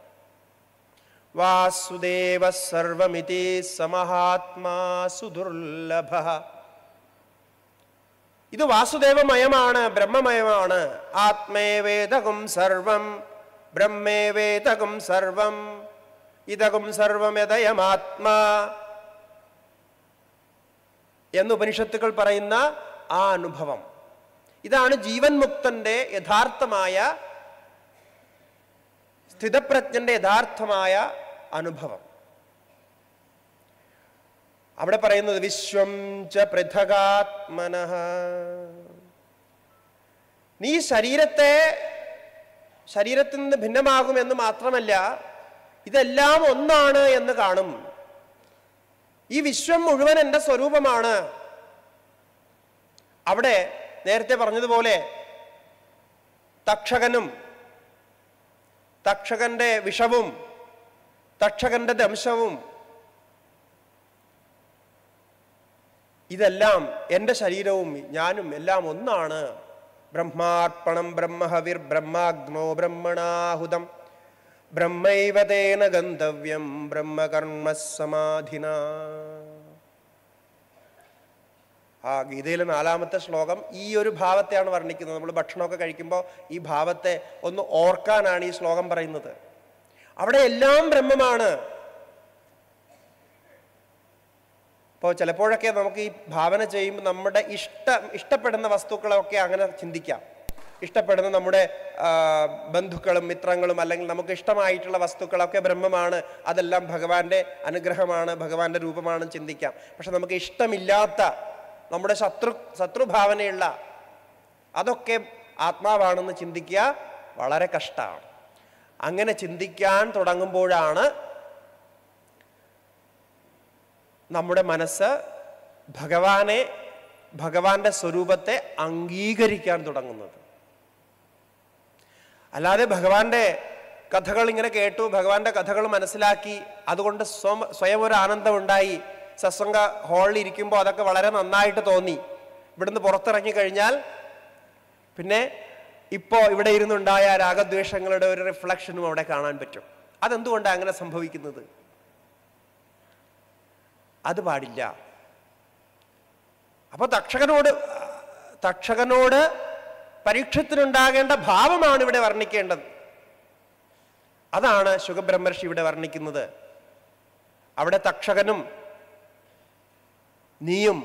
വാസുദേവ സർവമിതി സമഹാത്മാ സുദുർലഭ ഇത് വാസുദേവമയമാണ് ബ്രഹ്മമയമാണ് ആത്മേവേദകും സർവം ബ്രഹ്മേവേദകും സർവം ഇതകും സർവമെതയമാത്മാ എന്ന് ഉപനിഷത്തുകൾ പറയുന്ന ആ അനുഭവം ഇതാണ് ജീവൻ മുക്തന്റെ യഥാർത്ഥമായ സ്ഥിതപ്രജ്ഞന്റെ യഥാർത്ഥമായ അനുഭവം അവിടെ പറയുന്നത് വിശ്വം ച പൃഥകാത്മന നീ ശരീരത്തെ ശരീരത്തിൽ നിന്ന് ഭിന്നമാകുമെന്ന് മാത്രമല്ല ഇതെല്ലാം ഒന്നാണ് എന്ന് കാണും ഈ വിശ്വം മുഴുവൻ എൻ്റെ സ്വരൂപമാണ് അവിടെ നേരത്തെ പറഞ്ഞതുപോലെ തക്ഷകനും തക്ഷകന്റെ വിഷവും തക്ഷകന്റെ ദംശവും ഇതെല്ലാം എൻ്റെ ശരീരവും ഞാനും എല്ലാം ഒന്നാണ് ബ്രഹ്മാർപ്പണം ബ്രഹ്മഹവിർ ബ്രഹ്മാഗ്നോ ബ്രഹ്മണാഹുതം ബ്രഹ്മൈവതേന ഗന്ധവ്യം ബ്രഹ്മകർമ്മ സമാധിന ആ ഗീതയിലെ നാലാമത്തെ ശ്ലോകം ഈ ഒരു ഭാവത്തെയാണ് വർണ്ണിക്കുന്നത് നമ്മൾ ഭക്ഷണമൊക്കെ കഴിക്കുമ്പോൾ ഈ ഭാവത്തെ ഒന്ന് ഓർക്കാനാണ് ഈ ശ്ലോകം പറയുന്നത് അവിടെ എല്ലാം ബ്രഹ്മമാണ് ഇപ്പോൾ ചിലപ്പോഴൊക്കെ നമുക്ക് ഈ ഭാവന ചെയ്യുമ്പോൾ നമ്മുടെ ഇഷ്ടം ഇഷ്ടപ്പെടുന്ന വസ്തുക്കളൊക്കെ അങ്ങനെ ചിന്തിക്കാം ഇഷ്ടപ്പെടുന്ന നമ്മുടെ ബന്ധുക്കളും മിത്രങ്ങളും അല്ലെങ്കിൽ നമുക്ക് ഇഷ്ടമായിട്ടുള്ള വസ്തുക്കളൊക്കെ ബ്രഹ്മമാണ് അതെല്ലാം ഭഗവാന്റെ അനുഗ്രഹമാണ് ഭഗവാന്റെ രൂപമാണ് ചിന്തിക്കാം പക്ഷെ നമുക്ക് ഇഷ്ടമില്ലാത്ത നമ്മുടെ ശത്രു ശത്രുഭാവനയുള്ള അതൊക്കെ ആത്മാവാണെന്ന് ചിന്തിക്കുക വളരെ കഷ്ടമാണ് അങ്ങനെ ചിന്തിക്കാൻ തുടങ്ങുമ്പോഴാണ് നമ്മുടെ മനസ്സ് ഭഗവാനെ ഭഗവാന്റെ സ്വരൂപത്തെ അംഗീകരിക്കാൻ തുടങ്ങുന്നത് അല്ലാതെ ഭഗവാന്റെ കഥകൾ ഇങ്ങനെ കേട്ടു ഭഗവാന്റെ കഥകൾ മനസ്സിലാക്കി അതുകൊണ്ട് സ്വയം ഒരു ആനന്ദം ഉണ്ടായി സസംഗ ഹാളിൽ ഇരിക്കുമ്പോൾ അതൊക്കെ വളരെ നന്നായിട്ട് തോന്നി ഇവിടുന്ന് പുറത്തിറങ്ങി കഴിഞ്ഞാൽ പിന്നെ ഇപ്പോൾ ഇവിടെ ഇരുന്നുണ്ടായ രാഗദ്വേഷങ്ങളുടെ ഒരു റിഫ്ലക്ഷനും അവിടെ കാണാൻ പറ്റും അതെന്തുകൊണ്ടാണ് അങ്ങനെ സംഭവിക്കുന്നത് അത് പാടില്ല അപ്പോൾ തക്ഷകനോട് തക്ഷകനോട് പരീക്ഷത്തിനുണ്ടാകേണ്ട ഭാവമാണ് ഇവിടെ വർണ്ണിക്കേണ്ടത് അതാണ് ശുഖബ്രഹ്മർഷി ഇവിടെ വർണ്ണിക്കുന്നത് അവിടെ തക്ഷകനും നീയും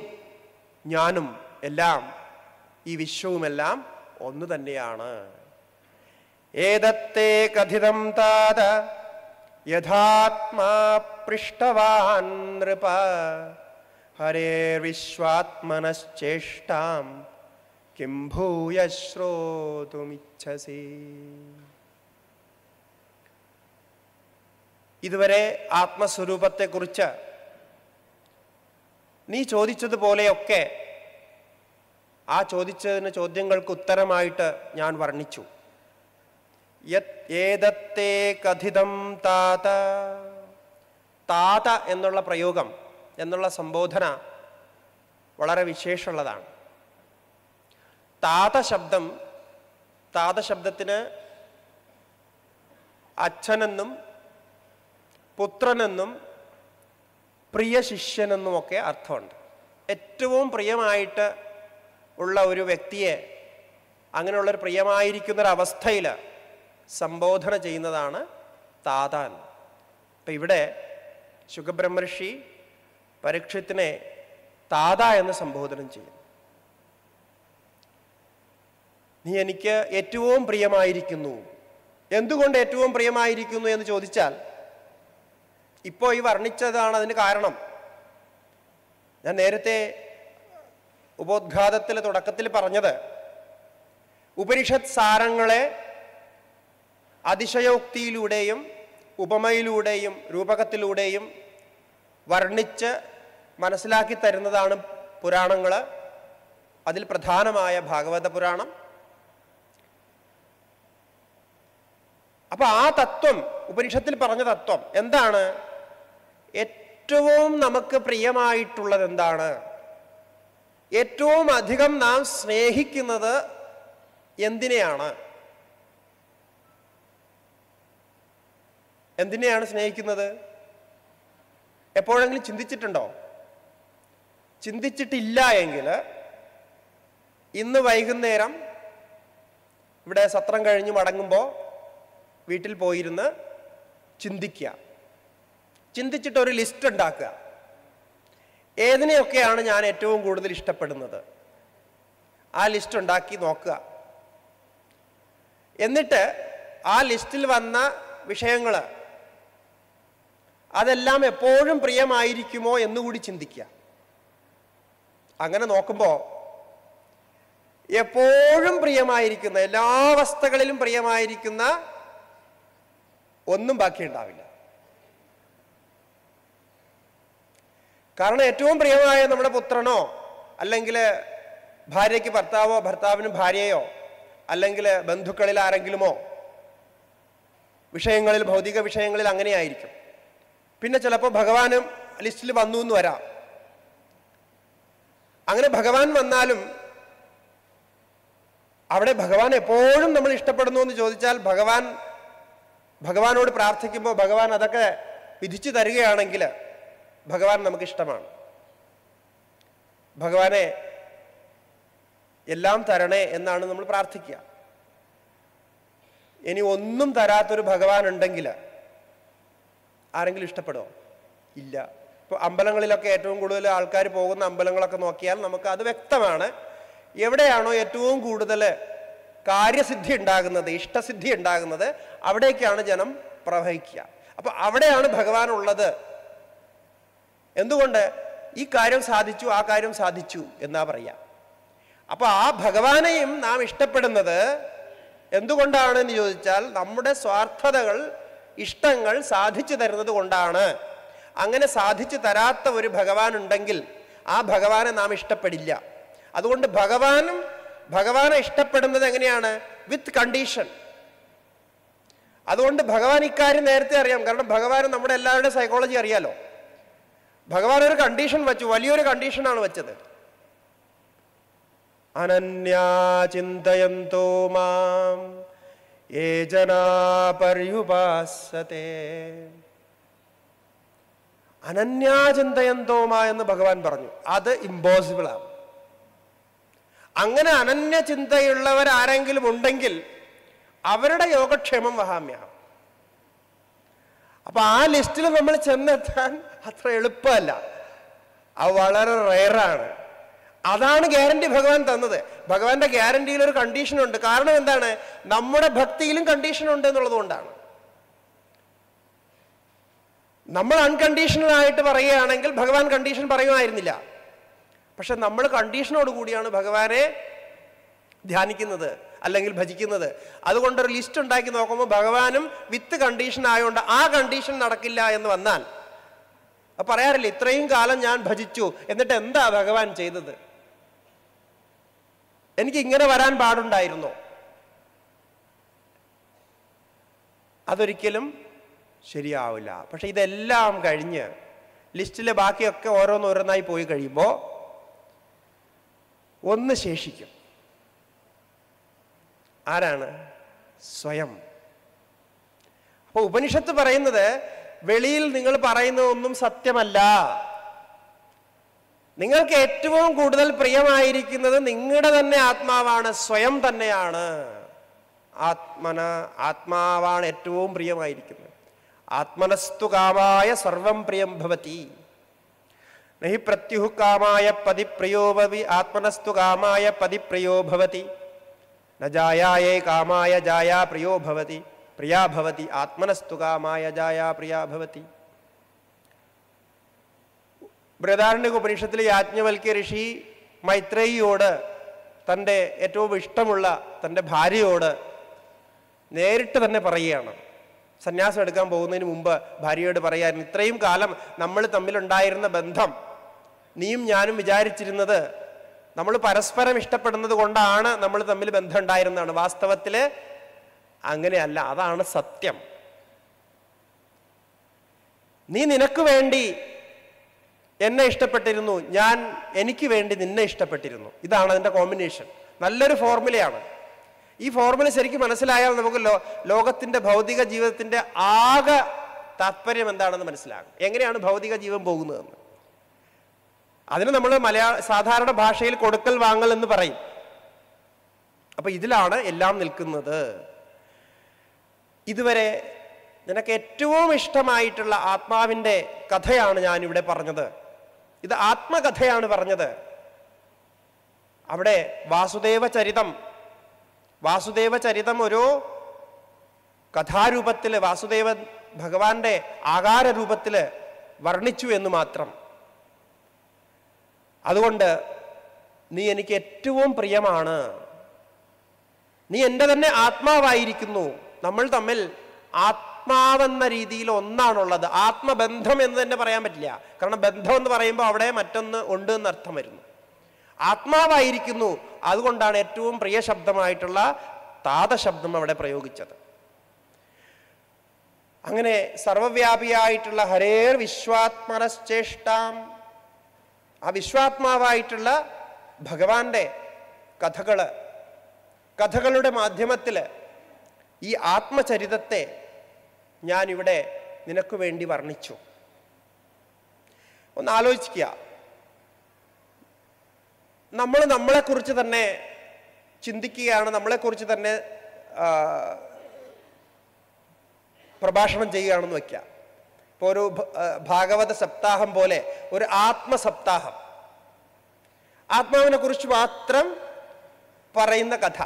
ഞാനും എല്ലാം ഈ വിശ്വവുമെല്ലാം ഒന്നു തന്നെയാണ് ഏതത്തെ കഥിതം താത യഥാത്മാ പൃഷ്ടവാൻ നൃപ ഹരേ വിശ്വാത്മനശ്ചേഷ്ടാം കിം ഭൂയ ശ്രോതുമിച്ഛസി ഇതുവരെ ആത്മസ്വരൂപത്തെക്കുറിച്ച് നീ ചോദിച്ചതുപോലെയൊക്കെ ആ ചോദിച്ചതിന് ചോദ്യങ്ങൾക്ക് ഉത്തരമായിട്ട് ഞാൻ വർണ്ണിച്ചു ഏതത്തെ കഥിതം താത താത എന്നുള്ള പ്രയോഗം എന്നുള്ള സംബോധന വളരെ വിശേഷമുള്ളതാണ് താതശബ്ദം താതശബ്ദത്തിന് അച്ഛനെന്നും പുത്രനെന്നും പ്രിയ ഒക്കെ അർത്ഥമുണ്ട് ഏറ്റവും പ്രിയമായിട്ട് ഉള്ള ഒരു വ്യക്തിയെ അങ്ങനെയുള്ളൊരു പ്രിയമായിരിക്കുന്നൊരവസ്ഥയിൽ സംബോധന ചെയ്യുന്നതാണ് താതാൻ അപ്പം ഇവിടെ ശുഖബ്രഹ്മർഷി പരീക്ഷത്തിനെ താത എന്ന് സംബോധനം ചെയ്യും നീ എനിക്ക് ഏറ്റവും പ്രിയമായിരിക്കുന്നു എന്തുകൊണ്ട് ഏറ്റവും പ്രിയമായിരിക്കുന്നു എന്ന് ചോദിച്ചാൽ ഇപ്പോൾ ഈ വർണ്ണിച്ചതാണ് അതിന് കാരണം ഞാൻ നേരത്തെ ഉപോദ്ഘാതത്തിൽ തുടക്കത്തിൽ പറഞ്ഞത് ഉപനിഷത് സാരങ്ങളെ അതിശയോക്തിയിലൂടെയും ഉപമയിലൂടെയും രൂപകത്തിലൂടെയും വർണ്ണിച്ച് മനസ്സിലാക്കി തരുന്നതാണ് പുരാണങ്ങൾ അതിൽ പ്രധാനമായ ഭാഗവത പുരാണം അപ്പൊ ആ തത്വം ഉപനിഷത്തിൽ പറഞ്ഞ തത്വം എന്താണ് ഏറ്റവും നമുക്ക് പ്രിയമായിട്ടുള്ളത് എന്താണ് ഏറ്റവും അധികം നാം സ്നേഹിക്കുന്നത് എന്തിനെയാണ് എന്തിനെയാണ് സ്നേഹിക്കുന്നത് എപ്പോഴെങ്കിലും ചിന്തിച്ചിട്ടുണ്ടോ ചിന്തിച്ചിട്ടില്ല എങ്കിൽ ഇന്ന് വൈകുന്നേരം ഇവിടെ സത്രം കഴിഞ്ഞ് മടങ്ങുമ്പോൾ വീട്ടിൽ പോയിരുന്ന് ചിന്തിക്കുക ചിന്തിച്ചിട്ട് ഒരു ലിസ്റ്റ് ഉണ്ടാക്കുക ഏതിനെയൊക്കെയാണ് ഞാൻ ഏറ്റവും കൂടുതൽ ഇഷ്ടപ്പെടുന്നത് ആ ലിസ്റ്റ് ഉണ്ടാക്കി നോക്കുക എന്നിട്ട് ആ ലിസ്റ്റിൽ വന്ന വിഷയങ്ങൾ അതെല്ലാം എപ്പോഴും പ്രിയമായിരിക്കുമോ എന്നുകൂടി ചിന്തിക്കുക അങ്ങനെ നോക്കുമ്പോൾ എപ്പോഴും പ്രിയമായിരിക്കുന്ന എല്ലാ അവസ്ഥകളിലും പ്രിയമായിരിക്കുന്ന ഒന്നും ബാക്കി ഉണ്ടാവില്ല കാരണം ഏറ്റവും പ്രിയമായ നമ്മുടെ പുത്രനോ അല്ലെങ്കിൽ ഭാര്യയ്ക്ക് ഭർത്താവോ ഭർത്താവിന് ഭാര്യയോ അല്ലെങ്കിൽ ബന്ധുക്കളിൽ ആരെങ്കിലുമോ വിഷയങ്ങളിൽ ഭൗതിക വിഷയങ്ങളിൽ അങ്ങനെയായിരിക്കും പിന്നെ ചിലപ്പോൾ ഭഗവാനും ലിസ്റ്റിൽ വന്നു എന്ന് വരാം അങ്ങനെ ഭഗവാൻ വന്നാലും അവിടെ ഭഗവാൻ എപ്പോഴും നമ്മൾ ഇഷ്ടപ്പെടുന്നു എന്ന് ചോദിച്ചാൽ ഭഗവാൻ ഭഗവാനോട് പ്രാർത്ഥിക്കുമ്പോൾ ഭഗവാൻ അതൊക്കെ വിധിച്ചു തരികയാണെങ്കിൽ ഭഗവാൻ നമുക്കിഷ്ടമാണ് ഭഗവാനെ എല്ലാം തരണേ എന്നാണ് നമ്മൾ പ്രാർത്ഥിക്കുക ഇനി ഒന്നും തരാത്തൊരു ഭഗവാൻ ഉണ്ടെങ്കിൽ ആരെങ്കിലും ഇഷ്ടപ്പെടുമോ ഇല്ല ഇപ്പൊ അമ്പലങ്ങളിലൊക്കെ ഏറ്റവും കൂടുതൽ ആൾക്കാർ പോകുന്ന അമ്പലങ്ങളൊക്കെ നോക്കിയാൽ നമുക്ക് അത് വ്യക്തമാണ് എവിടെയാണോ ഏറ്റവും കൂടുതൽ കാര്യസിദ്ധി ഉണ്ടാകുന്നത് ഇഷ്ടസിദ്ധി ഉണ്ടാകുന്നത് അവിടേക്കാണ് ജനം പ്രവഹിക്കുക അപ്പൊ അവിടെയാണ് ഭഗവാൻ ഉള്ളത് എന്തുകൊണ്ട് ഈ കാര്യം സാധിച്ചു ആ കാര്യം സാധിച്ചു എന്നാ പറയാ അപ്പോൾ ആ ഭഗവാനെയും നാം ഇഷ്ടപ്പെടുന്നത് എന്തുകൊണ്ടാണ് എന്ന് ചോദിച്ചാൽ നമ്മുടെ സ്വാർത്ഥതകൾ ഇഷ്ടങ്ങൾ സാധിച്ചു തരുന്നത് കൊണ്ടാണ് അങ്ങനെ സാധിച്ചു തരാത്ത ഒരു ഭഗവാൻ ഉണ്ടെങ്കിൽ ആ ഭഗവാനെ നാം ഇഷ്ടപ്പെടില്ല അതുകൊണ്ട് ഭഗവാനും ഭഗവാനെ ഇഷ്ടപ്പെടുന്നത് എങ്ങനെയാണ് വിത്ത് കണ്ടീഷൻ അതുകൊണ്ട് ഭഗവാൻ ഇക്കാര്യം നേരത്തെ അറിയാം കാരണം ഭഗവാൻ നമ്മുടെ എല്ലാവരുടെയും സൈക്കോളജി അറിയാലോ ഭഗവാൻ ഒരു കണ്ടീഷൻ വെച്ചു വലിയൊരു കണ്ടീഷനാണ് വെച്ചത് അനന്യാ മാം ഏ ജനാ പര്യുപാസത്തെ എന്ന് ഭഗവാൻ പറഞ്ഞു അത് ആണ് അങ്ങനെ അനന്യ ചിന്തയുള്ളവർ ആരെങ്കിലും ഉണ്ടെങ്കിൽ അവരുടെ യോഗക്ഷേമം വഹാമ്യാണ് അപ്പൊ ആ ലിസ്റ്റിൽ നമ്മൾ ചെന്നെത്താൻ അത്ര എളുപ്പമല്ല അത് വളരെ റയറാണ് അതാണ് ഗ്യാരണ്ടി ഭഗവാൻ തന്നത് ഭഗവാന്റെ ഗ്യാരണ്ടിയിൽ ഒരു കണ്ടീഷനുണ്ട് കാരണം എന്താണ് നമ്മുടെ ഭക്തിയിലും കണ്ടീഷൻ ഉണ്ട് എന്നുള്ളത് കൊണ്ടാണ് നമ്മൾ അൺകണ്ടീഷണൽ ആയിട്ട് പറയുകയാണെങ്കിൽ ഭഗവാൻ കണ്ടീഷൻ പറയുമായിരുന്നില്ല പക്ഷെ നമ്മൾ കണ്ടീഷനോട് കൂടിയാണ് ഭഗവാനെ ധ്യാനിക്കുന്നത് അല്ലെങ്കിൽ ഭജിക്കുന്നത് അതുകൊണ്ട് ഒരു ലിസ്റ്റ് ഉണ്ടാക്കി നോക്കുമ്പോൾ ഭഗവാനും വിത്ത് കണ്ടീഷൻ ആയതുകൊണ്ട് ആ കണ്ടീഷൻ നടക്കില്ല എന്ന് വന്നാൽ അപ്പം പറയാറില്ല ഇത്രയും കാലം ഞാൻ ഭജിച്ചു എന്നിട്ട് എന്താ ഭഗവാൻ ചെയ്തത് എനിക്ക് ഇങ്ങനെ വരാൻ പാടുണ്ടായിരുന്നോ അതൊരിക്കലും ശരിയാവില്ല പക്ഷെ ഇതെല്ലാം കഴിഞ്ഞ് ലിസ്റ്റിലെ ബാക്കിയൊക്കെ ഓരോന്നോരോന്നായി പോയി കഴിയുമ്പോൾ ഒന്ന് ശേഷിക്കും ആരാണ് സ്വയം അപ്പോൾ ഉപനിഷത്ത് പറയുന്നത് വെളിയിൽ നിങ്ങൾ ഒന്നും സത്യമല്ല നിങ്ങൾക്ക് ഏറ്റവും കൂടുതൽ പ്രിയമായിരിക്കുന്നത് നിങ്ങളുടെ തന്നെ ആത്മാവാണ് സ്വയം തന്നെയാണ് ആത്മന ആത്മാവാണ് ഏറ്റവും പ്രിയമായിരിക്കുന്നത് ആത്മനസ്തു സർവം പ്രിയം ഭവതി നഹി പ്രത്യുഹു കാമായ पदिप्रयो भवि आत्मनस्तु कामाय पदिप्रयो भवति न जायायै कामाय ആത്മനസ്തു प्रियो भवति प्रिया भवति आत्मनस्तु कामाय जाया യാജ്ഞവൽക്യ ഋഷി മൈത്രേയിയോട് തൻ്റെ ഏറ്റവും ഇഷ്ടമുള്ള തൻ്റെ ഭാര്യയോട് നേരിട്ട് തന്നെ പറയുകയാണ് സന്യാസം എടുക്കാൻ പോകുന്നതിന് മുമ്പ് ഭാര്യയോട് പറയാൻ ഇത്രയും കാലം നമ്മൾ തമ്മിലുണ്ടായിരുന്ന ബന്ധം നീയും ഞാനും വിചാരിച്ചിരുന്നത് നമ്മൾ പരസ്പരം ഇഷ്ടപ്പെടുന്നത് കൊണ്ടാണ് നമ്മൾ തമ്മിൽ ബന്ധം ഉണ്ടായിരുന്നതാണ് വാസ്തവത്തിൽ അങ്ങനെയല്ല അതാണ് സത്യം നീ നിനക്ക് വേണ്ടി എന്നെ ഇഷ്ടപ്പെട്ടിരുന്നു ഞാൻ എനിക്ക് വേണ്ടി നിന്നെ ഇഷ്ടപ്പെട്ടിരുന്നു ഇതാണ് അതിൻ്റെ കോമ്പിനേഷൻ നല്ലൊരു ഫോർമുലയാണ് ഈ ഫോർമുല ശരിക്കും മനസ്സിലായാൽ നമുക്ക് ലോ ലോകത്തിൻ്റെ ഭൗതിക ജീവിതത്തിൻ്റെ ആകെ താത്പര്യം എന്താണെന്ന് മനസ്സിലാകും എങ്ങനെയാണ് ഭൗതിക ജീവൻ പോകുന്നതെന്ന് അതിന് നമ്മൾ മലയാള സാധാരണ ഭാഷയിൽ കൊടുക്കൽ വാങ്ങൽ എന്ന് പറയും അപ്പൊ ഇതിലാണ് എല്ലാം നിൽക്കുന്നത് ഇതുവരെ നിനക്ക് ഏറ്റവും ഇഷ്ടമായിട്ടുള്ള ആത്മാവിൻ്റെ കഥയാണ് ഞാനിവിടെ പറഞ്ഞത് ഇത് ആത്മകഥയാണ് പറഞ്ഞത് അവിടെ വാസുദേവ ചരിതം വാസുദേവ ചരിതം ഒരു കഥാരൂപത്തിൽ വാസുദേവ ഭഗവാന്റെ ആകാരരൂപത്തിൽ വർണ്ണിച്ചു എന്ന് മാത്രം അതുകൊണ്ട് നീ എനിക്ക് ഏറ്റവും പ്രിയമാണ് നീ എൻ്റെ തന്നെ ആത്മാവായിരിക്കുന്നു നമ്മൾ തമ്മിൽ ആത്മാവെന്ന രീതിയിൽ ഒന്നാണുള്ളത് ആത്മബന്ധം എന്ന് തന്നെ പറയാൻ പറ്റില്ല കാരണം ബന്ധം എന്ന് പറയുമ്പോൾ അവിടെ മറ്റൊന്ന് ഉണ്ട് എന്ന് അർത്ഥം വരുന്നു ആത്മാവായിരിക്കുന്നു അതുകൊണ്ടാണ് ഏറ്റവും പ്രിയ ശബ്ദമായിട്ടുള്ള താതശബ്ദം അവിടെ പ്രയോഗിച്ചത് അങ്ങനെ സർവവ്യാപിയായിട്ടുള്ള ഹരേർ വിശ്വാത്മനശ്ചേഷ്ടാം ആ വിശ്വാത്മാവായിട്ടുള്ള ഭഗവാന്റെ കഥകൾ കഥകളുടെ മാധ്യമത്തിൽ ഈ ആത്മചരിതത്തെ ഞാനിവിടെ നിനക്ക് വേണ്ടി വർണ്ണിച്ചു ഒന്ന് ആലോചിക്കുക നമ്മൾ നമ്മളെക്കുറിച്ച് തന്നെ ചിന്തിക്കുകയാണ് നമ്മളെക്കുറിച്ച് തന്നെ പ്രഭാഷണം ചെയ്യുകയാണെന്ന് വയ്ക്കുക ഇപ്പോൾ ഒരു ഭാഗവത സപ്താഹം പോലെ ഒരു ആത്മസപ്താഹം ആത്മാവിനെ കുറിച്ച് മാത്രം പറയുന്ന കഥ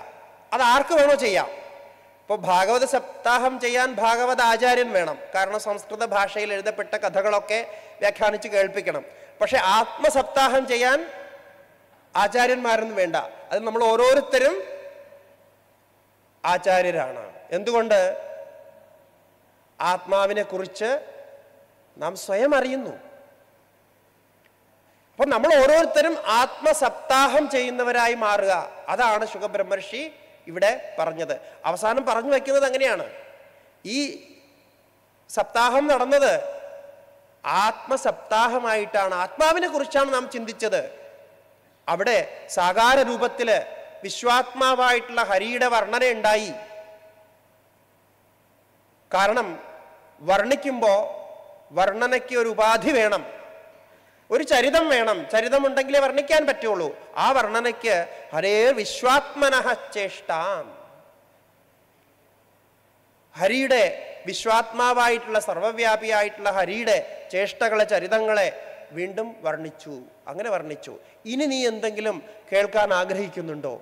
അത് ആർക്ക് വേണോ ചെയ്യാം ഇപ്പോൾ ഭാഗവത സപ്താഹം ചെയ്യാൻ ഭാഗവത ആചാര്യൻ വേണം കാരണം സംസ്കൃത ഭാഷയിൽ എഴുതപ്പെട്ട കഥകളൊക്കെ വ്യാഖ്യാനിച്ച് കേൾപ്പിക്കണം പക്ഷെ ആത്മസപ്താഹം ചെയ്യാൻ ആചാര്യന്മാരൊന്നും വേണ്ട അത് നമ്മൾ ഓരോരുത്തരും ആചാര്യരാണ് എന്തുകൊണ്ട് ആത്മാവിനെ കുറിച്ച് നാം സ്വയം അറിയുന്നു അപ്പൊ നമ്മൾ ഓരോരുത്തരും ആത്മസപ്താഹം ചെയ്യുന്നവരായി മാറുക അതാണ് ശുഖബ്രഹ്മർഷി ഇവിടെ പറഞ്ഞത് അവസാനം പറഞ്ഞു വയ്ക്കുന്നത് അങ്ങനെയാണ് ഈ സപ്താഹം നടന്നത് ആത്മസപ്താഹമായിട്ടാണ് ആത്മാവിനെ കുറിച്ചാണ് നാം ചിന്തിച്ചത് അവിടെ സാകാര രൂപത്തില് വിശ്വാത്മാവായിട്ടുള്ള ഹരിയുടെ വർണ്ണന ഉണ്ടായി കാരണം വർണ്ണിക്കുമ്പോൾ വർണ്ണനയ്ക്ക് ഒരു ഉപാധി വേണം ഒരു ചരിതം വേണം ചരിതം ഉണ്ടെങ്കിലേ വർണ്ണിക്കാൻ പറ്റുള്ളൂ ആ വർണ്ണനയ്ക്ക് ഹരേ വിശ്വാത്മനഹ ചേഷ്ടാം ഹരിയുടെ വിശ്വാത്മാവായിട്ടുള്ള സർവവ്യാപിയായിട്ടുള്ള ഹരിയുടെ ചേഷ്ടകളെ ചരിതങ്ങളെ വീണ്ടും വർണ്ണിച്ചു അങ്ങനെ വർണ്ണിച്ചു ഇനി നീ എന്തെങ്കിലും കേൾക്കാൻ ആഗ്രഹിക്കുന്നുണ്ടോ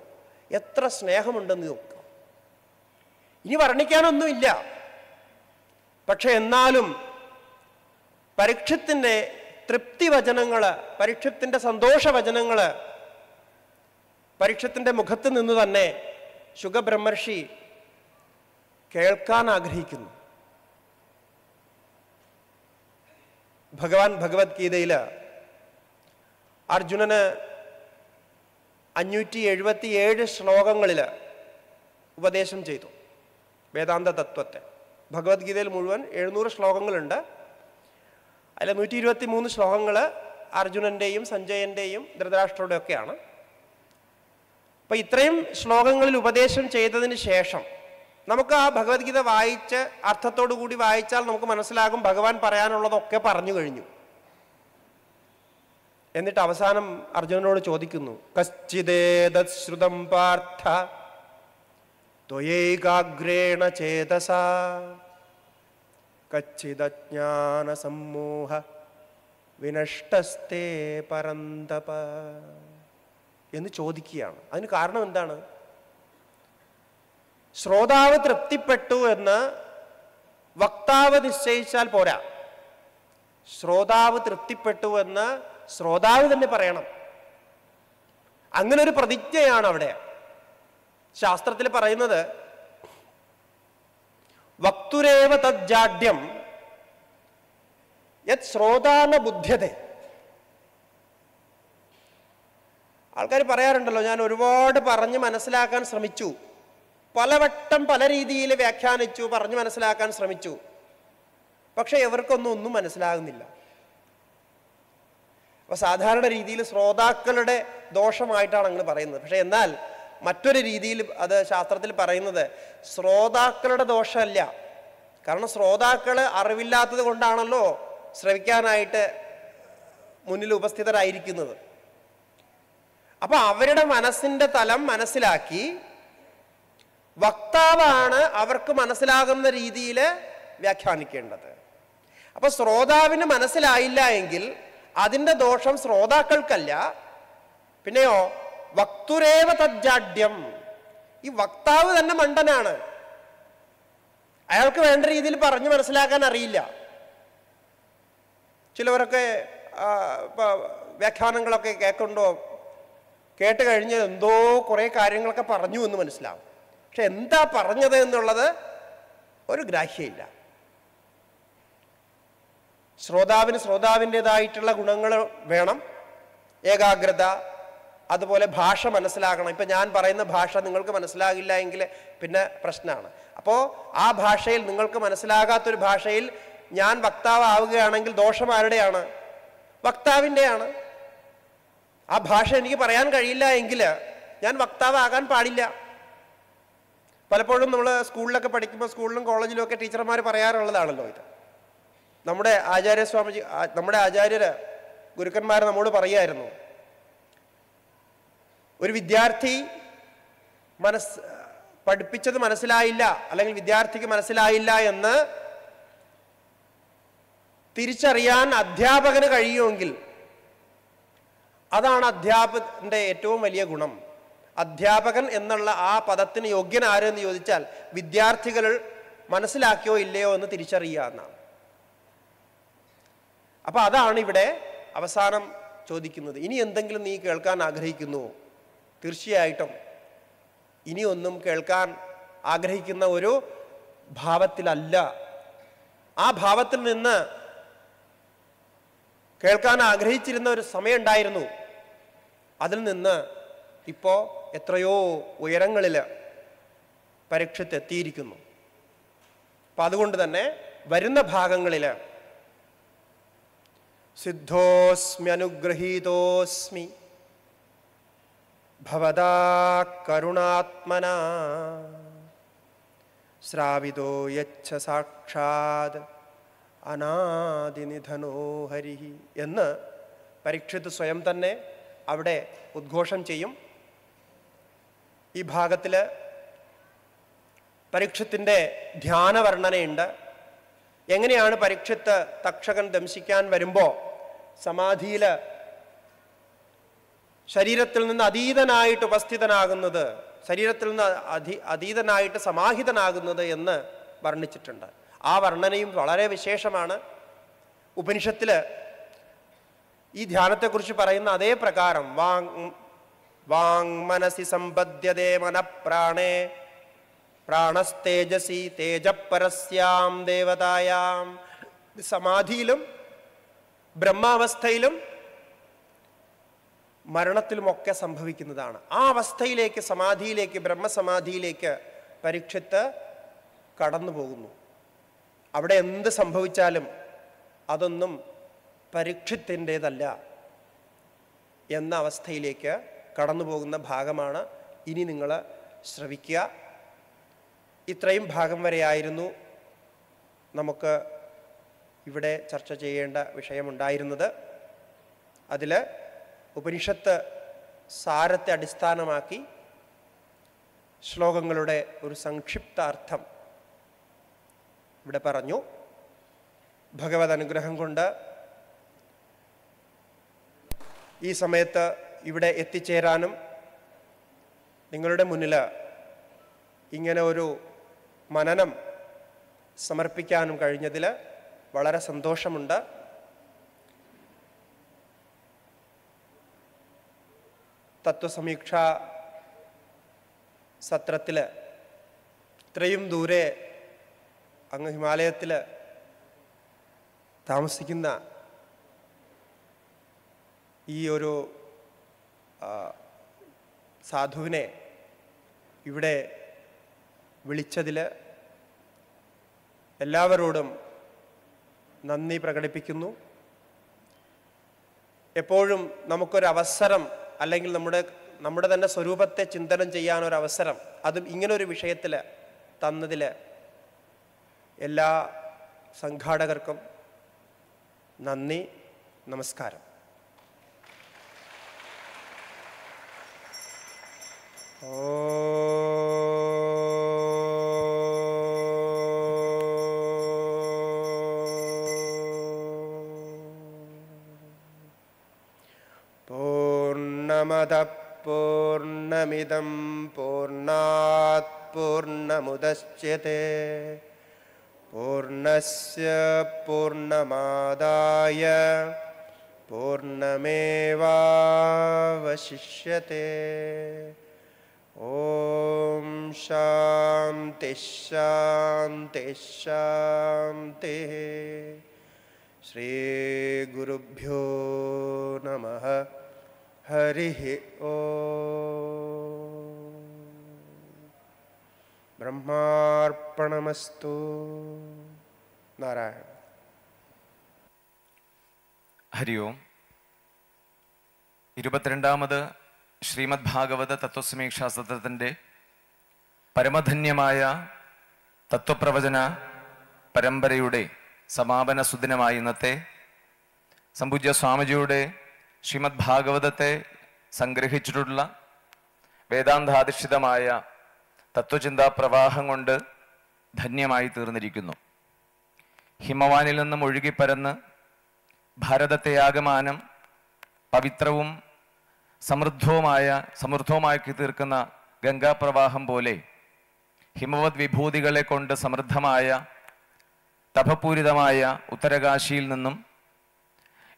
എത്ര സ്നേഹമുണ്ടെന്ന് നോക്കാം ഇനി വർണ്ണിക്കാനൊന്നുമില്ല പക്ഷെ എന്നാലും പരീക്ഷത്തിൻ്റെ തൃപ്തി വചനങ്ങൾ പരീക്ഷത്തിൻ്റെ സന്തോഷ വചനങ്ങൾ പരീക്ഷത്തിൻ്റെ മുഖത്ത് നിന്ന് തന്നെ ശുഖബ്രഹ്മർഷി കേൾക്കാൻ ആഗ്രഹിക്കുന്നു ഭഗവാൻ ഭഗവത്ഗീതയിൽ അർജുനന് അഞ്ഞൂറ്റി എഴുപത്തിയേഴ് ശ്ലോകങ്ങളിൽ ഉപദേശം ചെയ്തു വേദാന്ത തത്വത്തെ ഭഗവത്ഗീതയിൽ മുഴുവൻ എഴുന്നൂറ് ശ്ലോകങ്ങളുണ്ട് അതിൽ നൂറ്റി ഇരുപത്തി മൂന്ന് ശ്ലോകങ്ങൾ അർജുനന്റെയും സഞ്ജയന്റെയും ധൃതരാഷ്ട്രയുടെ ഒക്കെയാണ് അപ്പൊ ഇത്രയും ശ്ലോകങ്ങളിൽ ഉപദേശം ചെയ്തതിന് ശേഷം നമുക്ക് ആ ഭഗവത്ഗീത വായിച്ച് അർത്ഥത്തോടു കൂടി വായിച്ചാൽ നമുക്ക് മനസ്സിലാകും ഭഗവാൻ പറയാനുള്ളതൊക്കെ പറഞ്ഞു കഴിഞ്ഞു എന്നിട്ട് അവസാനം അർജുനനോട് ചോദിക്കുന്നു കശ്ചിതേതശ്രുതം പാർത്ഥ ത്വയേകാഗ്രേണ ചേതസ കച്ചിദജ്ഞാനസമ്മോഹ വിനഷ്ടസ്തേ പരന്തപ എന്ന് ചോദിക്കുകയാണ് അതിന് കാരണം എന്താണ് ശ്രോതാവ് തൃപ്തിപ്പെട്ടു എന്ന് വക്താവ് നിശ്ചയിച്ചാൽ പോരാ ശ്രോതാവ് തൃപ്തിപ്പെട്ടു എന്ന് ശ്രോതാവ് തന്നെ പറയണം അങ്ങനെ ഒരു പ്രതിജ്ഞയാണ് അവിടെ ശാസ്ത്രത്തിൽ പറയുന്നത് വക്തുരേവ തജ്ജാഡ്യം യത് ശ്രോതാന ബുദ്ധ്യത ആൾക്കാർ പറയാറുണ്ടല്ലോ ഞാൻ ഒരുപാട് പറഞ്ഞ് മനസ്സിലാക്കാൻ ശ്രമിച്ചു പലവട്ടം പല രീതിയിൽ വ്യാഖ്യാനിച്ചു പറഞ്ഞ് മനസ്സിലാക്കാൻ ശ്രമിച്ചു പക്ഷെ ഇവർക്കൊന്നും ഒന്നും മനസ്സിലാകുന്നില്ല അപ്പൊ സാധാരണ രീതിയിൽ ശ്രോതാക്കളുടെ ദോഷമായിട്ടാണ് അങ്ങനെ പറയുന്നത് പക്ഷേ എന്നാൽ മറ്റൊരു രീതിയിൽ അത് ശാസ്ത്രത്തിൽ പറയുന്നത് ശ്രോതാക്കളുടെ ദോഷമല്ല കാരണം ശ്രോതാക്കൾ അറിവില്ലാത്തത് കൊണ്ടാണല്ലോ ശ്രവിക്കാനായിട്ട് മുന്നിൽ ഉപസ്ഥിതരായിരിക്കുന്നത് അപ്പൊ അവരുടെ മനസ്സിന്റെ തലം മനസ്സിലാക്കി വക്താവാണ് അവർക്ക് മനസ്സിലാകുന്ന രീതിയിൽ വ്യാഖ്യാനിക്കേണ്ടത് അപ്പൊ ശ്രോതാവിന് മനസ്സിലായില്ല എങ്കിൽ അതിൻ്റെ ദോഷം ശ്രോതാക്കൾക്കല്ല പിന്നെയോ വക്തുരേവ തജ്ജാഢ്യം ഈ വക്താവ് തന്നെ മണ്ടനാണ് അയാൾക്ക് വേണ്ട രീതിയിൽ പറഞ്ഞു മനസ്സിലാക്കാൻ അറിയില്ല ചിലവരൊക്കെ വ്യാഖ്യാനങ്ങളൊക്കെ കേൾക്കുണ്ടോ കേട്ട് കഴിഞ്ഞാൽ എന്തോ കുറേ കാര്യങ്ങളൊക്കെ പറഞ്ഞു എന്ന് മനസ്സിലാവും പക്ഷെ എന്താ പറഞ്ഞത് എന്നുള്ളത് ഒരു ഗ്രാഹ്യയില്ല ശ്രോതാവിന് ശ്രോതാവിൻ്റെതായിട്ടുള്ള ഗുണങ്ങൾ വേണം ഏകാഗ്രത അതുപോലെ ഭാഷ മനസ്സിലാകണം ഇപ്പം ഞാൻ പറയുന്ന ഭാഷ നിങ്ങൾക്ക് മനസ്സിലാകില്ല എങ്കിൽ പിന്നെ പ്രശ്നമാണ് അപ്പോൾ ആ ഭാഷയിൽ നിങ്ങൾക്ക് മനസ്സിലാകാത്തൊരു ഭാഷയിൽ ഞാൻ വക്താവാവുകയാണെങ്കിൽ ദോഷം ആരുടെയാണ് വക്താവിൻ്റെയാണ് ആ ഭാഷ എനിക്ക് പറയാൻ കഴിയില്ല എങ്കിൽ ഞാൻ വക്താവാകാൻ പാടില്ല പലപ്പോഴും നമ്മൾ സ്കൂളിലൊക്കെ പഠിക്കുമ്പോൾ സ്കൂളിലും കോളേജിലും ഒക്കെ ടീച്ചർമാർ പറയാറുള്ളതാണല്ലോ ഇത് നമ്മുടെ ആചാര്യസ്വാമിജി നമ്മുടെ ആചാര്യർ ഗുരുക്കന്മാർ നമ്മോട് പറയായിരുന്നു ഒരു വിദ്യാർത്ഥി മനസ് പഠിപ്പിച്ചത് മനസ്സിലായില്ല അല്ലെങ്കിൽ വിദ്യാർത്ഥിക്ക് മനസ്സിലായില്ല എന്ന് തിരിച്ചറിയാൻ അധ്യാപകന് കഴിയുമെങ്കിൽ അതാണ് അധ്യാപകന്റെ ഏറ്റവും വലിയ ഗുണം അധ്യാപകൻ എന്നുള്ള ആ പദത്തിന് യോഗ്യൻ ആരെന്ന് ചോദിച്ചാൽ വിദ്യാർത്ഥികൾ മനസ്സിലാക്കിയോ ഇല്ലയോ എന്ന് തിരിച്ചറിയുക എന്നാണ് അപ്പോൾ അതാണ് ഇവിടെ അവസാനം ചോദിക്കുന്നത് ഇനി എന്തെങ്കിലും നീ കേൾക്കാൻ ആഗ്രഹിക്കുന്നുവോ തീർച്ചയായിട്ടും ഇനിയൊന്നും കേൾക്കാൻ ആഗ്രഹിക്കുന്ന ഒരു ഭാവത്തിലല്ല ആ ഭാവത്തിൽ നിന്ന് കേൾക്കാൻ ആഗ്രഹിച്ചിരുന്ന ഒരു സമയമുണ്ടായിരുന്നു അതിൽ നിന്ന് ഇപ്പോൾ എത്രയോ ഉയരങ്ങളിൽ പരീക്ഷത്തെത്തിയിരിക്കുന്നു അപ്പം അതുകൊണ്ട് തന്നെ വരുന്ന ഭാഗങ്ങളിൽ സിദ്ധോസ്മ്യനുഗ്രഹീതോസ്മി ഭവദാകരുണാത്മനാ ശ്രാവിതോ യച്ഛ സാക്ഷാത് അനാദിനിധനോ ഹരി എന്ന് പരീക്ഷിത് സ്വയം തന്നെ അവിടെ ഉദ്ഘോഷം ചെയ്യും ഈ ഭാഗത്തിൽ പരീക്ഷത്തിൻ്റെ ധ്യാനവർണ്ണനയുണ്ട് എങ്ങനെയാണ് പരീക്ഷത്ത് തക്ഷകൻ ദംശിക്കാൻ വരുമ്പോൾ സമാധിയിൽ ശരീരത്തിൽ നിന്ന് അതീതനായിട്ട് ഉപസ്ഥിതനാകുന്നത് ശരീരത്തിൽ നിന്ന് അധി അതീതനായിട്ട് സമാഹിതനാകുന്നത് എന്ന് വർണ്ണിച്ചിട്ടുണ്ട് ആ വർണ്ണനയും വളരെ വിശേഷമാണ് ഉപനിഷത്തിൽ ഈ ധ്യാനത്തെക്കുറിച്ച് പറയുന്ന അതേ പ്രകാരം വാങ് വാങ് മനസി സമ്പദ്യതേ മനപ്രാണേ പ്രാണസ്തേജസി തേജപ്പരസ്യാം ദേവതായാം സമാധിയിലും ബ്രഹ്മാവസ്ഥയിലും മരണത്തിലുമൊക്കെ സംഭവിക്കുന്നതാണ് ആ അവസ്ഥയിലേക്ക് സമാധിയിലേക്ക് ബ്രഹ്മസമാധിയിലേക്ക് പരീക്ഷത്ത് കടന്നു പോകുന്നു അവിടെ എന്ത് സംഭവിച്ചാലും അതൊന്നും പരീക്ഷത്തിൻ്റേതല്ല എന്ന അവസ്ഥയിലേക്ക് കടന്നു പോകുന്ന ഭാഗമാണ് ഇനി നിങ്ങൾ ശ്രവിക്കുക ഇത്രയും ഭാഗം വരെയായിരുന്നു നമുക്ക് ഇവിടെ ചർച്ച ചെയ്യേണ്ട വിഷയമുണ്ടായിരുന്നത് അതിൽ ഉപനിഷത്ത് സാരത്തെ അടിസ്ഥാനമാക്കി ശ്ലോകങ്ങളുടെ ഒരു സംക്ഷിപ്താർത്ഥം ഇവിടെ പറഞ്ഞു ഭഗവത് അനുഗ്രഹം കൊണ്ട് ഈ സമയത്ത് ഇവിടെ എത്തിച്ചേരാനും നിങ്ങളുടെ മുന്നിൽ ഇങ്ങനെ ഒരു മനനം സമർപ്പിക്കാനും കഴിഞ്ഞതിൽ വളരെ സന്തോഷമുണ്ട് തത്വസമീക്ഷാ സത്രത്തിൽ ഇത്രയും ദൂരെ അങ്ങ് ഹിമാലയത്തിൽ താമസിക്കുന്ന ഈ ഒരു സാധുവിനെ ഇവിടെ വിളിച്ചതിൽ എല്ലാവരോടും നന്ദി പ്രകടിപ്പിക്കുന്നു എപ്പോഴും നമുക്കൊരവസരം അല്ലെങ്കിൽ നമ്മുടെ നമ്മുടെ തന്നെ സ്വരൂപത്തെ ചിന്തനം ചെയ്യാനൊരവസരം അതും ഇങ്ങനൊരു വിഷയത്തിൽ തന്നതിൽ എല്ലാ സംഘാടകർക്കും നന്ദി നമസ്കാരം ഓ पूर्णमदः पूर्णमिदं पूर्णात् पूर्णमुदच्यते पूर्णस्य पूर्णमादाय शांति शांति शान्तिश्शान्तिश्शान्तिः श्रीगुरुभ्यो नमः ഹരി ഓ ब्रह्मार्पणमस्तु नारायण ഹരി ഓം ഇരുപത്തിരണ്ടാമത് ശ്രീമദ് ഭാഗവത തത്വസമീക്ഷാ സത്രത്തിൻ്റെ പരമധന്യമായ തത്വപ്രവചന പരമ്പരയുടെ സമാപന സുദിനമായ ഇന്നത്തെ സംപൂജ്യ സ്വാമിജിയുടെ ശ്രീമദ് ഭാഗവതത്തെ സംഗ്രഹിച്ചിട്ടുള്ള വേദാന്താധിഷ്ഠിതമായ തത്വചിന്താ പ്രവാഹം കൊണ്ട് ധന്യമായി തീർന്നിരിക്കുന്നു ഹിമവാനിൽ നിന്നും ഒഴുകിപ്പരന്ന് ഭാരതത്തെ ആകമാനം പവിത്രവും സമൃദ്ധവുമായ സമൃദ്ധവുമാക്കി തീർക്കുന്ന ഗംഗാപ്രവാഹം പോലെ ഹിമവത് വിഭൂതികളെ കൊണ്ട് സമൃദ്ധമായ തപപൂരിതമായ ഉത്തരകാശിയിൽ നിന്നും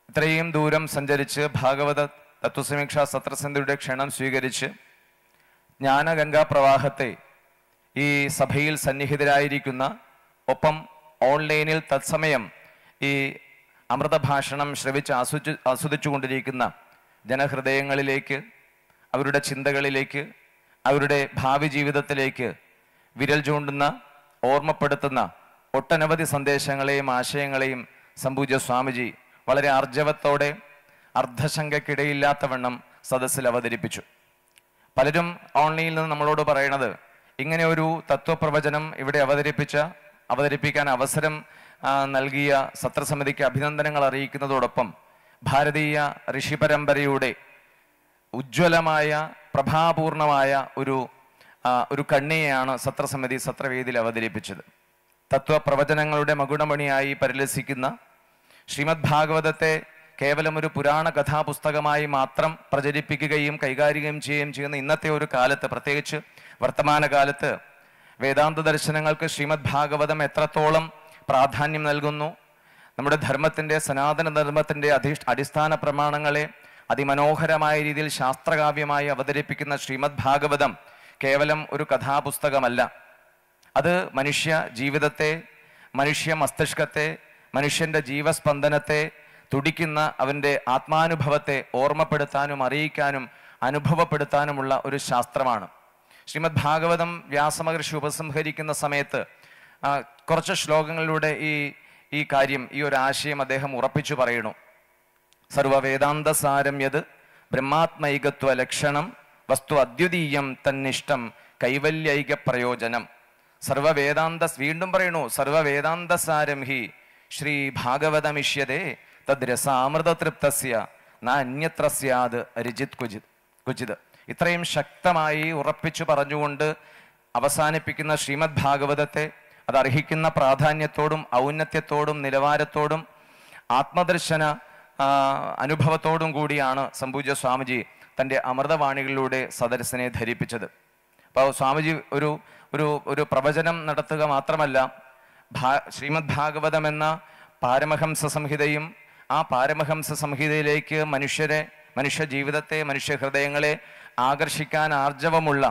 ഇത്രയും ദൂരം സഞ്ചരിച്ച് ഭാഗവത തത്വസമീക്ഷാ സത്രസന്ധിയുടെ ക്ഷണം സ്വീകരിച്ച് ജ്ഞാനഗംഗാ പ്രവാഹത്തെ ഈ സഭയിൽ സന്നിഹിതരായിരിക്കുന്ന ഒപ്പം ഓൺലൈനിൽ തത്സമയം ഈ അമൃതഭാഷണം ശ്രവിച്ച് ആസ്വദിച്ച് ആസ്വദിച്ചുകൊണ്ടിരിക്കുന്ന ജനഹൃദയങ്ങളിലേക്ക് അവരുടെ ചിന്തകളിലേക്ക് അവരുടെ ഭാവി ജീവിതത്തിലേക്ക് വിരൽ ചൂണ്ടുന്ന ഓർമ്മപ്പെടുത്തുന്ന ഒട്ടനവധി സന്ദേശങ്ങളെയും ആശയങ്ങളെയും സംപൂജ്യ സ്വാമിജി വളരെ ആർജവത്തോടെ അർദ്ധശങ്കക്കിടയില്ലാത്തവണ്ണം സദസ്സിൽ അവതരിപ്പിച്ചു പലരും ഓൺലൈനിൽ നിന്ന് നമ്മളോട് പറയണത് ഇങ്ങനെ ഒരു തത്വപ്രവചനം ഇവിടെ അവതരിപ്പിച്ച അവതരിപ്പിക്കാൻ അവസരം നൽകിയ സത്രസമിതിക്ക് അഭിനന്ദനങ്ങൾ അറിയിക്കുന്നതോടൊപ്പം ഭാരതീയ ഋഷി പരമ്പരയുടെ ഉജ്ജ്വലമായ പ്രഭാപൂർണമായ ഒരു ഒരു കണ്ണിയെയാണ് സത്രസമിതി സത്രവേദിയിൽ അവതരിപ്പിച്ചത് തത്വപ്രവചനങ്ങളുടെ മകുടമണിയായി പരിലസിക്കുന്ന ശ്രീമദ് ഭാഗവതത്തെ കേവലം ഒരു പുരാണ കഥാപുസ്തകമായി മാത്രം പ്രചരിപ്പിക്കുകയും കൈകാര്യം ചെയ്യുകയും ചെയ്യുന്ന ഇന്നത്തെ ഒരു കാലത്ത് പ്രത്യേകിച്ച് വർത്തമാനകാലത്ത് വേദാന്ത ദർശനങ്ങൾക്ക് ശ്രീമദ് ഭാഗവതം എത്രത്തോളം പ്രാധാന്യം നൽകുന്നു നമ്മുടെ ധർമ്മത്തിൻ്റെ സനാതന ധർമ്മത്തിൻ്റെ അടിസ്ഥാന പ്രമാണങ്ങളെ അതിമനോഹരമായ രീതിയിൽ ശാസ്ത്രകാവ്യമായി അവതരിപ്പിക്കുന്ന ശ്രീമദ് ഭാഗവതം കേവലം ഒരു കഥാപുസ്തകമല്ല അത് മനുഷ്യ ജീവിതത്തെ മനുഷ്യ മസ്തിഷ്കത്തെ മനുഷ്യന്റെ ജീവസ്പന്ദനത്തെ തുടിക്കുന്ന അവൻ്റെ ആത്മാനുഭവത്തെ ഓർമ്മപ്പെടുത്താനും അറിയിക്കാനും അനുഭവപ്പെടുത്താനുമുള്ള ഒരു ശാസ്ത്രമാണ് ശ്രീമദ് ഭാഗവതം വ്യാസമഹർഷി ഉപസംഹരിക്കുന്ന സമയത്ത് കുറച്ച് ശ്ലോകങ്ങളിലൂടെ ഈ ഈ കാര്യം ഈ ഒരു ആശയം അദ്ദേഹം ഉറപ്പിച്ചു പറയുന്നു സർവവേദാന്ത സാരം യത് ബ്രഹ്മാത്മൈകത്വ ലക്ഷണം വസ്തു അദ്വിതീയം തന്നിഷ്ടം കൈവല്യൈക പ്രയോജനം സർവവേദാന്ത വീണ്ടും പറയണു സർവവേദാന്ത സാരം ഹി ശ്രീ ഭാഗവതമിഷ്യതേ തദ്രസാമൃതതൃപ്തസ്യ നാന്യത്ര സ്യാത് രജിത് കുജിത് കുജിത് ഇത്രയും ശക്തമായി ഉറപ്പിച്ചു പറഞ്ഞുകൊണ്ട് അവസാനിപ്പിക്കുന്ന ശ്രീമദ് ഭാഗവതത്തെ അത് അർഹിക്കുന്ന പ്രാധാന്യത്തോടും ഔന്നത്യത്തോടും നിലവാരത്തോടും ആത്മദർശന അനുഭവത്തോടും കൂടിയാണ് സംപൂജ്യ സ്വാമിജി തൻ്റെ അമൃതവാണികളിലൂടെ സദരസിനെ ധരിപ്പിച്ചത് അപ്പോൾ സ്വാമിജി ഒരു ഒരു ഒരു പ്രവചനം നടത്തുക മാത്രമല്ല ശ്രീമദ് ഭാഗവതം എന്ന പാരമഹംസ സംഹിതയും ആ പാരമഹംസ സംഹിതയിലേക്ക് മനുഷ്യരെ മനുഷ്യ ജീവിതത്തെ മനുഷ്യ ഹൃദയങ്ങളെ ആകർഷിക്കാൻ ആർജവമുള്ള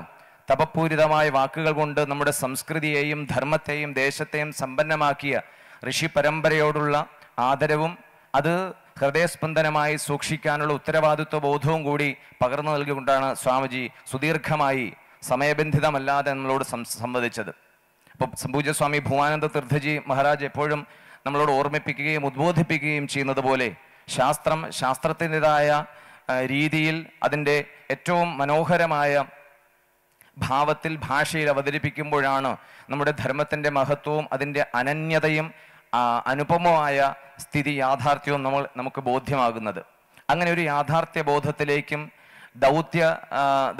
തപപൂരിതമായ വാക്കുകൾ കൊണ്ട് നമ്മുടെ സംസ്കൃതിയെയും ധർമ്മത്തെയും ദേശത്തെയും സമ്പന്നമാക്കിയ ഋഷി പരമ്പരയോടുള്ള ആദരവും അത് ഹൃദയസ്പന്ദനമായി സൂക്ഷിക്കാനുള്ള ഉത്തരവാദിത്വ ബോധവും കൂടി പകർന്നു നൽകിക്കൊണ്ടാണ് സ്വാമിജി സുദീർഘമായി സമയബന്ധിതമല്ലാതെ നമ്മളോട് സംസ് സംവദിച്ചത് ഇപ്പോൾ സ്വാമി ഭൂമാനന്ദ തീർത്ഥജി മഹാരാജ് എപ്പോഴും നമ്മളോട് ഓർമ്മിപ്പിക്കുകയും ഉദ്ബോധിപ്പിക്കുകയും ചെയ്യുന്നത് പോലെ ശാസ്ത്രം ശാസ്ത്രത്തിൻ്റെതായ രീതിയിൽ അതിൻ്റെ ഏറ്റവും മനോഹരമായ ഭാവത്തിൽ ഭാഷയിൽ അവതരിപ്പിക്കുമ്പോഴാണ് നമ്മുടെ ധർമ്മത്തിൻ്റെ മഹത്വവും അതിൻ്റെ അനന്യതയും അനുപമമായ സ്ഥിതി യാഥാർത്ഥ്യവും നമ്മൾ നമുക്ക് ബോധ്യമാകുന്നത് അങ്ങനെ ഒരു യാഥാർത്ഥ്യ ബോധത്തിലേക്കും ദൗത്യ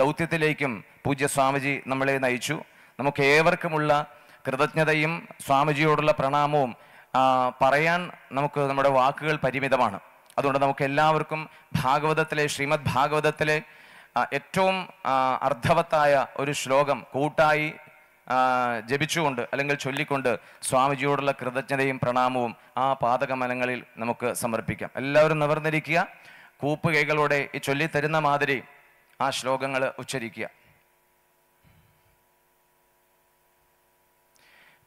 ദൗത്യത്തിലേക്കും പൂജ്യ സ്വാമിജി നമ്മളെ നയിച്ചു നമുക്ക് ഏവർക്കുമുള്ള കൃതജ്ഞതയും സ്വാമിജിയോടുള്ള പ്രണാമവും പറയാൻ നമുക്ക് നമ്മുടെ വാക്കുകൾ പരിമിതമാണ് അതുകൊണ്ട് നമുക്ക് എല്ലാവർക്കും ഭാഗവതത്തിലെ ശ്രീമദ് ഭാഗവതത്തിലെ ഏറ്റവും അർത്ഥവത്തായ ഒരു ശ്ലോകം കൂട്ടായി ജപിച്ചുകൊണ്ട് അല്ലെങ്കിൽ ചൊല്ലിക്കൊണ്ട് സ്വാമിജിയോടുള്ള കൃതജ്ഞതയും പ്രണാമവും ആ പാതകമലങ്ങളിൽ നമുക്ക് സമർപ്പിക്കാം എല്ലാവരും നിവർന്നിരിക്കുക കൂപ്പുകൈകളോടെ ഈ ചൊല്ലിത്തരുന്ന മാതിരി ആ ശ്ലോകങ്ങൾ ഉച്ചരിക്കുക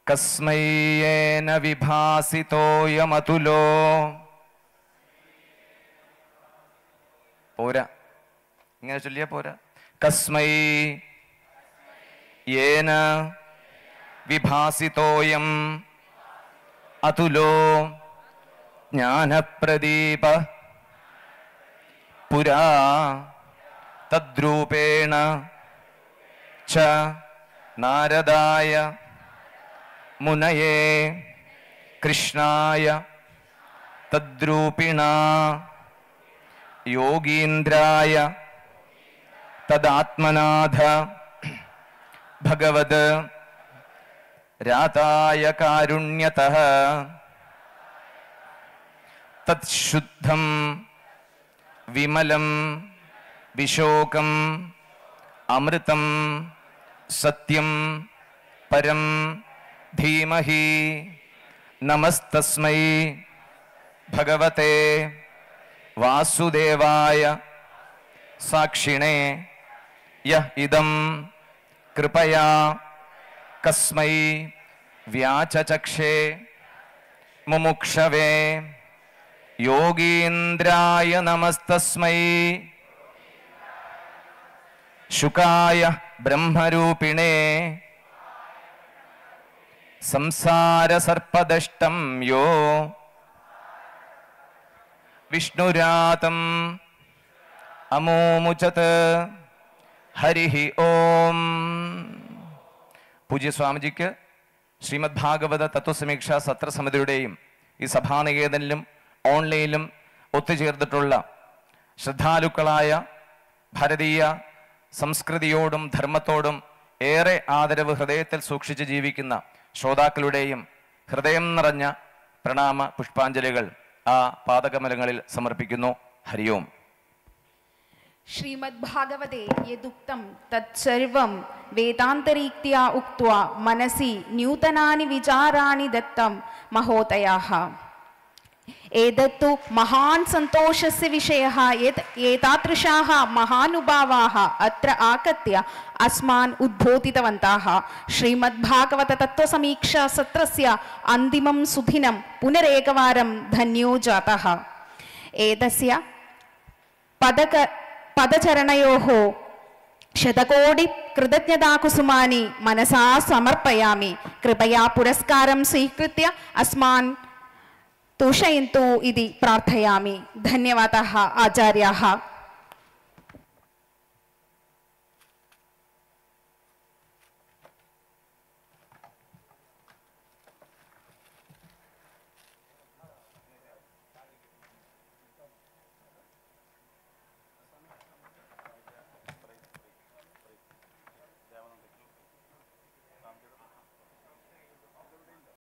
കസ്മയേന വിഭാസിതോയമതുലോ പോരാ ഇങ്ങനെ ചൊല്ലിയ പോരാ കസ്മൈ ഏന വിഭാസിതോയം അതുലോ ജ്ഞാനപ്രദീപ പുരാ തദ്രൂപേണ ച നാരദായ मुनये कृष्णाय तद्रूपिणा योगीन्द्राय तदात्मनाथ भगवद राताय कारुण्यतः तत्शुद्धं विमलं विशोकम् अमृतं सत्यं परं धीमहि नमस्तस्मै भगवते वासुदेवाय साक्षिणे यः इदं कृपया कस्मै व्याचचक्षे मुमुक्षवे योगीन्द्राय नमस्तस्मै शुकाय ब्रह्मरूपिणे സംസാരസർപ്പദഷ്ടം യോ വിഷ്ണുരാതം അമോമുചത് ഹരി ഓം സ്വാമിജിക്ക് ശ്രീമദ് ഭാഗവത തത്വസമീക്ഷാ സത്രസമിതിയുടെയും ഈ സഭാനികേതനിലും ഓൺലൈനിലും ഒത്തുചേർന്നിട്ടുള്ള ശ്രദ്ധാലുക്കളായ ഭാരതീയ സംസ്കൃതിയോടും ധർമ്മത്തോടും ഏറെ ആദരവ് ഹൃദയത്തിൽ സൂക്ഷിച്ച് ജീവിക്കുന്ന ശ്രോതാക്കളുടെയും ഹൃദയം നിറഞ്ഞ പ്രണാമ പുഷ്പാഞ്ജലികൾ ആ പാദകമലങ്ങളിൽ സമർപ്പിക്കുന്നു ഹരിയോം ശ്രീമദ് ഭാഗവതേ യദുക്തം തത്സർവം വേദാന്തരീക്തിയ ഉക്വ മനസി ന്യൂതനാനി വിചാരാണി ദത്തം മഹോദയാഹ एतत्तु महान् सन्तोषस्य विषयः एत एतादृशाः महानुभावाः अत्र आगत्य अस्मान् उद्बोधितवन्तः श्रीमद्भागवततत्त्वसमीक्षासत्रस्य अन्तिमं सुदिनं पुनरेकवारं धन्यो जातः एतस्य पदक पदचरणयोः शतकोटिकृतज्ञताकुसुमानि मनसा समर्पयामि कृपया पुरस्कारं स्वीकृत्य अस्मान् तोषयन्तु इति प्रार्थयामि धन्यवादाः आचार्याः